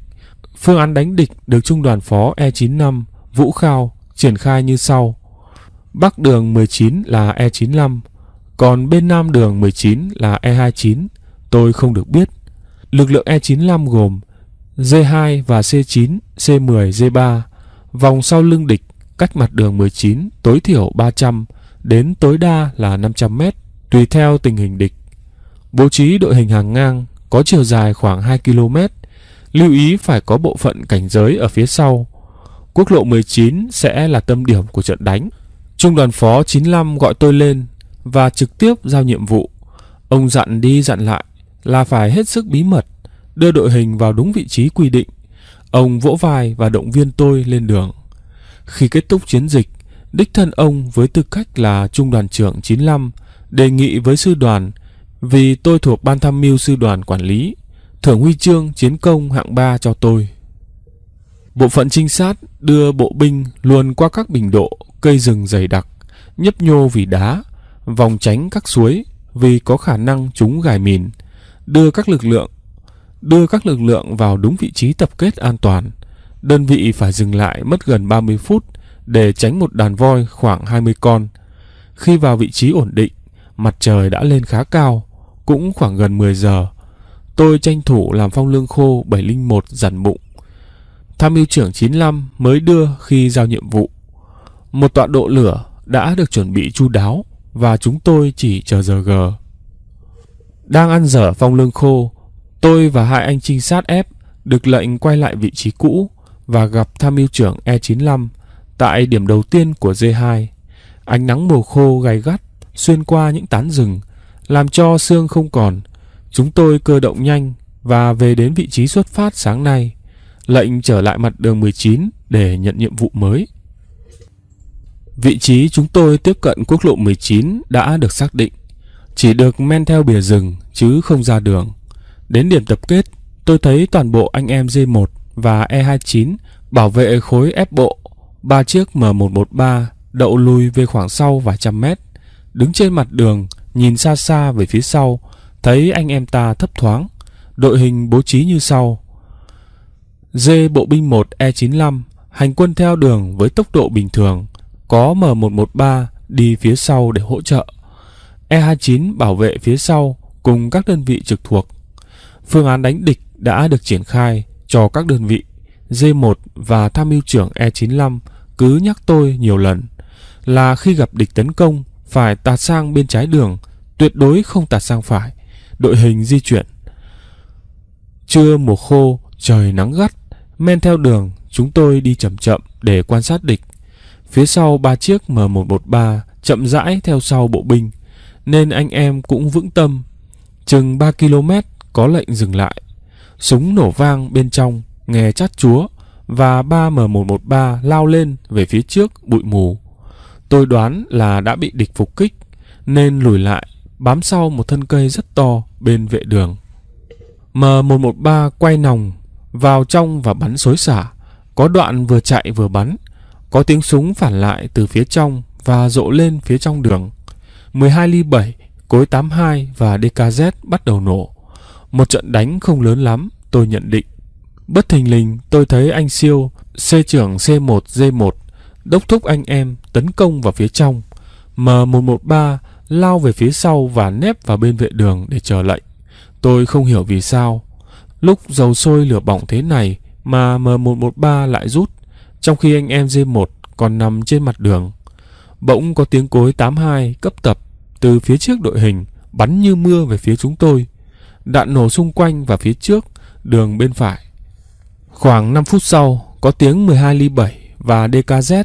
A: Phương án đánh địch được Trung đoàn phó E95 Vũ Khao triển khai như sau. Bắc đường 19 là E95, còn bên nam đường 19 là E29, tôi không được biết. Lực lượng E95 gồm D2 và C9, C10, D3, vòng sau lưng địch cách mặt đường 19 tối thiểu 300 đến tối đa là 500 m tùy theo tình hình địch. Bố trí đội hình hàng ngang có chiều dài khoảng 2 km. Lưu ý phải có bộ phận cảnh giới ở phía sau. Quốc lộ 19 sẽ là tâm điểm của trận đánh. Trung đoàn phó 95 gọi tôi lên và trực tiếp giao nhiệm vụ. Ông dặn đi dặn lại là phải hết sức bí mật đưa đội hình vào đúng vị trí quy định. Ông vỗ vai và động viên tôi lên đường. Khi kết thúc chiến dịch, đích thân ông với tư cách là trung đoàn trưởng 95 đề nghị với sư đoàn vì tôi thuộc ban tham mưu sư đoàn quản lý thưởng huy chương chiến công hạng 3 cho tôi. Bộ phận trinh sát đưa bộ binh luồn qua các bình độ, cây rừng dày đặc, nhấp nhô vì đá, vòng tránh các suối vì có khả năng chúng gài mìn, đưa các lực lượng đưa các lực lượng vào đúng vị trí tập kết an toàn. Đơn vị phải dừng lại mất gần 30 phút để tránh một đàn voi khoảng 20 con. Khi vào vị trí ổn định, mặt trời đã lên khá cao, cũng khoảng gần 10 giờ. Tôi tranh thủ làm phong lương khô 701 dằn bụng. Tham mưu trưởng 95 mới đưa khi giao nhiệm vụ. Một tọa độ lửa đã được chuẩn bị chu đáo và chúng tôi chỉ chờ giờ g. Đang ăn dở phong lương khô, Tôi và hai anh trinh sát ép được lệnh quay lại vị trí cũ và gặp tham mưu trưởng E95 tại điểm đầu tiên của D2. Ánh nắng mùa khô gay gắt xuyên qua những tán rừng, làm cho xương không còn. Chúng tôi cơ động nhanh và về đến vị trí xuất phát sáng nay. Lệnh trở lại mặt đường 19 để nhận nhiệm vụ mới. Vị trí chúng tôi tiếp cận quốc lộ 19 đã được xác định. Chỉ được men theo bìa rừng chứ không ra đường. Đến điểm tập kết, tôi thấy toàn bộ anh em J1 và E29 bảo vệ khối ép bộ, ba chiếc M113 đậu lùi về khoảng sau vài trăm mét. Đứng trên mặt đường, nhìn xa xa về phía sau, thấy anh em ta thấp thoáng. Đội hình bố trí như sau. D bộ binh 1 E95 hành quân theo đường với tốc độ bình thường, có M113 đi phía sau để hỗ trợ. E29 bảo vệ phía sau cùng các đơn vị trực thuộc. Phương án đánh địch đã được triển khai cho các đơn vị D1 và tham mưu trưởng E95 cứ nhắc tôi nhiều lần là khi gặp địch tấn công phải tạt sang bên trái đường, tuyệt đối không tạt sang phải, đội hình di chuyển. Trưa mùa khô, trời nắng gắt, men theo đường, chúng tôi đi chậm chậm để quan sát địch. Phía sau ba chiếc M113 chậm rãi theo sau bộ binh, nên anh em cũng vững tâm. Chừng 3 km có lệnh dừng lại. Súng nổ vang bên trong, nghe chát chúa và 3M113 lao lên về phía trước bụi mù. Tôi đoán là đã bị địch phục kích nên lùi lại bám sau một thân cây rất to bên vệ đường. M113 quay nòng vào trong và bắn xối xả, có đoạn vừa chạy vừa bắn, có tiếng súng phản lại từ phía trong và rộ lên phía trong đường. 12 ly 7, cối 82 và DKZ bắt đầu nổ. Một trận đánh không lớn lắm, tôi nhận định. Bất thình lình, tôi thấy anh Siêu, C trưởng C1D1, đốc thúc anh em tấn công vào phía trong. M113 lao về phía sau và nép vào bên vệ đường để chờ lệnh. Tôi không hiểu vì sao. Lúc dầu sôi lửa bỏng thế này mà M113 lại rút, trong khi anh em D1 còn nằm trên mặt đường. Bỗng có tiếng cối 82 cấp tập từ phía trước đội hình bắn như mưa về phía chúng tôi. Đạn nổ xung quanh và phía trước, đường bên phải. Khoảng 5 phút sau, có tiếng 12 ly 7 và DKZ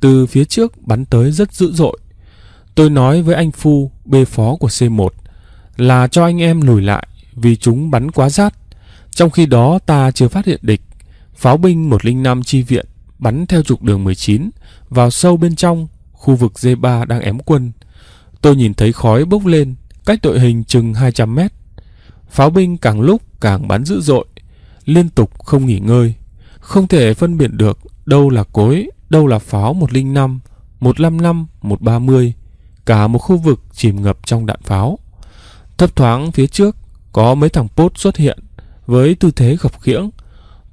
A: từ phía trước bắn tới rất dữ dội. Tôi nói với anh Phu, bê phó của C1, là cho anh em lùi lại vì chúng bắn quá rát. Trong khi đó ta chưa phát hiện địch. Pháo binh 105 chi viện bắn theo trục đường 19 vào sâu bên trong khu vực D3 đang ém quân. Tôi nhìn thấy khói bốc lên cách đội hình chừng 200 mét. Pháo binh càng lúc càng bắn dữ dội, liên tục không nghỉ ngơi, không thể phân biệt được đâu là cối, đâu là pháo 105, 155, 130. Cả một khu vực chìm ngập trong đạn pháo. Thấp thoáng phía trước có mấy thằng pốt xuất hiện với tư thế gập khiễng.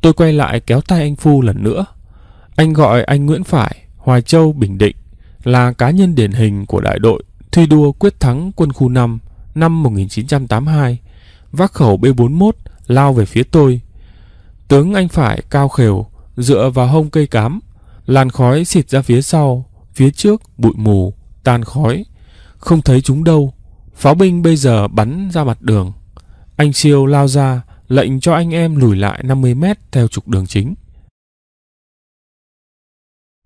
A: Tôi quay lại kéo tay anh Phu lần nữa. Anh gọi anh Nguyễn Phải, Hoài Châu, Bình Định là cá nhân điển hình của đại đội thi đua quyết thắng quân khu 5 năm 1982 vác khẩu B41 lao về phía tôi. Tướng anh phải cao khều, dựa vào hông cây cám, làn khói xịt ra phía sau, phía trước bụi mù, tan khói. Không thấy chúng đâu, pháo binh bây giờ bắn ra mặt đường. Anh siêu lao ra, lệnh cho anh em lùi lại 50 mét theo trục đường chính.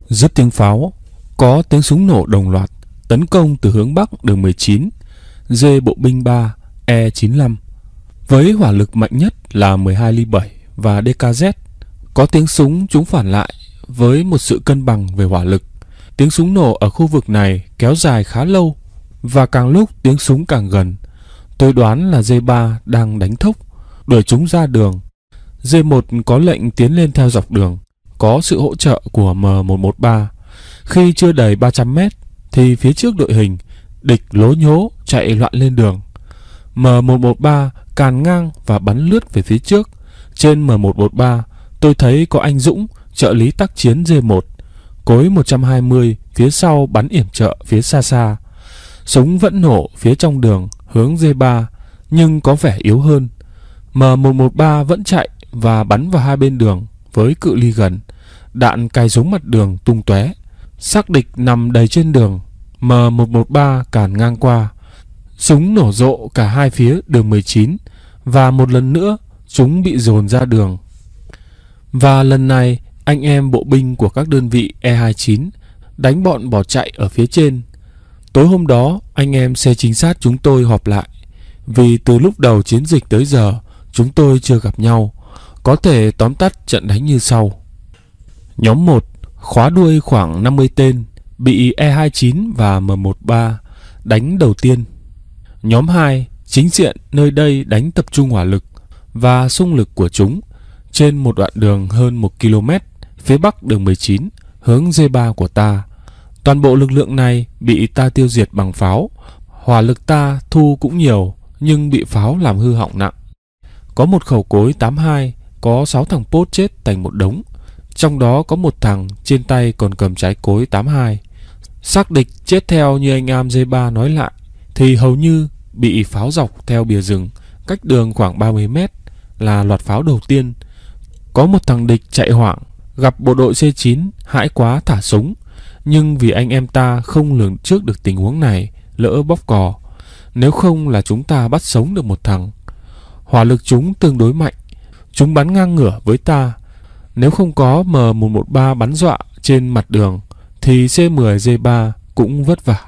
A: Dứt tiếng pháo, có tiếng súng nổ đồng loạt, tấn công từ hướng Bắc đường 19, D bộ binh 3, E95 với hỏa lực mạnh nhất là 12 ly 7 và DKZ. Có tiếng súng chúng phản lại với một sự cân bằng về hỏa lực. Tiếng súng nổ ở khu vực này kéo dài khá lâu và càng lúc tiếng súng càng gần. Tôi đoán là D3 đang đánh thốc, đuổi chúng ra đường. D1 có lệnh tiến lên theo dọc đường, có sự hỗ trợ của M113. Khi chưa đầy 300 mét thì phía trước đội hình, địch lố nhố chạy loạn lên đường. M113 càn ngang và bắn lướt về phía trước. Trên m 113 tôi thấy có anh Dũng, trợ lý tác chiến D1, cối 120 phía sau bắn yểm trợ phía xa xa. Súng vẫn nổ phía trong đường hướng D3 nhưng có vẻ yếu hơn. M113 vẫn chạy và bắn vào hai bên đường với cự ly gần. Đạn cài xuống mặt đường tung tóe. Xác địch nằm đầy trên đường, M113 càn ngang qua. Súng nổ rộ cả hai phía đường 19 và một lần nữa chúng bị dồn ra đường. Và lần này anh em bộ binh của các đơn vị E29 đánh bọn bỏ chạy ở phía trên. Tối hôm đó anh em xe chính sát chúng tôi họp lại vì từ lúc đầu chiến dịch tới giờ chúng tôi chưa gặp nhau. Có thể tóm tắt trận đánh như sau. Nhóm 1 khóa đuôi khoảng 50 tên bị E29 và M13 đánh đầu tiên. Nhóm 2 Chính diện nơi đây đánh tập trung hỏa lực và xung lực của chúng trên một đoạn đường hơn 1 km phía bắc đường 19 hướng D3 của ta. Toàn bộ lực lượng này bị ta tiêu diệt bằng pháo. Hỏa lực ta thu cũng nhiều nhưng bị pháo làm hư hỏng nặng. Có một khẩu cối 82 có 6 thằng pốt chết thành một đống. Trong đó có một thằng trên tay còn cầm trái cối 82. Xác địch chết theo như anh Am D3 nói lại thì hầu như bị pháo dọc theo bìa rừng, cách đường khoảng 30 mét là loạt pháo đầu tiên. Có một thằng địch chạy hoảng, gặp bộ đội C9 hãi quá thả súng, nhưng vì anh em ta không lường trước được tình huống này, lỡ bóp cò, nếu không là chúng ta bắt sống được một thằng. Hỏa lực chúng tương đối mạnh, chúng bắn ngang ngửa với ta. Nếu không có M113 bắn dọa trên mặt đường thì C10 J3 cũng vất vả.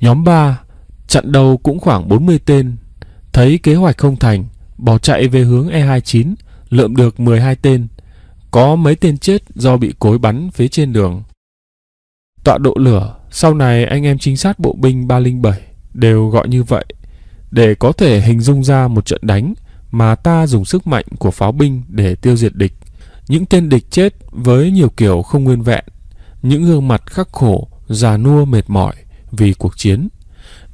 A: Nhóm 3 Chặn đầu cũng khoảng 40 tên Thấy kế hoạch không thành Bỏ chạy về hướng E29 Lượm được 12 tên Có mấy tên chết do bị cối bắn phía trên đường Tọa độ lửa Sau này anh em trinh sát bộ binh 307 Đều gọi như vậy Để có thể hình dung ra một trận đánh Mà ta dùng sức mạnh của pháo binh Để tiêu diệt địch Những tên địch chết với nhiều kiểu không nguyên vẹn Những gương mặt khắc khổ Già nua mệt mỏi Vì cuộc chiến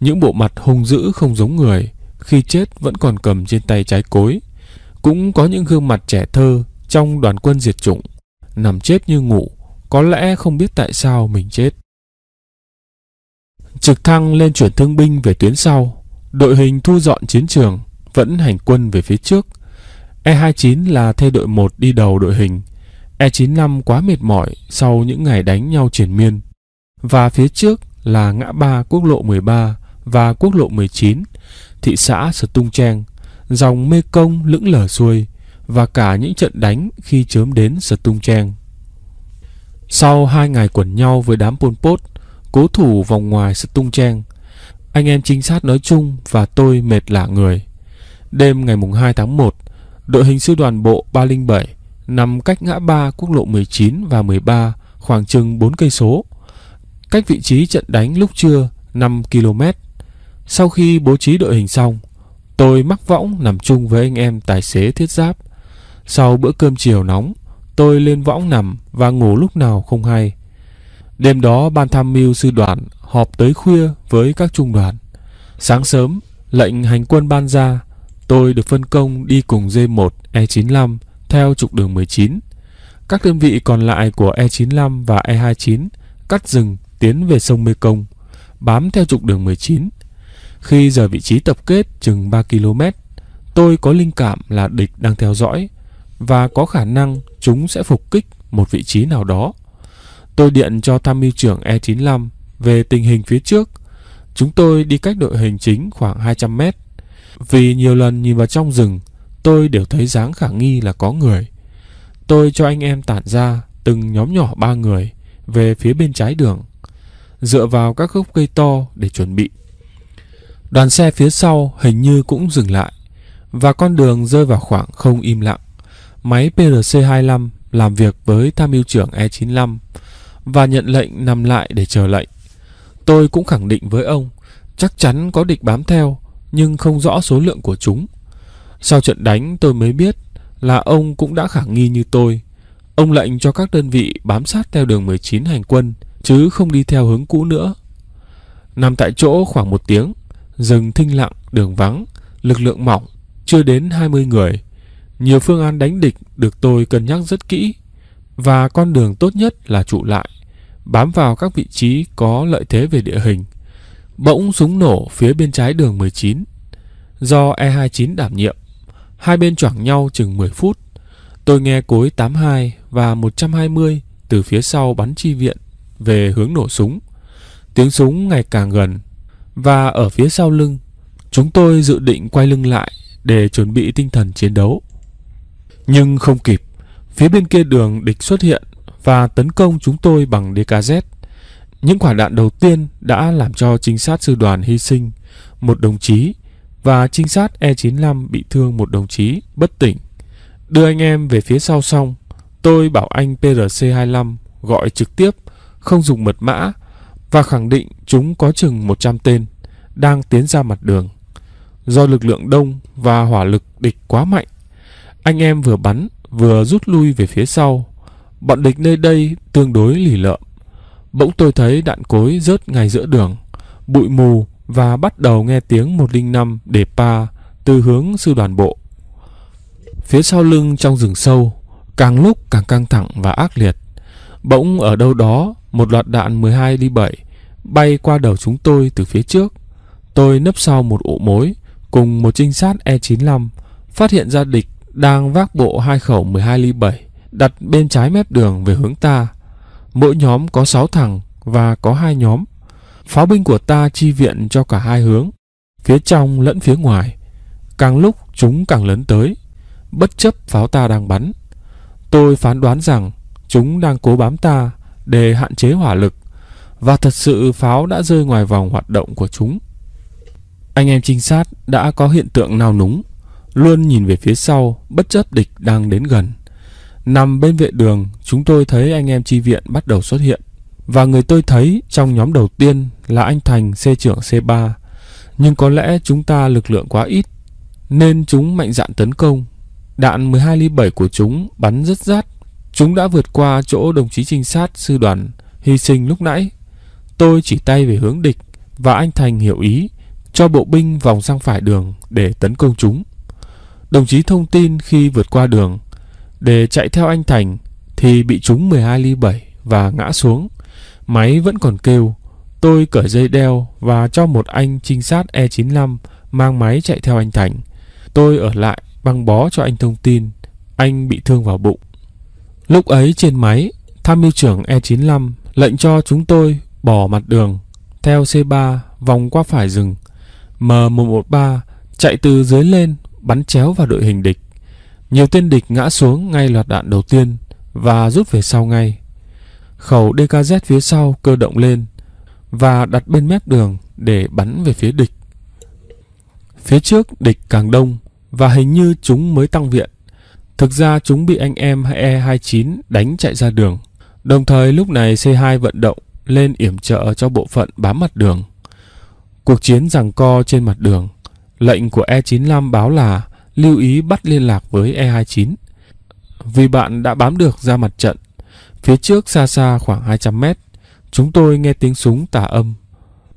A: những bộ mặt hung dữ không giống người, khi chết vẫn còn cầm trên tay trái cối. Cũng có những gương mặt trẻ thơ trong đoàn quân diệt chủng, nằm chết như ngủ, có lẽ không biết tại sao mình chết. Trực thăng lên chuyển thương binh về tuyến sau, đội hình thu dọn chiến trường, vẫn hành quân về phía trước. E29 là thê đội 1 đi đầu đội hình, E95 quá mệt mỏi sau những ngày đánh nhau triển miên. Và phía trước là ngã ba quốc lộ 13 và quốc lộ 19, thị xã Stungcheng, dòng Mê Công lững lờ xuôi và cả những trận đánh khi chớm đến Stungcheng. Sau hai ngày quẩn nhau với đám Pol Pot, cố thủ vòng ngoài Stungcheng, anh em trinh sát nói chung và tôi mệt lạ người. Đêm ngày mùng 2 tháng 1, đội hình sư đoàn bộ 307 nằm cách ngã ba quốc lộ 19 và 13 khoảng chừng 4 cây số, cách vị trí trận đánh lúc trưa 5 km. Sau khi bố trí đội hình xong, tôi mắc võng nằm chung với anh em tài xế thiết giáp. Sau bữa cơm chiều nóng, tôi lên võng nằm và ngủ lúc nào không hay. Đêm đó ban tham mưu sư đoàn họp tới khuya với các trung đoàn. Sáng sớm, lệnh hành quân ban ra, tôi được phân công đi cùng D1 E95 theo trục đường 19. Các đơn vị còn lại của E95 và E29 cắt rừng tiến về sông Mê Công, bám theo trục đường 19. Khi giờ vị trí tập kết chừng 3 km, tôi có linh cảm là địch đang theo dõi và có khả năng chúng sẽ phục kích một vị trí nào đó. Tôi điện cho tham mưu trưởng E95 về tình hình phía trước. Chúng tôi đi cách đội hình chính khoảng 200 mét. Vì nhiều lần nhìn vào trong rừng, tôi đều thấy dáng khả nghi là có người. Tôi cho anh em tản ra từng nhóm nhỏ ba người về phía bên trái đường, dựa vào các gốc cây to để chuẩn bị Đoàn xe phía sau hình như cũng dừng lại và con đường rơi vào khoảng không im lặng. Máy PRC-25 làm việc với tham mưu trưởng E-95 và nhận lệnh nằm lại để chờ lệnh. Tôi cũng khẳng định với ông, chắc chắn có địch bám theo nhưng không rõ số lượng của chúng. Sau trận đánh tôi mới biết là ông cũng đã khả nghi như tôi. Ông lệnh cho các đơn vị bám sát theo đường 19 hành quân chứ không đi theo hướng cũ nữa. Nằm tại chỗ khoảng một tiếng, Rừng thinh lặng, đường vắng, lực lượng mỏng, chưa đến 20 người. Nhiều phương án đánh địch được tôi cân nhắc rất kỹ và con đường tốt nhất là trụ lại, bám vào các vị trí có lợi thế về địa hình. Bỗng súng nổ phía bên trái đường 19, do E29 đảm nhiệm. Hai bên choảng nhau chừng 10 phút. Tôi nghe cối 82 và 120 từ phía sau bắn chi viện về hướng nổ súng. Tiếng súng ngày càng gần và ở phía sau lưng, chúng tôi dự định quay lưng lại để chuẩn bị tinh thần chiến đấu. Nhưng không kịp, phía bên kia đường địch xuất hiện và tấn công chúng tôi bằng DKZ. Những quả đạn đầu tiên đã làm cho trinh sát sư đoàn hy sinh một đồng chí và trinh sát E95 bị thương một đồng chí bất tỉnh. Đưa anh em về phía sau xong, tôi bảo anh PRC25 gọi trực tiếp, không dùng mật mã và khẳng định chúng có chừng 100 tên đang tiến ra mặt đường. Do lực lượng đông và hỏa lực địch quá mạnh, anh em vừa bắn vừa rút lui về phía sau. Bọn địch nơi đây tương đối lì lợm. Bỗng tôi thấy đạn cối rớt ngay giữa đường, bụi mù và bắt đầu nghe tiếng 105 để pa từ hướng sư đoàn bộ. Phía sau lưng trong rừng sâu, càng lúc càng căng thẳng và ác liệt. Bỗng ở đâu đó một loạt đạn 12 ly 7 bay qua đầu chúng tôi từ phía trước. Tôi nấp sau một ổ mối cùng một trinh sát E95 phát hiện ra địch đang vác bộ hai khẩu 12 ly 7 đặt bên trái mép đường về hướng ta. Mỗi nhóm có 6 thằng và có hai nhóm. Pháo binh của ta chi viện cho cả hai hướng, phía trong lẫn phía ngoài. Càng lúc chúng càng lớn tới, bất chấp pháo ta đang bắn. Tôi phán đoán rằng chúng đang cố bám ta để hạn chế hỏa lực và thật sự pháo đã rơi ngoài vòng hoạt động của chúng. Anh em trinh sát đã có hiện tượng nào núng, luôn nhìn về phía sau bất chấp địch đang đến gần. Nằm bên vệ đường, chúng tôi thấy anh em chi viện bắt đầu xuất hiện. Và người tôi thấy trong nhóm đầu tiên là anh Thành xe trưởng C3. Nhưng có lẽ chúng ta lực lượng quá ít, nên chúng mạnh dạn tấn công. Đạn 12 ly 7 của chúng bắn rất rát Chúng đã vượt qua chỗ đồng chí trinh sát sư đoàn hy sinh lúc nãy. Tôi chỉ tay về hướng địch và anh Thành hiểu ý cho bộ binh vòng sang phải đường để tấn công chúng. Đồng chí thông tin khi vượt qua đường để chạy theo anh Thành thì bị trúng 12 ly 7 và ngã xuống. Máy vẫn còn kêu. Tôi cởi dây đeo và cho một anh trinh sát E95 mang máy chạy theo anh Thành. Tôi ở lại băng bó cho anh thông tin. Anh bị thương vào bụng. Lúc ấy trên máy, tham mưu trưởng E95 lệnh cho chúng tôi bỏ mặt đường, theo C3 vòng qua phải rừng. M113 chạy từ dưới lên, bắn chéo vào đội hình địch. Nhiều tên địch ngã xuống ngay loạt đạn đầu tiên và rút về sau ngay. Khẩu DKZ phía sau cơ động lên và đặt bên mép đường để bắn về phía địch. Phía trước địch càng đông và hình như chúng mới tăng viện. Thực ra chúng bị anh em E29 đánh chạy ra đường. Đồng thời lúc này C2 vận động lên yểm trợ cho bộ phận bám mặt đường. Cuộc chiến giằng co trên mặt đường. Lệnh của E95 báo là lưu ý bắt liên lạc với E29. Vì bạn đã bám được ra mặt trận. Phía trước xa xa khoảng 200 m chúng tôi nghe tiếng súng tả âm.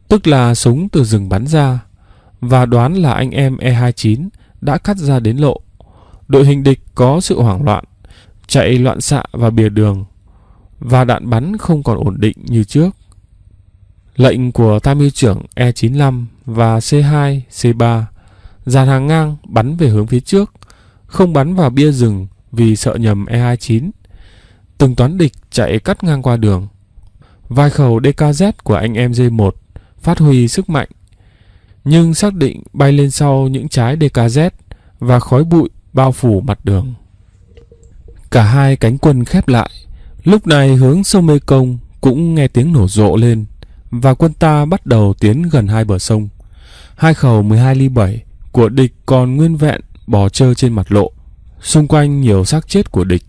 A: Tức là súng từ rừng bắn ra. Và đoán là anh em E29 đã cắt ra đến lộ Đội hình địch có sự hoảng loạn, chạy loạn xạ và bìa đường, và đạn bắn không còn ổn định như trước. Lệnh của tham mưu trưởng E95 và C2, C3 dàn hàng ngang bắn về hướng phía trước, không bắn vào bia rừng vì sợ nhầm E29. Từng toán địch chạy cắt ngang qua đường. vài khẩu DKZ của anh em J1 phát huy sức mạnh, nhưng xác định bay lên sau những trái DKZ và khói bụi bao phủ mặt đường. Cả hai cánh quân khép lại, lúc này hướng sông Mê Công cũng nghe tiếng nổ rộ lên và quân ta bắt đầu tiến gần hai bờ sông. Hai khẩu 12 ly 7 của địch còn nguyên vẹn bò trơ trên mặt lộ. Xung quanh nhiều xác chết của địch.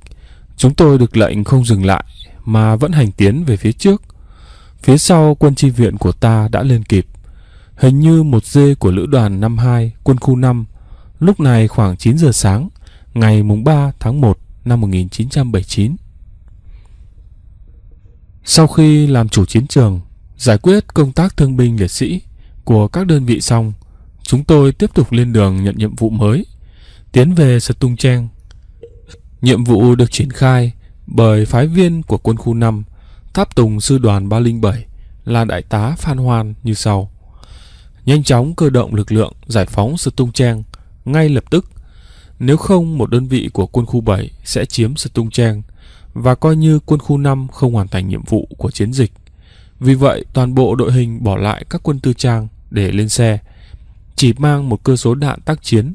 A: Chúng tôi được lệnh không dừng lại mà vẫn hành tiến về phía trước. Phía sau quân chi viện của ta đã lên kịp. Hình như một dê của lữ đoàn 52 quân khu 5 Lúc này khoảng 9 giờ sáng, ngày mùng 3 tháng 1 năm 1979. Sau khi làm chủ chiến trường, giải quyết công tác thương binh liệt sĩ của các đơn vị xong, chúng tôi tiếp tục lên đường nhận nhiệm vụ mới, tiến về Stung Trang. Nhiệm vụ được triển khai bởi phái viên của quân khu 5, tháp tùng sư đoàn 307 là đại tá Phan Hoan như sau. Nhanh chóng cơ động lực lượng giải phóng Stung Trang ngay lập tức. Nếu không, một đơn vị của quân khu 7 sẽ chiếm tung Trang và coi như quân khu 5 không hoàn thành nhiệm vụ của chiến dịch. Vì vậy, toàn bộ đội hình bỏ lại các quân tư trang để lên xe, chỉ mang một cơ số đạn tác chiến,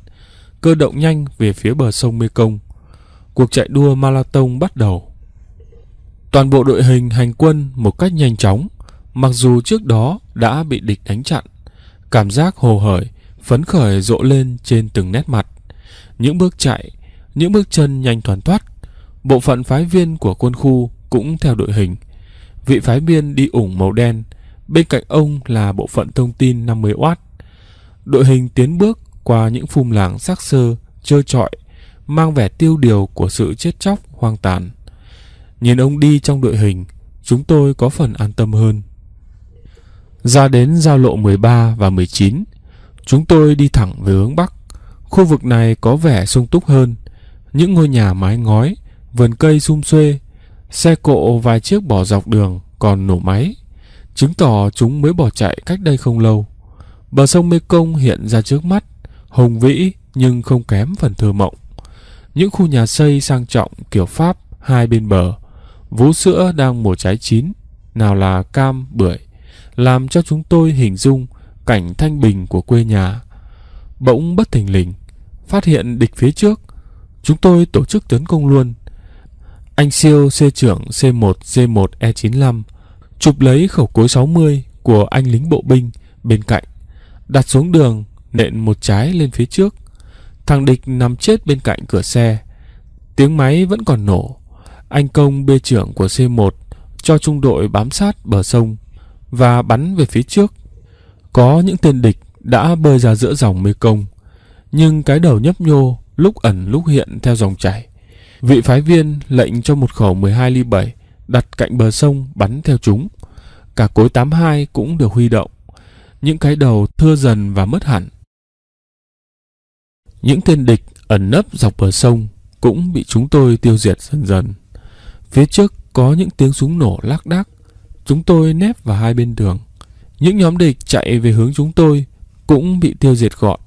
A: cơ động nhanh về phía bờ sông Mê Công. Cuộc chạy đua marathon bắt đầu. Toàn bộ đội hình hành quân một cách nhanh chóng, mặc dù trước đó đã bị địch đánh chặn. Cảm giác hồ hởi phấn khởi rộ lên trên từng nét mặt. Những bước chạy, những bước chân nhanh thoăn thoát. Bộ phận phái viên của quân khu cũng theo đội hình. Vị phái viên đi ủng màu đen, bên cạnh ông là bộ phận thông tin 50W. Đội hình tiến bước qua những phum làng sắc sơ, trơ trọi, mang vẻ tiêu điều của sự chết chóc hoang tàn. Nhìn ông đi trong đội hình, chúng tôi có phần an tâm hơn. Ra đến giao lộ 13 và 19, Chúng tôi đi thẳng về hướng Bắc. Khu vực này có vẻ sung túc hơn. Những ngôi nhà mái ngói, vườn cây sum xuê, xe cộ vài chiếc bỏ dọc đường còn nổ máy, chứng tỏ chúng mới bỏ chạy cách đây không lâu. Bờ sông Mekong hiện ra trước mắt, hùng vĩ nhưng không kém phần thơ mộng. Những khu nhà xây sang trọng kiểu Pháp hai bên bờ, vú sữa đang mùa trái chín, nào là cam, bưởi, làm cho chúng tôi hình dung cảnh thanh bình của quê nhà. Bỗng bất thình lình, phát hiện địch phía trước, chúng tôi tổ chức tấn công luôn. Anh siêu C trưởng C1 C1 E95 chụp lấy khẩu cối 60 của anh lính bộ binh bên cạnh, đặt xuống đường, nện một trái lên phía trước. Thằng địch nằm chết bên cạnh cửa xe. Tiếng máy vẫn còn nổ. Anh công b trưởng của C1 cho trung đội bám sát bờ sông và bắn về phía trước có những tên địch đã bơi ra giữa dòng mê công, nhưng cái đầu nhấp nhô lúc ẩn lúc hiện theo dòng chảy. Vị phái viên lệnh cho một khẩu 12 ly 7 đặt cạnh bờ sông bắn theo chúng. Cả cối 82 cũng được huy động. Những cái đầu thưa dần và mất hẳn. Những tên địch ẩn nấp dọc bờ sông cũng bị chúng tôi tiêu diệt dần dần. Phía trước có những tiếng súng nổ lác đác. Chúng tôi nép vào hai bên đường. Những nhóm địch chạy về hướng chúng tôi cũng bị tiêu diệt gọn.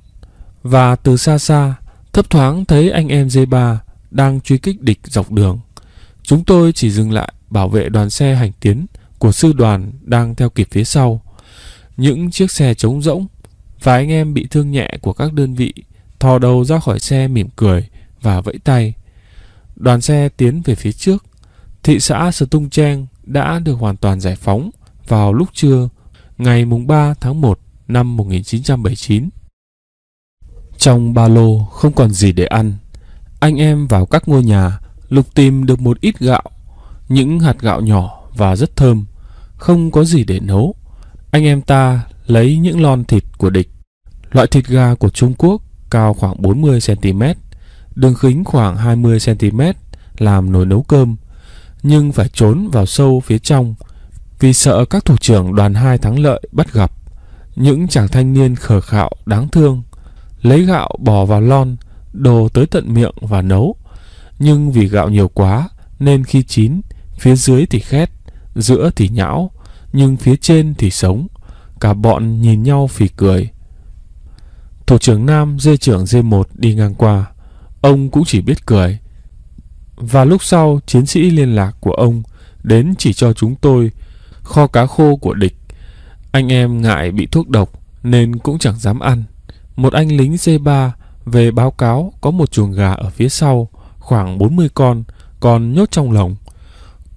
A: Và từ xa xa, thấp thoáng thấy anh em D3 đang truy kích địch dọc đường. Chúng tôi chỉ dừng lại bảo vệ đoàn xe hành tiến của sư đoàn đang theo kịp phía sau. Những chiếc xe trống rỗng và anh em bị thương nhẹ của các đơn vị thò đầu ra khỏi xe mỉm cười và vẫy tay. Đoàn xe tiến về phía trước. Thị xã Stung Cheng đã được hoàn toàn giải phóng vào lúc trưa ngày mùng 3 tháng 1 năm 1979. Trong ba lô không còn gì để ăn. Anh em vào các ngôi nhà, lục tìm được một ít gạo, những hạt gạo nhỏ và rất thơm, không có gì để nấu. Anh em ta lấy những lon thịt của địch, loại thịt gà của Trung Quốc cao khoảng 40cm, đường khính khoảng 20cm làm nồi nấu cơm, nhưng phải trốn vào sâu phía trong – vì sợ các thủ trưởng đoàn hai thắng lợi bắt gặp những chàng thanh niên khờ khạo đáng thương lấy gạo bỏ vào lon đồ tới tận miệng và nấu nhưng vì gạo nhiều quá nên khi chín phía dưới thì khét giữa thì nhão nhưng phía trên thì sống cả bọn nhìn nhau phì cười thủ trưởng nam dê trưởng dê một đi ngang qua ông cũng chỉ biết cười và lúc sau chiến sĩ liên lạc của ông đến chỉ cho chúng tôi kho cá khô của địch. Anh em ngại bị thuốc độc nên cũng chẳng dám ăn. Một anh lính C3 về báo cáo có một chuồng gà ở phía sau, khoảng 40 con, còn nhốt trong lồng.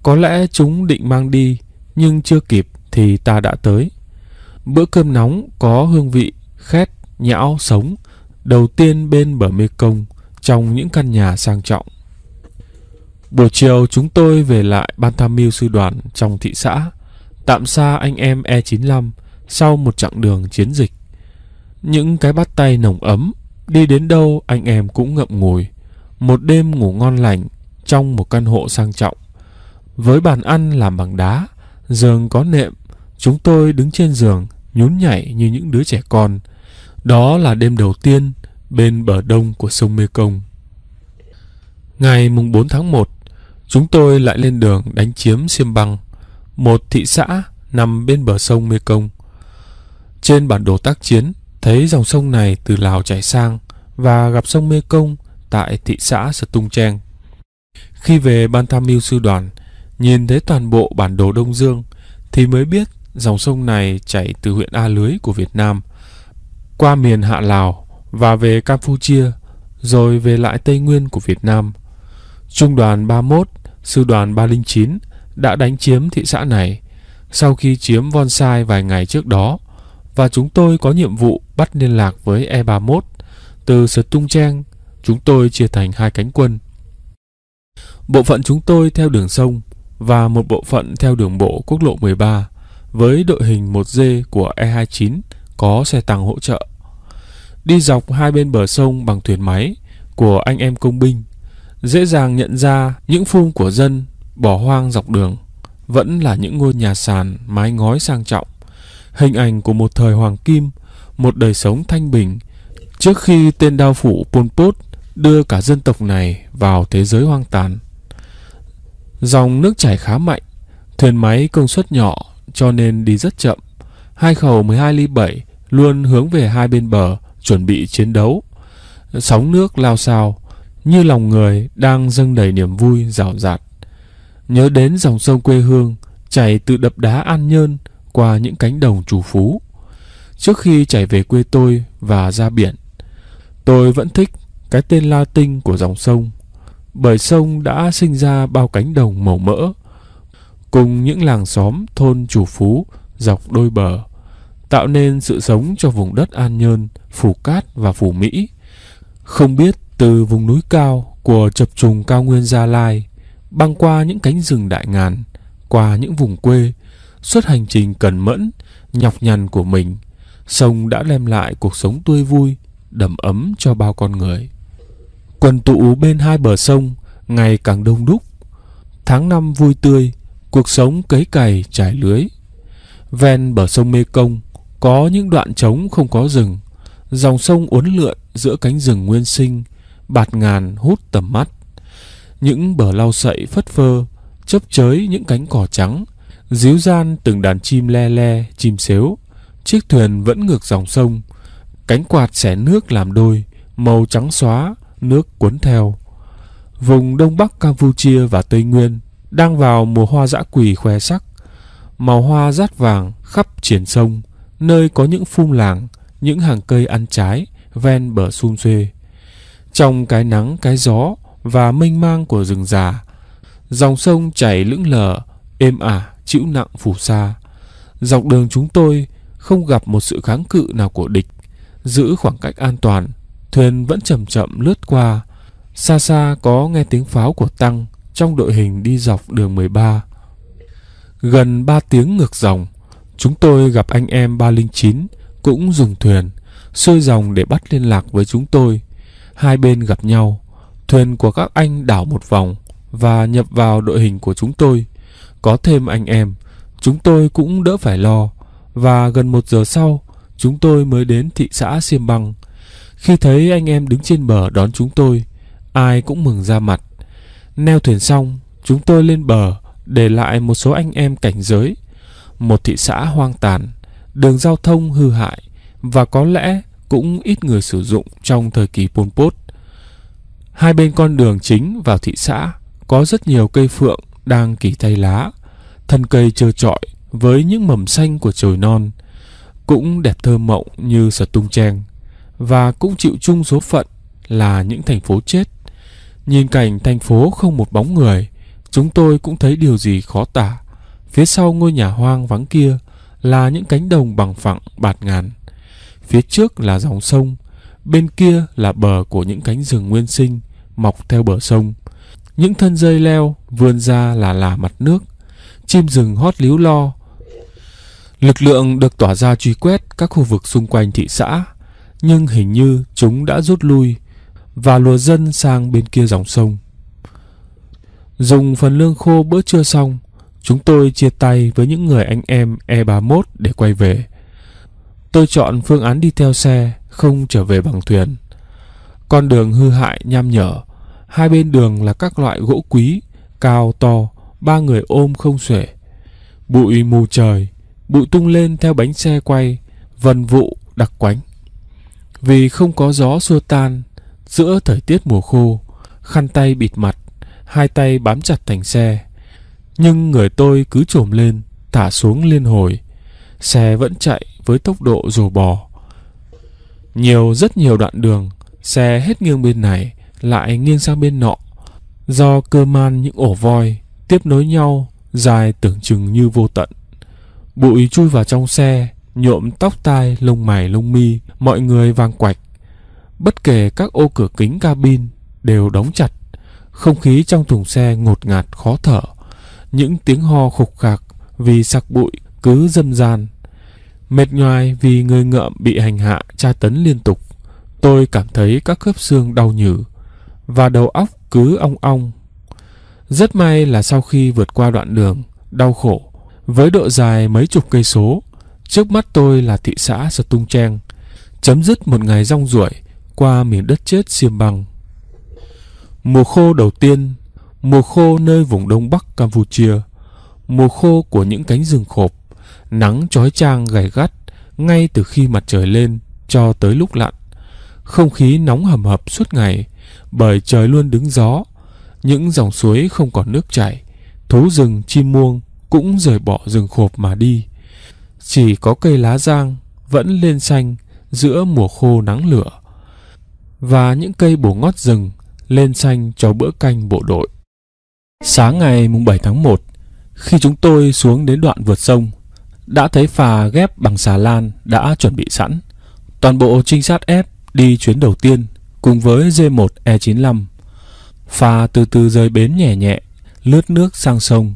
A: Có lẽ chúng định mang đi, nhưng chưa kịp thì ta đã tới. Bữa cơm nóng có hương vị khét, nhão, sống, đầu tiên bên bờ Mê Công, trong những căn nhà sang trọng. Buổi chiều chúng tôi về lại Ban Tham Mưu Sư Đoàn trong thị xã, tạm xa anh em E95 sau một chặng đường chiến dịch. Những cái bắt tay nồng ấm, đi đến đâu anh em cũng ngậm ngùi. Một đêm ngủ ngon lành trong một căn hộ sang trọng. Với bàn ăn làm bằng đá, giường có nệm, chúng tôi đứng trên giường nhún nhảy như những đứa trẻ con. Đó là đêm đầu tiên bên bờ đông của sông Mê Công. Ngày mùng 4 tháng 1, chúng tôi lại lên đường đánh chiếm Siêm Băng một thị xã nằm bên bờ sông Mekong. Trên bản đồ tác chiến, thấy dòng sông này từ Lào chảy sang và gặp sông Mekong tại thị xã Stung Trang. Khi về Ban Tham mưu sư đoàn, nhìn thấy toàn bộ bản đồ Đông Dương thì mới biết dòng sông này chảy từ huyện A Lưới của Việt Nam qua miền Hạ Lào và về Campuchia rồi về lại Tây Nguyên của Việt Nam. Trung đoàn 31, sư đoàn 309 đã đánh chiếm thị xã này sau khi chiếm Vonsai vài ngày trước đó và chúng tôi có nhiệm vụ bắt liên lạc với E31 từ Tung Trang. Chúng tôi chia thành hai cánh quân. Bộ phận chúng tôi theo đường sông và một bộ phận theo đường bộ quốc lộ 13 với đội hình 1 g của E29 có xe tăng hỗ trợ. Đi dọc hai bên bờ sông bằng thuyền máy của anh em công binh, dễ dàng nhận ra những phun của dân Bỏ hoang dọc đường Vẫn là những ngôi nhà sàn mái ngói sang trọng Hình ảnh của một thời hoàng kim Một đời sống thanh bình Trước khi tên đao phủ Pol Pot Đưa cả dân tộc này vào thế giới hoang tàn Dòng nước chảy khá mạnh Thuyền máy công suất nhỏ Cho nên đi rất chậm Hai khẩu 12 ly 7 Luôn hướng về hai bên bờ Chuẩn bị chiến đấu Sóng nước lao sao Như lòng người đang dâng đầy niềm vui rào rạt Nhớ đến dòng sông quê hương chảy từ đập đá An Nhơn qua những cánh đồng chủ phú. Trước khi chảy về quê tôi và ra biển, tôi vẫn thích cái tên Latin của dòng sông, bởi sông đã sinh ra bao cánh đồng màu mỡ, cùng những làng xóm thôn chủ phú dọc đôi bờ, tạo nên sự sống cho vùng đất An Nhơn, Phủ Cát và Phủ Mỹ. Không biết từ vùng núi cao của chập trùng cao nguyên Gia Lai băng qua những cánh rừng đại ngàn, qua những vùng quê, suốt hành trình cần mẫn, nhọc nhằn của mình, sông đã đem lại cuộc sống tươi vui, đầm ấm cho bao con người. Quần tụ bên hai bờ sông ngày càng đông đúc. Tháng năm vui tươi, cuộc sống cấy cày trải lưới. Ven bờ sông Mê Công có những đoạn trống không có rừng, dòng sông uốn lượn giữa cánh rừng nguyên sinh, bạt ngàn hút tầm mắt những bờ lau sậy phất phơ, chấp chới những cánh cỏ trắng, díu gian từng đàn chim le le, chim xếu. Chiếc thuyền vẫn ngược dòng sông, cánh quạt xẻ nước làm đôi, màu trắng xóa, nước cuốn theo. Vùng Đông Bắc Campuchia và Tây Nguyên đang vào mùa hoa dã quỳ khoe sắc. Màu hoa rát vàng khắp triển sông, nơi có những phum làng, những hàng cây ăn trái ven bờ sum xuê. Trong cái nắng, cái gió, và mênh mang của rừng già. Dòng sông chảy lững lờ, êm ả, chịu nặng phủ xa. Dọc đường chúng tôi không gặp một sự kháng cự nào của địch. Giữ khoảng cách an toàn, thuyền vẫn chậm chậm lướt qua. Xa xa có nghe tiếng pháo của Tăng trong đội hình đi dọc đường 13. Gần 3 tiếng ngược dòng, chúng tôi gặp anh em 309 cũng dùng thuyền, xuôi dòng để bắt liên lạc với chúng tôi. Hai bên gặp nhau, Thuyền của các anh đảo một vòng và nhập vào đội hình của chúng tôi. Có thêm anh em, chúng tôi cũng đỡ phải lo. Và gần một giờ sau, chúng tôi mới đến thị xã Siêm Băng. Khi thấy anh em đứng trên bờ đón chúng tôi, ai cũng mừng ra mặt. Neo thuyền xong, chúng tôi lên bờ để lại một số anh em cảnh giới. Một thị xã hoang tàn, đường giao thông hư hại và có lẽ cũng ít người sử dụng trong thời kỳ Pol Pot. Hai bên con đường chính vào thị xã có rất nhiều cây phượng đang kỳ tay lá, thân cây trơ trọi với những mầm xanh của trời non, cũng đẹp thơ mộng như Sở Tung treng và cũng chịu chung số phận là những thành phố chết. Nhìn cảnh thành phố không một bóng người, chúng tôi cũng thấy điều gì khó tả. Phía sau ngôi nhà hoang vắng kia là những cánh đồng bằng phẳng bạt ngàn. Phía trước là dòng sông, Bên kia là bờ của những cánh rừng nguyên sinh mọc theo bờ sông. Những thân dây leo vươn ra là là mặt nước. Chim rừng hót líu lo. Lực lượng được tỏa ra truy quét các khu vực xung quanh thị xã, nhưng hình như chúng đã rút lui và lùa dân sang bên kia dòng sông. Dùng phần lương khô bữa trưa xong, chúng tôi chia tay với những người anh em E31 để quay về. Tôi chọn phương án đi theo xe không trở về bằng thuyền. Con đường hư hại nham nhở, hai bên đường là các loại gỗ quý, cao to, ba người ôm không xuể. Bụi mù trời, bụi tung lên theo bánh xe quay, vần vụ đặc quánh. Vì không có gió xua tan, giữa thời tiết mùa khô, khăn tay bịt mặt, hai tay bám chặt thành xe. Nhưng người tôi cứ trồm lên, thả xuống liên hồi. Xe vẫn chạy với tốc độ rồ bò. Nhiều rất nhiều đoạn đường, xe hết nghiêng bên này, lại nghiêng sang bên nọ. Do cơ man những ổ voi, tiếp nối nhau, dài tưởng chừng như vô tận. Bụi chui vào trong xe, nhộm tóc tai, lông mày, lông mi, mọi người vàng quạch. Bất kể các ô cửa kính cabin đều đóng chặt, không khí trong thùng xe ngột ngạt khó thở. Những tiếng ho khục khạc vì sặc bụi cứ dâm gian Mệt nhoài vì người ngợm bị hành hạ tra tấn liên tục, tôi cảm thấy các khớp xương đau nhừ và đầu óc cứ ong ong. Rất may là sau khi vượt qua đoạn đường đau khổ với độ dài mấy chục cây số, trước mắt tôi là thị xã tung Trang, chấm dứt một ngày rong ruổi qua miền đất chết xiêm băng. Mùa khô đầu tiên, mùa khô nơi vùng đông bắc Campuchia, mùa khô của những cánh rừng khộp, Nắng chói chang gay gắt ngay từ khi mặt trời lên cho tới lúc lặn. Không khí nóng hầm hập suốt ngày bởi trời luôn đứng gió. Những dòng suối không còn nước chảy, thú rừng chim muông cũng rời bỏ rừng khộp mà đi. Chỉ có cây lá giang vẫn lên xanh giữa mùa khô nắng lửa và những cây bổ ngót rừng lên xanh cho bữa canh bộ đội. Sáng ngày mùng 7 tháng 1, khi chúng tôi xuống đến đoạn vượt sông, đã thấy phà ghép bằng xà lan đã chuẩn bị sẵn. Toàn bộ trinh sát F đi chuyến đầu tiên cùng với G1E95. Phà từ từ rời bến nhẹ nhẹ, lướt nước sang sông,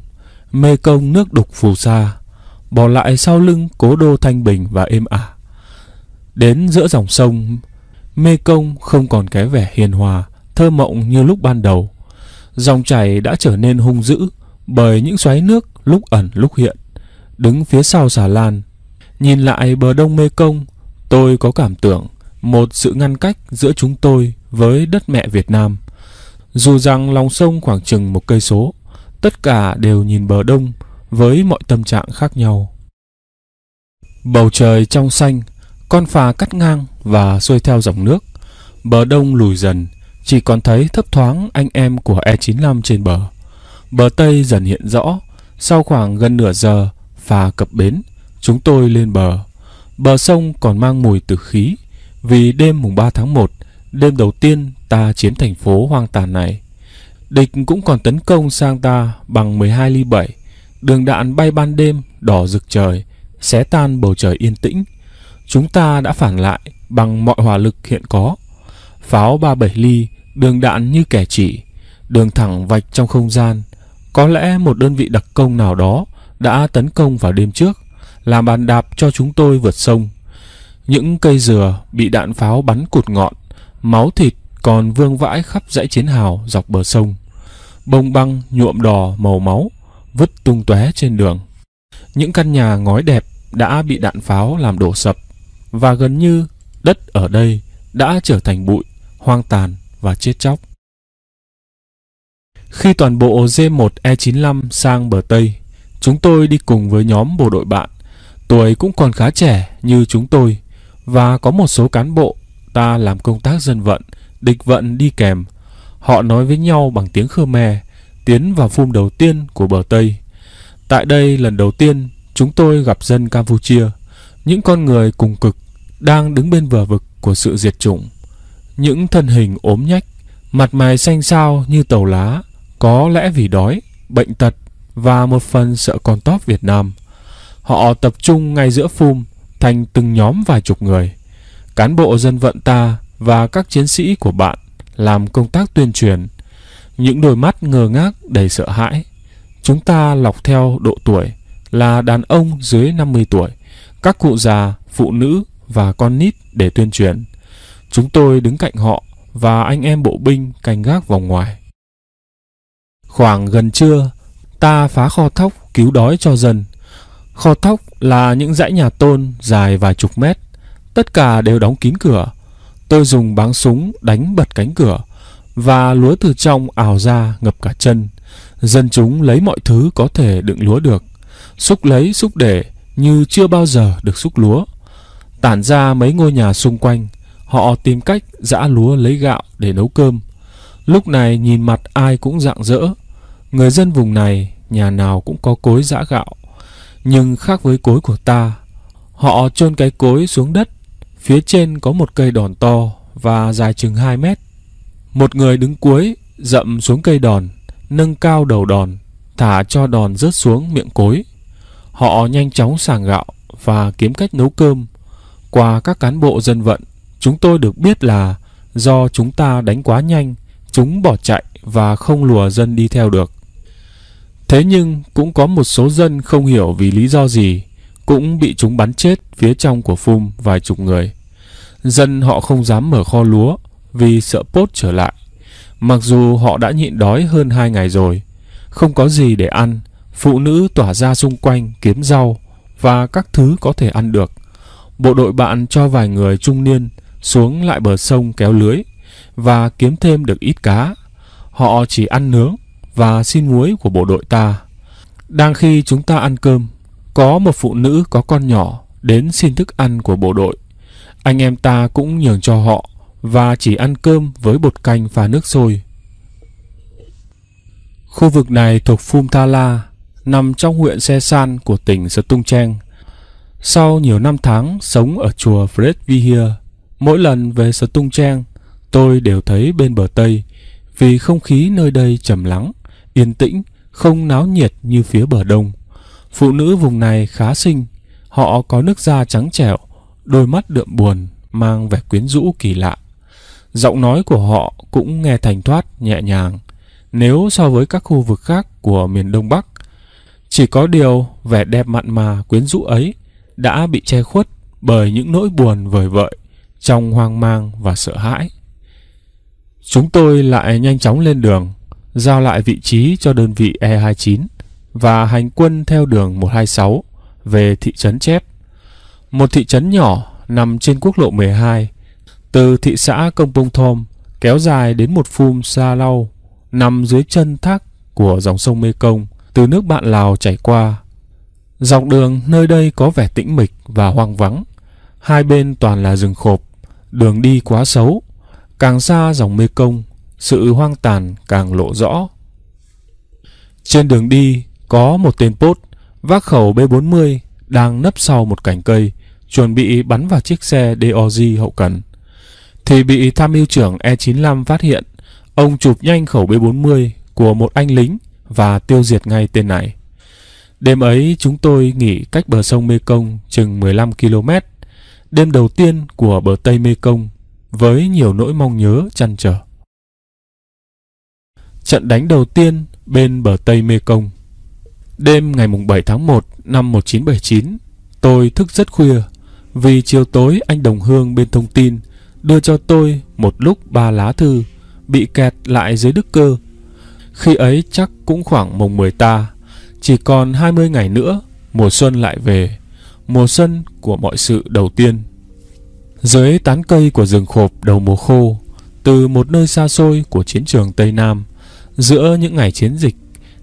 A: mê công nước đục phù sa, bỏ lại sau lưng cố đô thanh bình và êm ả. Đến giữa dòng sông, mê công không còn cái vẻ hiền hòa, thơ mộng như lúc ban đầu. Dòng chảy đã trở nên hung dữ bởi những xoáy nước lúc ẩn lúc hiện đứng phía sau xà lan. Nhìn lại bờ đông mê công, tôi có cảm tưởng một sự ngăn cách giữa chúng tôi với đất mẹ Việt Nam. Dù rằng lòng sông khoảng chừng một cây số, tất cả đều nhìn bờ đông với mọi tâm trạng khác nhau. Bầu trời trong xanh, con phà cắt ngang và xuôi theo dòng nước. Bờ đông lùi dần, chỉ còn thấy thấp thoáng anh em của E95 trên bờ. Bờ Tây dần hiện rõ, sau khoảng gần nửa giờ, Phà cập bến, chúng tôi lên bờ. Bờ sông còn mang mùi tử khí, vì đêm mùng 3 tháng 1, đêm đầu tiên ta chiếm thành phố hoang tàn này. Địch cũng còn tấn công sang ta bằng 12 ly 7, đường đạn bay ban đêm đỏ rực trời, xé tan bầu trời yên tĩnh. Chúng ta đã phản lại bằng mọi hỏa lực hiện có. Pháo 37 ly, đường đạn như kẻ chỉ, đường thẳng vạch trong không gian. Có lẽ một đơn vị đặc công nào đó đã tấn công vào đêm trước, làm bàn đạp cho chúng tôi vượt sông. Những cây dừa bị đạn pháo bắn cụt ngọn, máu thịt còn vương vãi khắp dãy chiến hào dọc bờ sông. Bông băng nhuộm đỏ màu máu, vứt tung tóe trên đường. Những căn nhà ngói đẹp đã bị đạn pháo làm đổ sập và gần như đất ở đây đã trở thành bụi, hoang tàn và chết chóc. Khi toàn bộ G1E95 sang bờ Tây, Chúng tôi đi cùng với nhóm bộ đội bạn, tuổi cũng còn khá trẻ như chúng tôi và có một số cán bộ ta làm công tác dân vận, địch vận đi kèm. Họ nói với nhau bằng tiếng Khmer, tiến vào phum đầu tiên của bờ Tây. Tại đây lần đầu tiên chúng tôi gặp dân Campuchia, những con người cùng cực đang đứng bên bờ vực của sự diệt chủng. Những thân hình ốm nhách, mặt mày xanh xao như tàu lá, có lẽ vì đói, bệnh tật và một phần sợ con tóp Việt Nam. Họ tập trung ngay giữa phum thành từng nhóm vài chục người. Cán bộ dân vận ta và các chiến sĩ của bạn làm công tác tuyên truyền. Những đôi mắt ngơ ngác đầy sợ hãi. Chúng ta lọc theo độ tuổi là đàn ông dưới 50 tuổi, các cụ già, phụ nữ và con nít để tuyên truyền. Chúng tôi đứng cạnh họ và anh em bộ binh canh gác vòng ngoài. Khoảng gần trưa, ta phá kho thóc cứu đói cho dân. Kho thóc là những dãy nhà tôn dài vài chục mét, tất cả đều đóng kín cửa. Tôi dùng báng súng đánh bật cánh cửa và lúa từ trong ào ra ngập cả chân. Dân chúng lấy mọi thứ có thể đựng lúa được, xúc lấy xúc để như chưa bao giờ được xúc lúa. Tản ra mấy ngôi nhà xung quanh, họ tìm cách giã lúa lấy gạo để nấu cơm. Lúc này nhìn mặt ai cũng rạng rỡ, Người dân vùng này, nhà nào cũng có cối giã gạo. Nhưng khác với cối của ta, họ chôn cái cối xuống đất. Phía trên có một cây đòn to và dài chừng 2 mét. Một người đứng cuối, dậm xuống cây đòn, nâng cao đầu đòn, thả cho đòn rớt xuống miệng cối. Họ nhanh chóng sàng gạo và kiếm cách nấu cơm. Qua các cán bộ dân vận, chúng tôi được biết là do chúng ta đánh quá nhanh, chúng bỏ chạy và không lùa dân đi theo được. Thế nhưng cũng có một số dân không hiểu vì lý do gì cũng bị chúng bắn chết phía trong của phum vài chục người. Dân họ không dám mở kho lúa vì sợ pốt trở lại. Mặc dù họ đã nhịn đói hơn hai ngày rồi, không có gì để ăn, phụ nữ tỏa ra xung quanh kiếm rau và các thứ có thể ăn được. Bộ đội bạn cho vài người trung niên xuống lại bờ sông kéo lưới và kiếm thêm được ít cá. Họ chỉ ăn nướng và xin muối của bộ đội ta. Đang khi chúng ta ăn cơm, có một phụ nữ có con nhỏ đến xin thức ăn của bộ đội. Anh em ta cũng nhường cho họ và chỉ ăn cơm với bột canh và nước sôi. Khu vực này thuộc Phum Tha La, nằm trong huyện Xe San của tỉnh Stung Cheng. Sau nhiều năm tháng sống ở chùa Fred Vihir, mỗi lần về Stung Cheng, tôi đều thấy bên bờ Tây vì không khí nơi đây trầm lắng yên tĩnh, không náo nhiệt như phía bờ đông. Phụ nữ vùng này khá xinh, họ có nước da trắng trẻo, đôi mắt đượm buồn, mang vẻ quyến rũ kỳ lạ. Giọng nói của họ cũng nghe thành thoát, nhẹ nhàng, nếu so với các khu vực khác của miền Đông Bắc. Chỉ có điều vẻ đẹp mặn mà quyến rũ ấy đã bị che khuất bởi những nỗi buồn vời vợi trong hoang mang và sợ hãi. Chúng tôi lại nhanh chóng lên đường, giao lại vị trí cho đơn vị E29 và hành quân theo đường 126 về thị trấn Chép. Một thị trấn nhỏ nằm trên quốc lộ 12, từ thị xã Công Pông Thom kéo dài đến một phum xa Lau nằm dưới chân thác của dòng sông Mê Công từ nước bạn Lào chảy qua. Dọc đường nơi đây có vẻ tĩnh mịch và hoang vắng, hai bên toàn là rừng khộp, đường đi quá xấu. Càng xa dòng Mê Công sự hoang tàn càng lộ rõ. Trên đường đi, có một tên pốt, vác khẩu B40, đang nấp sau một cành cây, chuẩn bị bắn vào chiếc xe DOG hậu cần. Thì bị tham mưu trưởng E95 phát hiện, ông chụp nhanh khẩu B40 của một anh lính và tiêu diệt ngay tên này. Đêm ấy chúng tôi nghỉ cách bờ sông Mê Công chừng 15 km, đêm đầu tiên của bờ Tây Mê Công với nhiều nỗi mong nhớ chăn trở trận đánh đầu tiên bên bờ Tây Mê Công. Đêm ngày 7 tháng 1 năm 1979, tôi thức rất khuya vì chiều tối anh Đồng Hương bên thông tin đưa cho tôi một lúc ba lá thư bị kẹt lại dưới đức cơ. Khi ấy chắc cũng khoảng mùng 10 ta, chỉ còn 20 ngày nữa mùa xuân lại về, mùa xuân của mọi sự đầu tiên. Dưới tán cây của rừng khộp đầu mùa khô, từ một nơi xa xôi của chiến trường Tây Nam, Giữa những ngày chiến dịch,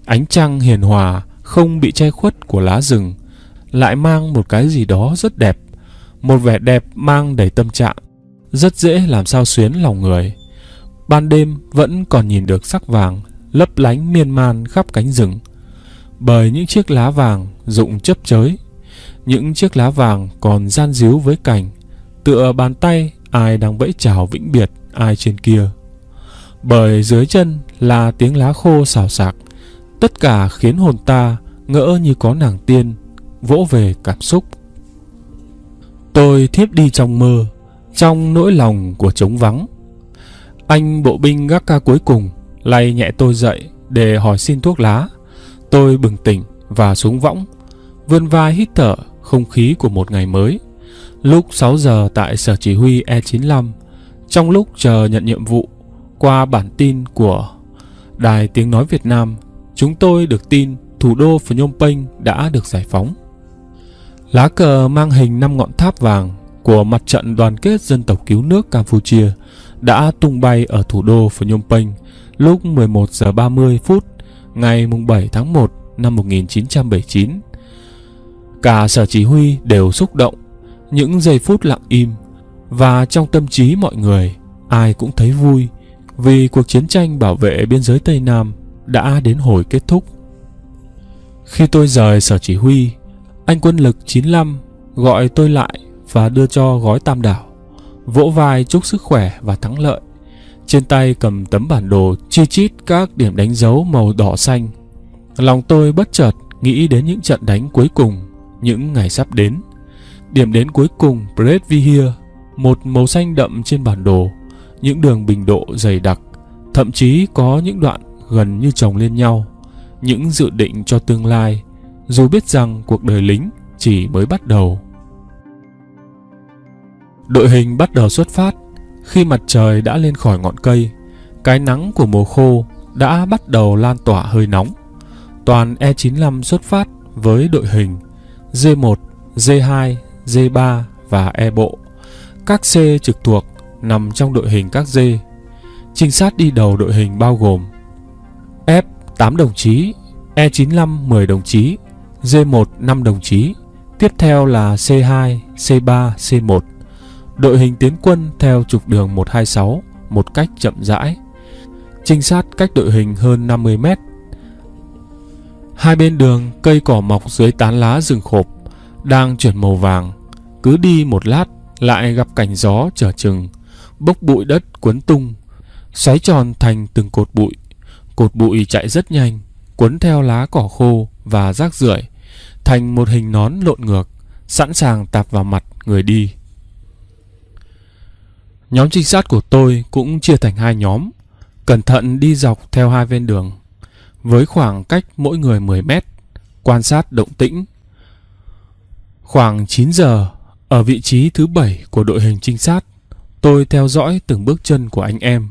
A: ánh trăng hiền hòa không bị che khuất của lá rừng, lại mang một cái gì đó rất đẹp, một vẻ đẹp mang đầy tâm trạng, rất dễ làm sao xuyến lòng người. Ban đêm vẫn còn nhìn được sắc vàng lấp lánh miên man khắp cánh rừng bởi những chiếc lá vàng rụng chấp chới. Những chiếc lá vàng còn gian díu với cành, tựa bàn tay ai đang vẫy chào vĩnh biệt ai trên kia. Bởi dưới chân là tiếng lá khô xào xạc. Tất cả khiến hồn ta ngỡ như có nàng tiên, vỗ về cảm xúc. Tôi thiếp đi trong mơ, trong nỗi lòng của trống vắng. Anh bộ binh gác ca cuối cùng lay nhẹ tôi dậy để hỏi xin thuốc lá. Tôi bừng tỉnh và xuống võng, vươn vai hít thở không khí của một ngày mới. Lúc 6 giờ tại sở chỉ huy E95, trong lúc chờ nhận nhiệm vụ qua bản tin của Đài Tiếng Nói Việt Nam, chúng tôi được tin thủ đô Phnom Penh đã được giải phóng. Lá cờ mang hình năm ngọn tháp vàng của mặt trận đoàn kết dân tộc cứu nước Campuchia đã tung bay ở thủ đô Phnom Penh lúc 11 giờ 30 phút ngày 7 tháng 1 năm 1979. Cả sở chỉ huy đều xúc động, những giây phút lặng im và trong tâm trí mọi người ai cũng thấy vui vì cuộc chiến tranh bảo vệ biên giới Tây Nam đã đến hồi kết thúc. Khi tôi rời sở chỉ huy, anh quân lực 95 gọi tôi lại và đưa cho gói tam đảo, vỗ vai chúc sức khỏe và thắng lợi. Trên tay cầm tấm bản đồ chi chít các điểm đánh dấu màu đỏ xanh. Lòng tôi bất chợt nghĩ đến những trận đánh cuối cùng, những ngày sắp đến. Điểm đến cuối cùng Bredvihir, một màu xanh đậm trên bản đồ những đường bình độ dày đặc, thậm chí có những đoạn gần như chồng lên nhau, những dự định cho tương lai, dù biết rằng cuộc đời lính chỉ mới bắt đầu. Đội hình bắt đầu xuất phát khi mặt trời đã lên khỏi ngọn cây, cái nắng của mùa khô đã bắt đầu lan tỏa hơi nóng. Toàn E95 xuất phát với đội hình D1, D2, D3 và E bộ. Các C trực thuộc nằm trong đội hình các dê. Trinh sát đi đầu đội hình bao gồm F 8 đồng chí, E95 10 đồng chí, D1 5 đồng chí, tiếp theo là C2, C3, C1. Đội hình tiến quân theo trục đường 126 một cách chậm rãi. Trinh sát cách đội hình hơn 50 mét. Hai bên đường cây cỏ mọc dưới tán lá rừng khộp đang chuyển màu vàng. Cứ đi một lát lại gặp cảnh gió trở chừng bốc bụi đất cuốn tung, xoáy tròn thành từng cột bụi. Cột bụi chạy rất nhanh, cuốn theo lá cỏ khô và rác rưởi, thành một hình nón lộn ngược, sẵn sàng tạp vào mặt người đi. Nhóm trinh sát của tôi cũng chia thành hai nhóm, cẩn thận đi dọc theo hai bên đường, với khoảng cách mỗi người 10 mét, quan sát động tĩnh. Khoảng 9 giờ, ở vị trí thứ bảy của đội hình trinh sát, Tôi theo dõi từng bước chân của anh em.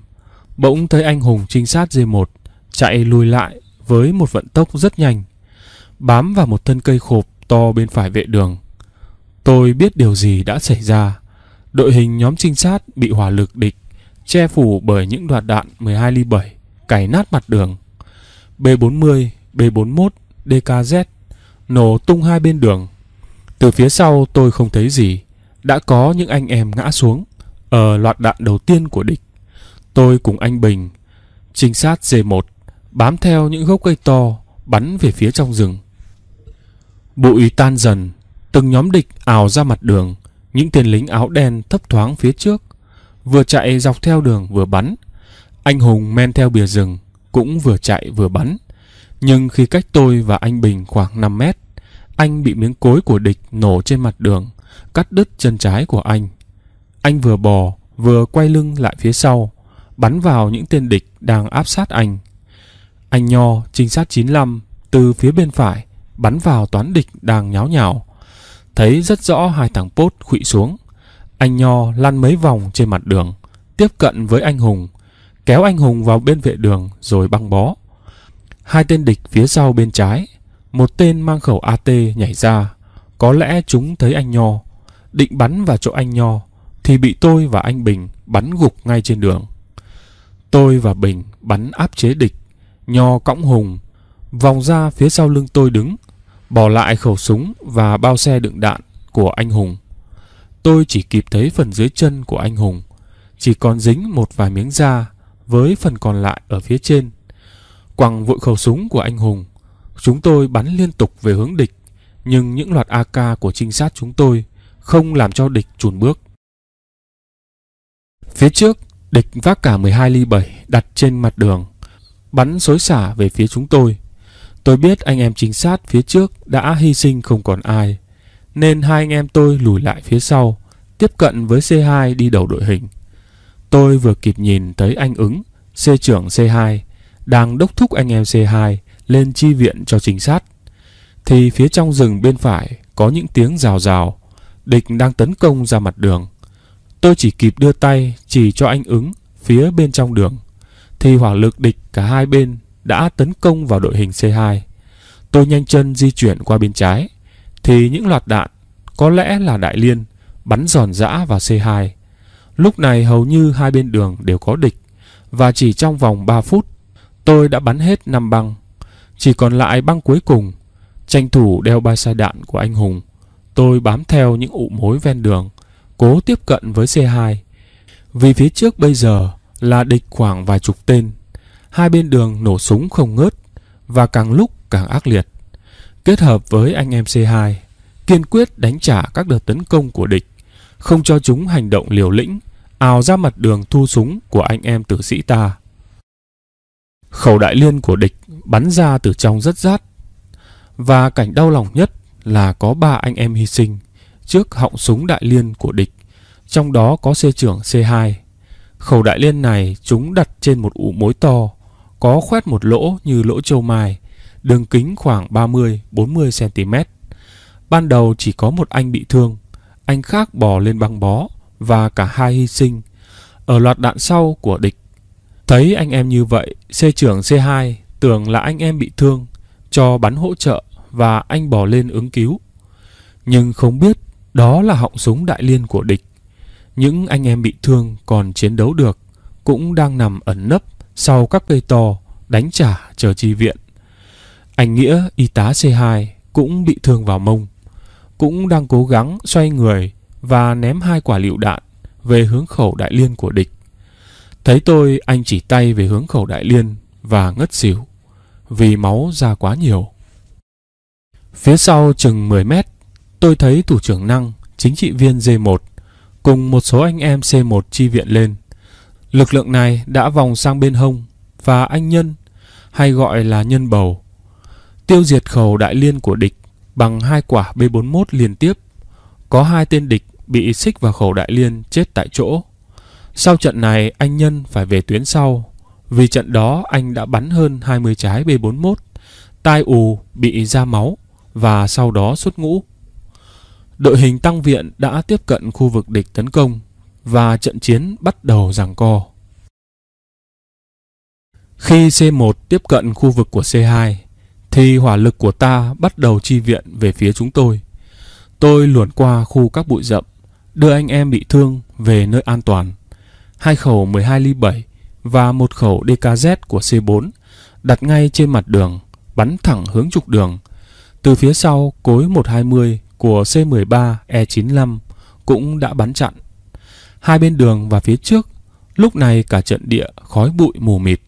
A: Bỗng thấy anh hùng trinh sát d một chạy lùi lại với một vận tốc rất nhanh. Bám vào một thân cây khộp to bên phải vệ đường. Tôi biết điều gì đã xảy ra. Đội hình nhóm trinh sát bị hỏa lực địch che phủ bởi những loạt đạn 12 ly 7 cày nát mặt đường. B40, B41, DKZ nổ tung hai bên đường. Từ phía sau tôi không thấy gì, đã có những anh em ngã xuống. Ở ờ, loạt đạn đầu tiên của địch, tôi cùng anh Bình, trinh sát D1, bám theo những gốc cây to, bắn về phía trong rừng. Bụi tan dần, từng nhóm địch ào ra mặt đường, những tên lính áo đen thấp thoáng phía trước, vừa chạy dọc theo đường vừa bắn. Anh Hùng men theo bìa rừng, cũng vừa chạy vừa bắn. Nhưng khi cách tôi và anh Bình khoảng 5 mét, anh bị miếng cối của địch nổ trên mặt đường, cắt đứt chân trái của anh. Anh vừa bò, vừa quay lưng lại phía sau, bắn vào những tên địch đang áp sát anh. Anh Nho, trinh sát 95, từ phía bên phải, bắn vào toán địch đang nháo nhào. Thấy rất rõ hai thằng pốt khụy xuống. Anh Nho lăn mấy vòng trên mặt đường, tiếp cận với anh Hùng, kéo anh Hùng vào bên vệ đường rồi băng bó. Hai tên địch phía sau bên trái, một tên mang khẩu AT nhảy ra, có lẽ chúng thấy anh Nho, định bắn vào chỗ anh Nho thì bị tôi và anh Bình bắn gục ngay trên đường. Tôi và Bình bắn áp chế địch, nho cõng hùng, vòng ra phía sau lưng tôi đứng, bỏ lại khẩu súng và bao xe đựng đạn của anh Hùng. Tôi chỉ kịp thấy phần dưới chân của anh Hùng, chỉ còn dính một vài miếng da với phần còn lại ở phía trên. Quăng vội khẩu súng của anh Hùng, chúng tôi bắn liên tục về hướng địch, nhưng những loạt AK của trinh sát chúng tôi không làm cho địch chùn bước. Phía trước, địch vác cả 12 ly 7 đặt trên mặt đường, bắn xối xả về phía chúng tôi. Tôi biết anh em chính sát phía trước đã hy sinh không còn ai, nên hai anh em tôi lùi lại phía sau, tiếp cận với C2 đi đầu đội hình. Tôi vừa kịp nhìn thấy anh ứng, C trưởng C2, đang đốc thúc anh em C2 lên chi viện cho chính sát. Thì phía trong rừng bên phải có những tiếng rào rào, địch đang tấn công ra mặt đường. Tôi chỉ kịp đưa tay chỉ cho anh ứng phía bên trong đường. Thì hỏa lực địch cả hai bên đã tấn công vào đội hình C2. Tôi nhanh chân di chuyển qua bên trái. Thì những loạt đạn, có lẽ là đại liên, bắn giòn giã vào C2. Lúc này hầu như hai bên đường đều có địch. Và chỉ trong vòng 3 phút, tôi đã bắn hết 5 băng. Chỉ còn lại băng cuối cùng, tranh thủ đeo ba sai đạn của anh Hùng. Tôi bám theo những ụ mối ven đường, cố tiếp cận với C2. Vì phía trước bây giờ là địch khoảng vài chục tên. Hai bên đường nổ súng không ngớt và càng lúc càng ác liệt. Kết hợp với anh em C2, kiên quyết đánh trả các đợt tấn công của địch, không cho chúng hành động liều lĩnh, ào ra mặt đường thu súng của anh em tử sĩ ta. Khẩu đại liên của địch bắn ra từ trong rất rát. Và cảnh đau lòng nhất là có ba anh em hy sinh trước họng súng đại liên của địch, trong đó có xe trưởng C2. Khẩu đại liên này chúng đặt trên một ụ mối to, có khoét một lỗ như lỗ châu mai, đường kính khoảng 30-40 cm. Ban đầu chỉ có một anh bị thương, anh khác bò lên băng bó và cả hai hy sinh ở loạt đạn sau của địch. Thấy anh em như vậy, xe trưởng C2 tưởng là anh em bị thương, cho bắn hỗ trợ và anh bỏ lên ứng cứu. Nhưng không biết đó là họng súng đại liên của địch. Những anh em bị thương còn chiến đấu được cũng đang nằm ẩn nấp sau các cây to đánh trả chờ chi viện. Anh Nghĩa, y tá C2 cũng bị thương vào mông, cũng đang cố gắng xoay người và ném hai quả lựu đạn về hướng khẩu đại liên của địch. Thấy tôi, anh chỉ tay về hướng khẩu đại liên và ngất xỉu vì máu ra quá nhiều. Phía sau chừng 10 mét tôi thấy thủ trưởng Năng, chính trị viên D1, cùng một số anh em C1 chi viện lên. Lực lượng này đã vòng sang bên hông và anh Nhân, hay gọi là Nhân Bầu, tiêu diệt khẩu đại liên của địch bằng hai quả B41 liên tiếp. Có hai tên địch bị xích vào khẩu đại liên chết tại chỗ. Sau trận này anh Nhân phải về tuyến sau, vì trận đó anh đã bắn hơn 20 trái B41, tai ù bị ra máu và sau đó xuất ngũ đội hình tăng viện đã tiếp cận khu vực địch tấn công và trận chiến bắt đầu giằng co. Khi C1 tiếp cận khu vực của C2 thì hỏa lực của ta bắt đầu chi viện về phía chúng tôi. Tôi luồn qua khu các bụi rậm, đưa anh em bị thương về nơi an toàn. Hai khẩu 12 ly 7 và một khẩu DKZ của C4 đặt ngay trên mặt đường, bắn thẳng hướng trục đường. Từ phía sau cối 120 của C-13 E-95 cũng đã bắn chặn. Hai bên đường và phía trước, lúc này cả trận địa khói bụi mù mịt.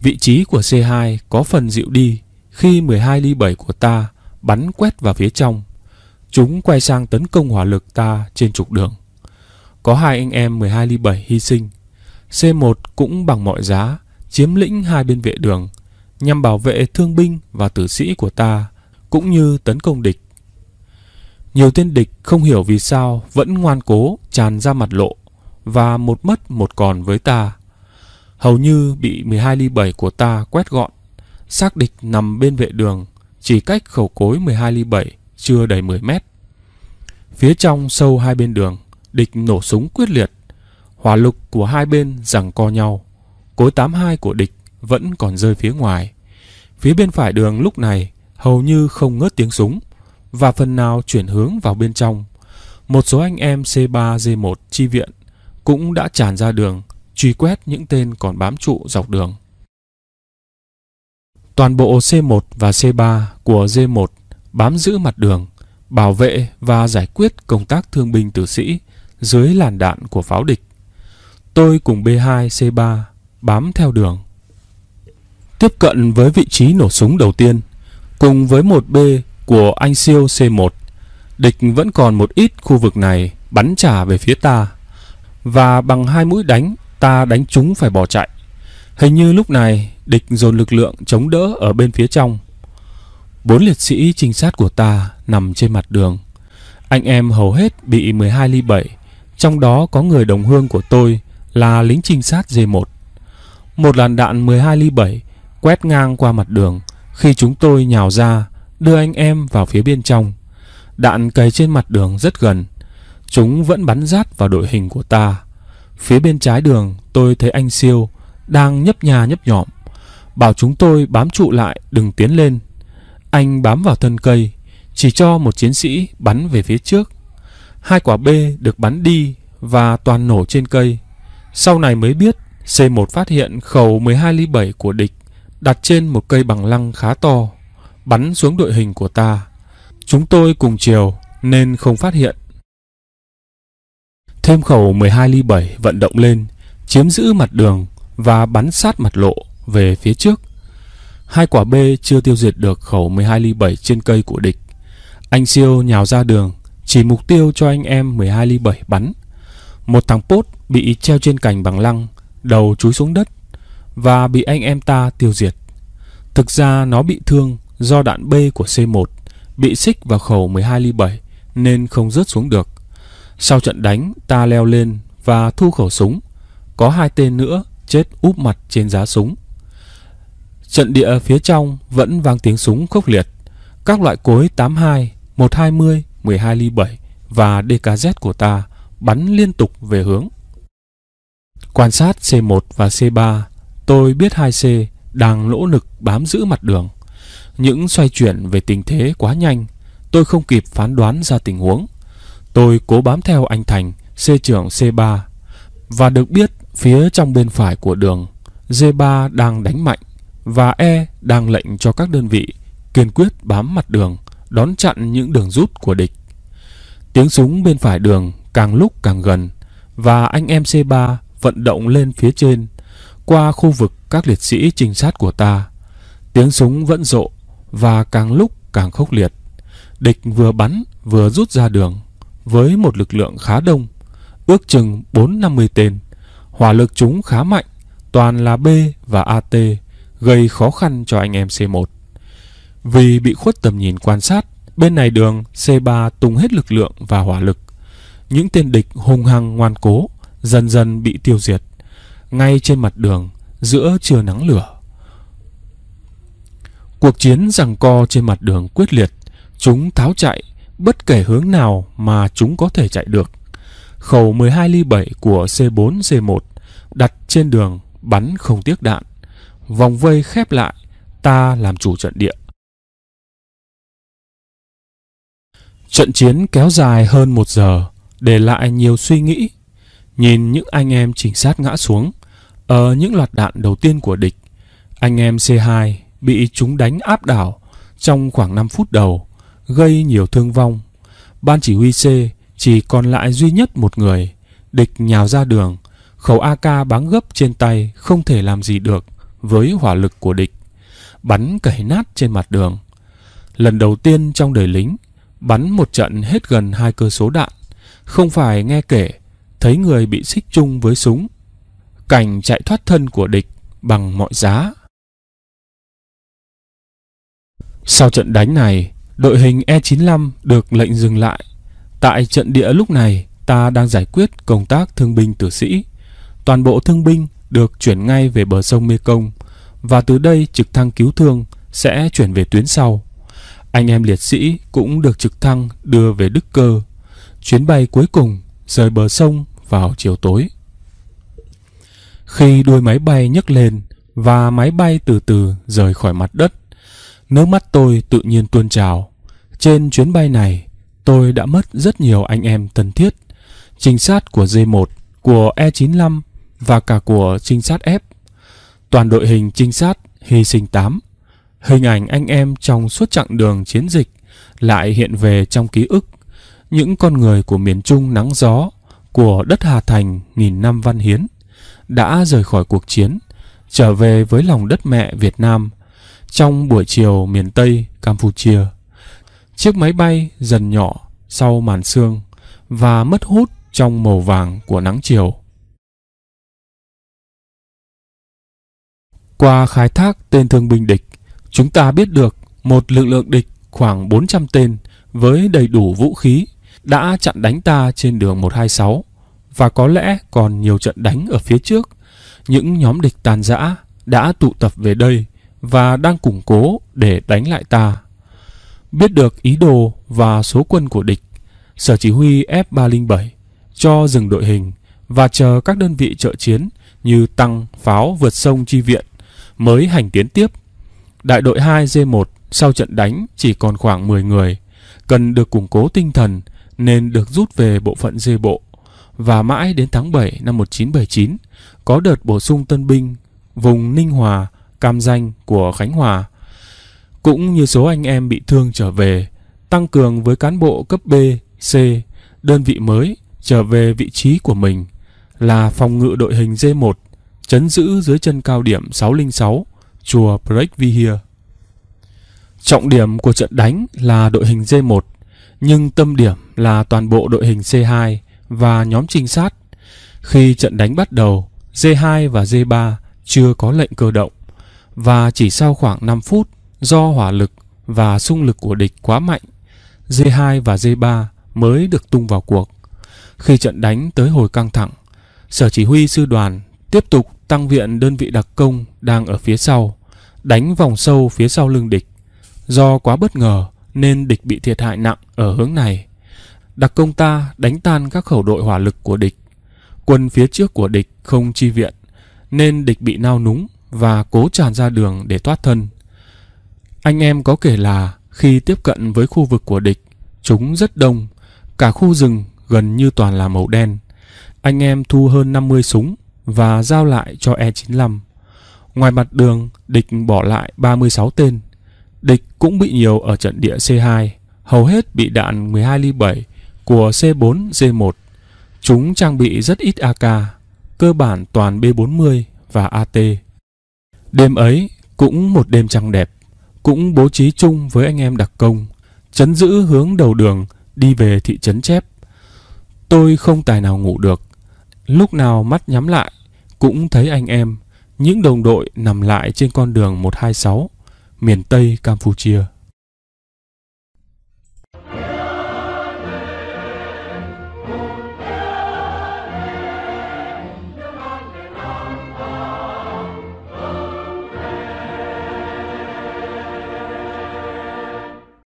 A: Vị trí của C2 có phần dịu đi khi 12 ly 7 của ta bắn quét vào phía trong. Chúng quay sang tấn công hỏa lực ta trên trục đường. Có hai anh em 12 ly 7 hy sinh. C1 cũng bằng mọi giá chiếm lĩnh hai bên vệ đường nhằm bảo vệ thương binh và tử sĩ của ta cũng như tấn công địch nhiều tên địch không hiểu vì sao vẫn ngoan cố tràn ra mặt lộ và một mất một còn với ta. Hầu như bị 12 ly 7 của ta quét gọn. Xác địch nằm bên vệ đường, chỉ cách khẩu cối 12 ly 7 chưa đầy 10 mét. Phía trong sâu hai bên đường, địch nổ súng quyết liệt. Hỏa lực của hai bên giằng co nhau. Cối 82 của địch vẫn còn rơi phía ngoài. Phía bên phải đường lúc này hầu như không ngớt tiếng súng và phần nào chuyển hướng vào bên trong. Một số anh em C3-D1 chi viện cũng đã tràn ra đường, truy quét những tên còn bám trụ dọc đường. Toàn bộ C1 và C3 của D1 bám giữ mặt đường, bảo vệ và giải quyết công tác thương binh tử sĩ dưới làn đạn của pháo địch. Tôi cùng B2 C3 bám theo đường. Tiếp cận với vị trí nổ súng đầu tiên, cùng với một B của anh siêu C1. Địch vẫn còn một ít khu vực này bắn trả về phía ta. Và bằng hai mũi đánh, ta đánh chúng phải bỏ chạy. Hình như lúc này địch dồn lực lượng chống đỡ ở bên phía trong. Bốn liệt sĩ trinh sát của ta nằm trên mặt đường. Anh em hầu hết bị 12 ly 7, trong đó có người đồng hương của tôi là lính trinh sát D1. Một làn đạn 12 ly 7 quét ngang qua mặt đường khi chúng tôi nhào ra đưa anh em vào phía bên trong. Đạn cày trên mặt đường rất gần. Chúng vẫn bắn rát vào đội hình của ta. Phía bên trái đường, tôi thấy anh siêu đang nhấp nhà nhấp nhọm. Bảo chúng tôi bám trụ lại, đừng tiến lên. Anh bám vào thân cây, chỉ cho một chiến sĩ bắn về phía trước. Hai quả B được bắn đi và toàn nổ trên cây. Sau này mới biết C1 phát hiện khẩu 12 ly 7 của địch đặt trên một cây bằng lăng khá to bắn xuống đội hình của ta. Chúng tôi cùng chiều nên không phát hiện. Thêm khẩu 12 ly 7 vận động lên, chiếm giữ mặt đường và bắn sát mặt lộ về phía trước. Hai quả B chưa tiêu diệt được khẩu 12 ly 7 trên cây của địch. Anh siêu nhào ra đường, chỉ mục tiêu cho anh em 12 ly 7 bắn. Một thằng pốt bị treo trên cành bằng lăng, đầu chúi xuống đất và bị anh em ta tiêu diệt. Thực ra nó bị thương do đạn B của C1 bị xích vào khẩu 12 ly 7 nên không rớt xuống được. Sau trận đánh, ta leo lên và thu khẩu súng. Có hai tên nữa chết úp mặt trên giá súng. Trận địa phía trong vẫn vang tiếng súng khốc liệt. Các loại cối 82, 120, 12 ly 7 và DKZ của ta bắn liên tục về hướng. Quan sát C1 và C3, tôi biết hai c đang nỗ lực bám giữ mặt đường. Những xoay chuyển về tình thế quá nhanh, tôi không kịp phán đoán ra tình huống. Tôi cố bám theo anh Thành, C trưởng C3, và được biết phía trong bên phải của đường, D3 đang đánh mạnh và E đang lệnh cho các đơn vị kiên quyết bám mặt đường, đón chặn những đường rút của địch. Tiếng súng bên phải đường càng lúc càng gần và anh em C3 vận động lên phía trên qua khu vực các liệt sĩ trinh sát của ta. Tiếng súng vẫn rộ và càng lúc càng khốc liệt. Địch vừa bắn vừa rút ra đường với một lực lượng khá đông, ước chừng 450 tên. Hỏa lực chúng khá mạnh, toàn là B và AT, gây khó khăn cho anh em C1. Vì bị khuất tầm nhìn quan sát, bên này đường C3 tung hết lực lượng và hỏa lực. Những tên địch hung hăng ngoan cố, dần dần bị tiêu diệt. Ngay trên mặt đường, giữa trưa nắng lửa, Cuộc chiến giằng co trên mặt đường quyết liệt, chúng tháo chạy bất kể hướng nào mà chúng có thể chạy được. Khẩu 12 ly 7 của C4C1 đặt trên đường bắn không tiếc đạn. Vòng vây khép lại, ta làm chủ trận địa. Trận chiến kéo dài hơn một giờ, để lại nhiều suy nghĩ. Nhìn những anh em trinh sát ngã xuống, ở những loạt đạn đầu tiên của địch, anh em C2 bị chúng đánh áp đảo trong khoảng 5 phút đầu, gây nhiều thương vong. Ban chỉ huy C chỉ còn lại duy nhất một người, địch nhào ra đường, khẩu AK bắn gấp trên tay không thể làm gì được với hỏa lực của địch, bắn cẩy nát trên mặt đường. Lần đầu tiên trong đời lính, bắn một trận hết gần hai cơ số đạn, không phải nghe kể, thấy người bị xích chung với súng. Cảnh chạy thoát thân của địch bằng mọi giá Sau trận đánh này, đội hình E95 được lệnh dừng lại. Tại trận địa lúc này, ta đang giải quyết công tác thương binh tử sĩ. Toàn bộ thương binh được chuyển ngay về bờ sông Mekong và từ đây trực thăng cứu thương sẽ chuyển về tuyến sau. Anh em liệt sĩ cũng được trực thăng đưa về Đức Cơ. Chuyến bay cuối cùng rời bờ sông vào chiều tối. Khi đuôi máy bay nhấc lên và máy bay từ từ rời khỏi mặt đất, Nước mắt tôi tự nhiên tuôn trào. Trên chuyến bay này, tôi đã mất rất nhiều anh em thân thiết. Trinh sát của D1, của E95 và cả của trinh sát F. Toàn đội hình trinh sát hy sinh 8. Hình ảnh anh em trong suốt chặng đường chiến dịch lại hiện về trong ký ức. Những con người của miền Trung nắng gió, của đất Hà Thành nghìn năm văn hiến, đã rời khỏi cuộc chiến, trở về với lòng đất mẹ Việt Nam trong buổi chiều miền Tây, Campuchia, chiếc máy bay dần nhỏ sau màn sương và mất hút trong màu vàng của nắng chiều. Qua khai thác tên thương binh địch, chúng ta biết được một lực lượng địch khoảng 400 tên với đầy đủ vũ khí đã chặn đánh ta trên đường 126 và có lẽ còn nhiều trận đánh ở phía trước. Những nhóm địch tàn dã đã tụ tập về đây và đang củng cố để đánh lại ta. Biết được ý đồ và số quân của địch, Sở Chỉ huy F-307 cho dừng đội hình và chờ các đơn vị trợ chiến như tăng, pháo vượt sông chi viện mới hành tiến tiếp. Đại đội 2G1 sau trận đánh chỉ còn khoảng 10 người, cần được củng cố tinh thần nên được rút về bộ phận dê bộ. Và mãi đến tháng 7 năm 1979, có đợt bổ sung tân binh vùng Ninh Hòa Cam Danh của Khánh Hòa. Cũng như số anh em bị thương trở về, tăng cường với cán bộ cấp B, C, đơn vị mới trở về vị trí của mình là phòng ngự đội hình D1, chấn giữ dưới chân cao điểm 606, chùa Breakvihia. Trọng điểm của trận đánh là đội hình D1, nhưng tâm điểm là toàn bộ đội hình C2 và nhóm trinh sát. Khi trận đánh bắt đầu, D2 và D3 chưa có lệnh cơ động và chỉ sau khoảng 5 phút do hỏa lực và xung lực của địch quá mạnh, D2 và D3 mới được tung vào cuộc. Khi trận đánh tới hồi căng thẳng, Sở Chỉ huy Sư đoàn tiếp tục tăng viện đơn vị đặc công đang ở phía sau, đánh vòng sâu phía sau lưng địch. Do quá bất ngờ nên địch bị thiệt hại nặng ở hướng này. Đặc công ta đánh tan các khẩu đội hỏa lực của địch. Quân phía trước của địch không chi viện nên địch bị nao núng và cố tràn ra đường để thoát thân. Anh em có kể là khi tiếp cận với khu vực của địch, chúng rất đông, cả khu rừng gần như toàn là màu đen. Anh em thu hơn 50 súng và giao lại cho E95. Ngoài mặt đường, địch bỏ lại 36 tên. Địch cũng bị nhiều ở trận địa C2, hầu hết bị đạn 12 ly 7 của C4, d 1 Chúng trang bị rất ít AK, cơ bản toàn B40 và AT. Đêm ấy cũng một đêm trăng đẹp, cũng bố trí chung với anh em đặc công, chấn giữ hướng đầu đường đi về thị trấn Chép. Tôi không tài nào ngủ được, lúc nào mắt nhắm lại cũng thấy anh em, những đồng đội nằm lại trên con đường 126, miền Tây Campuchia.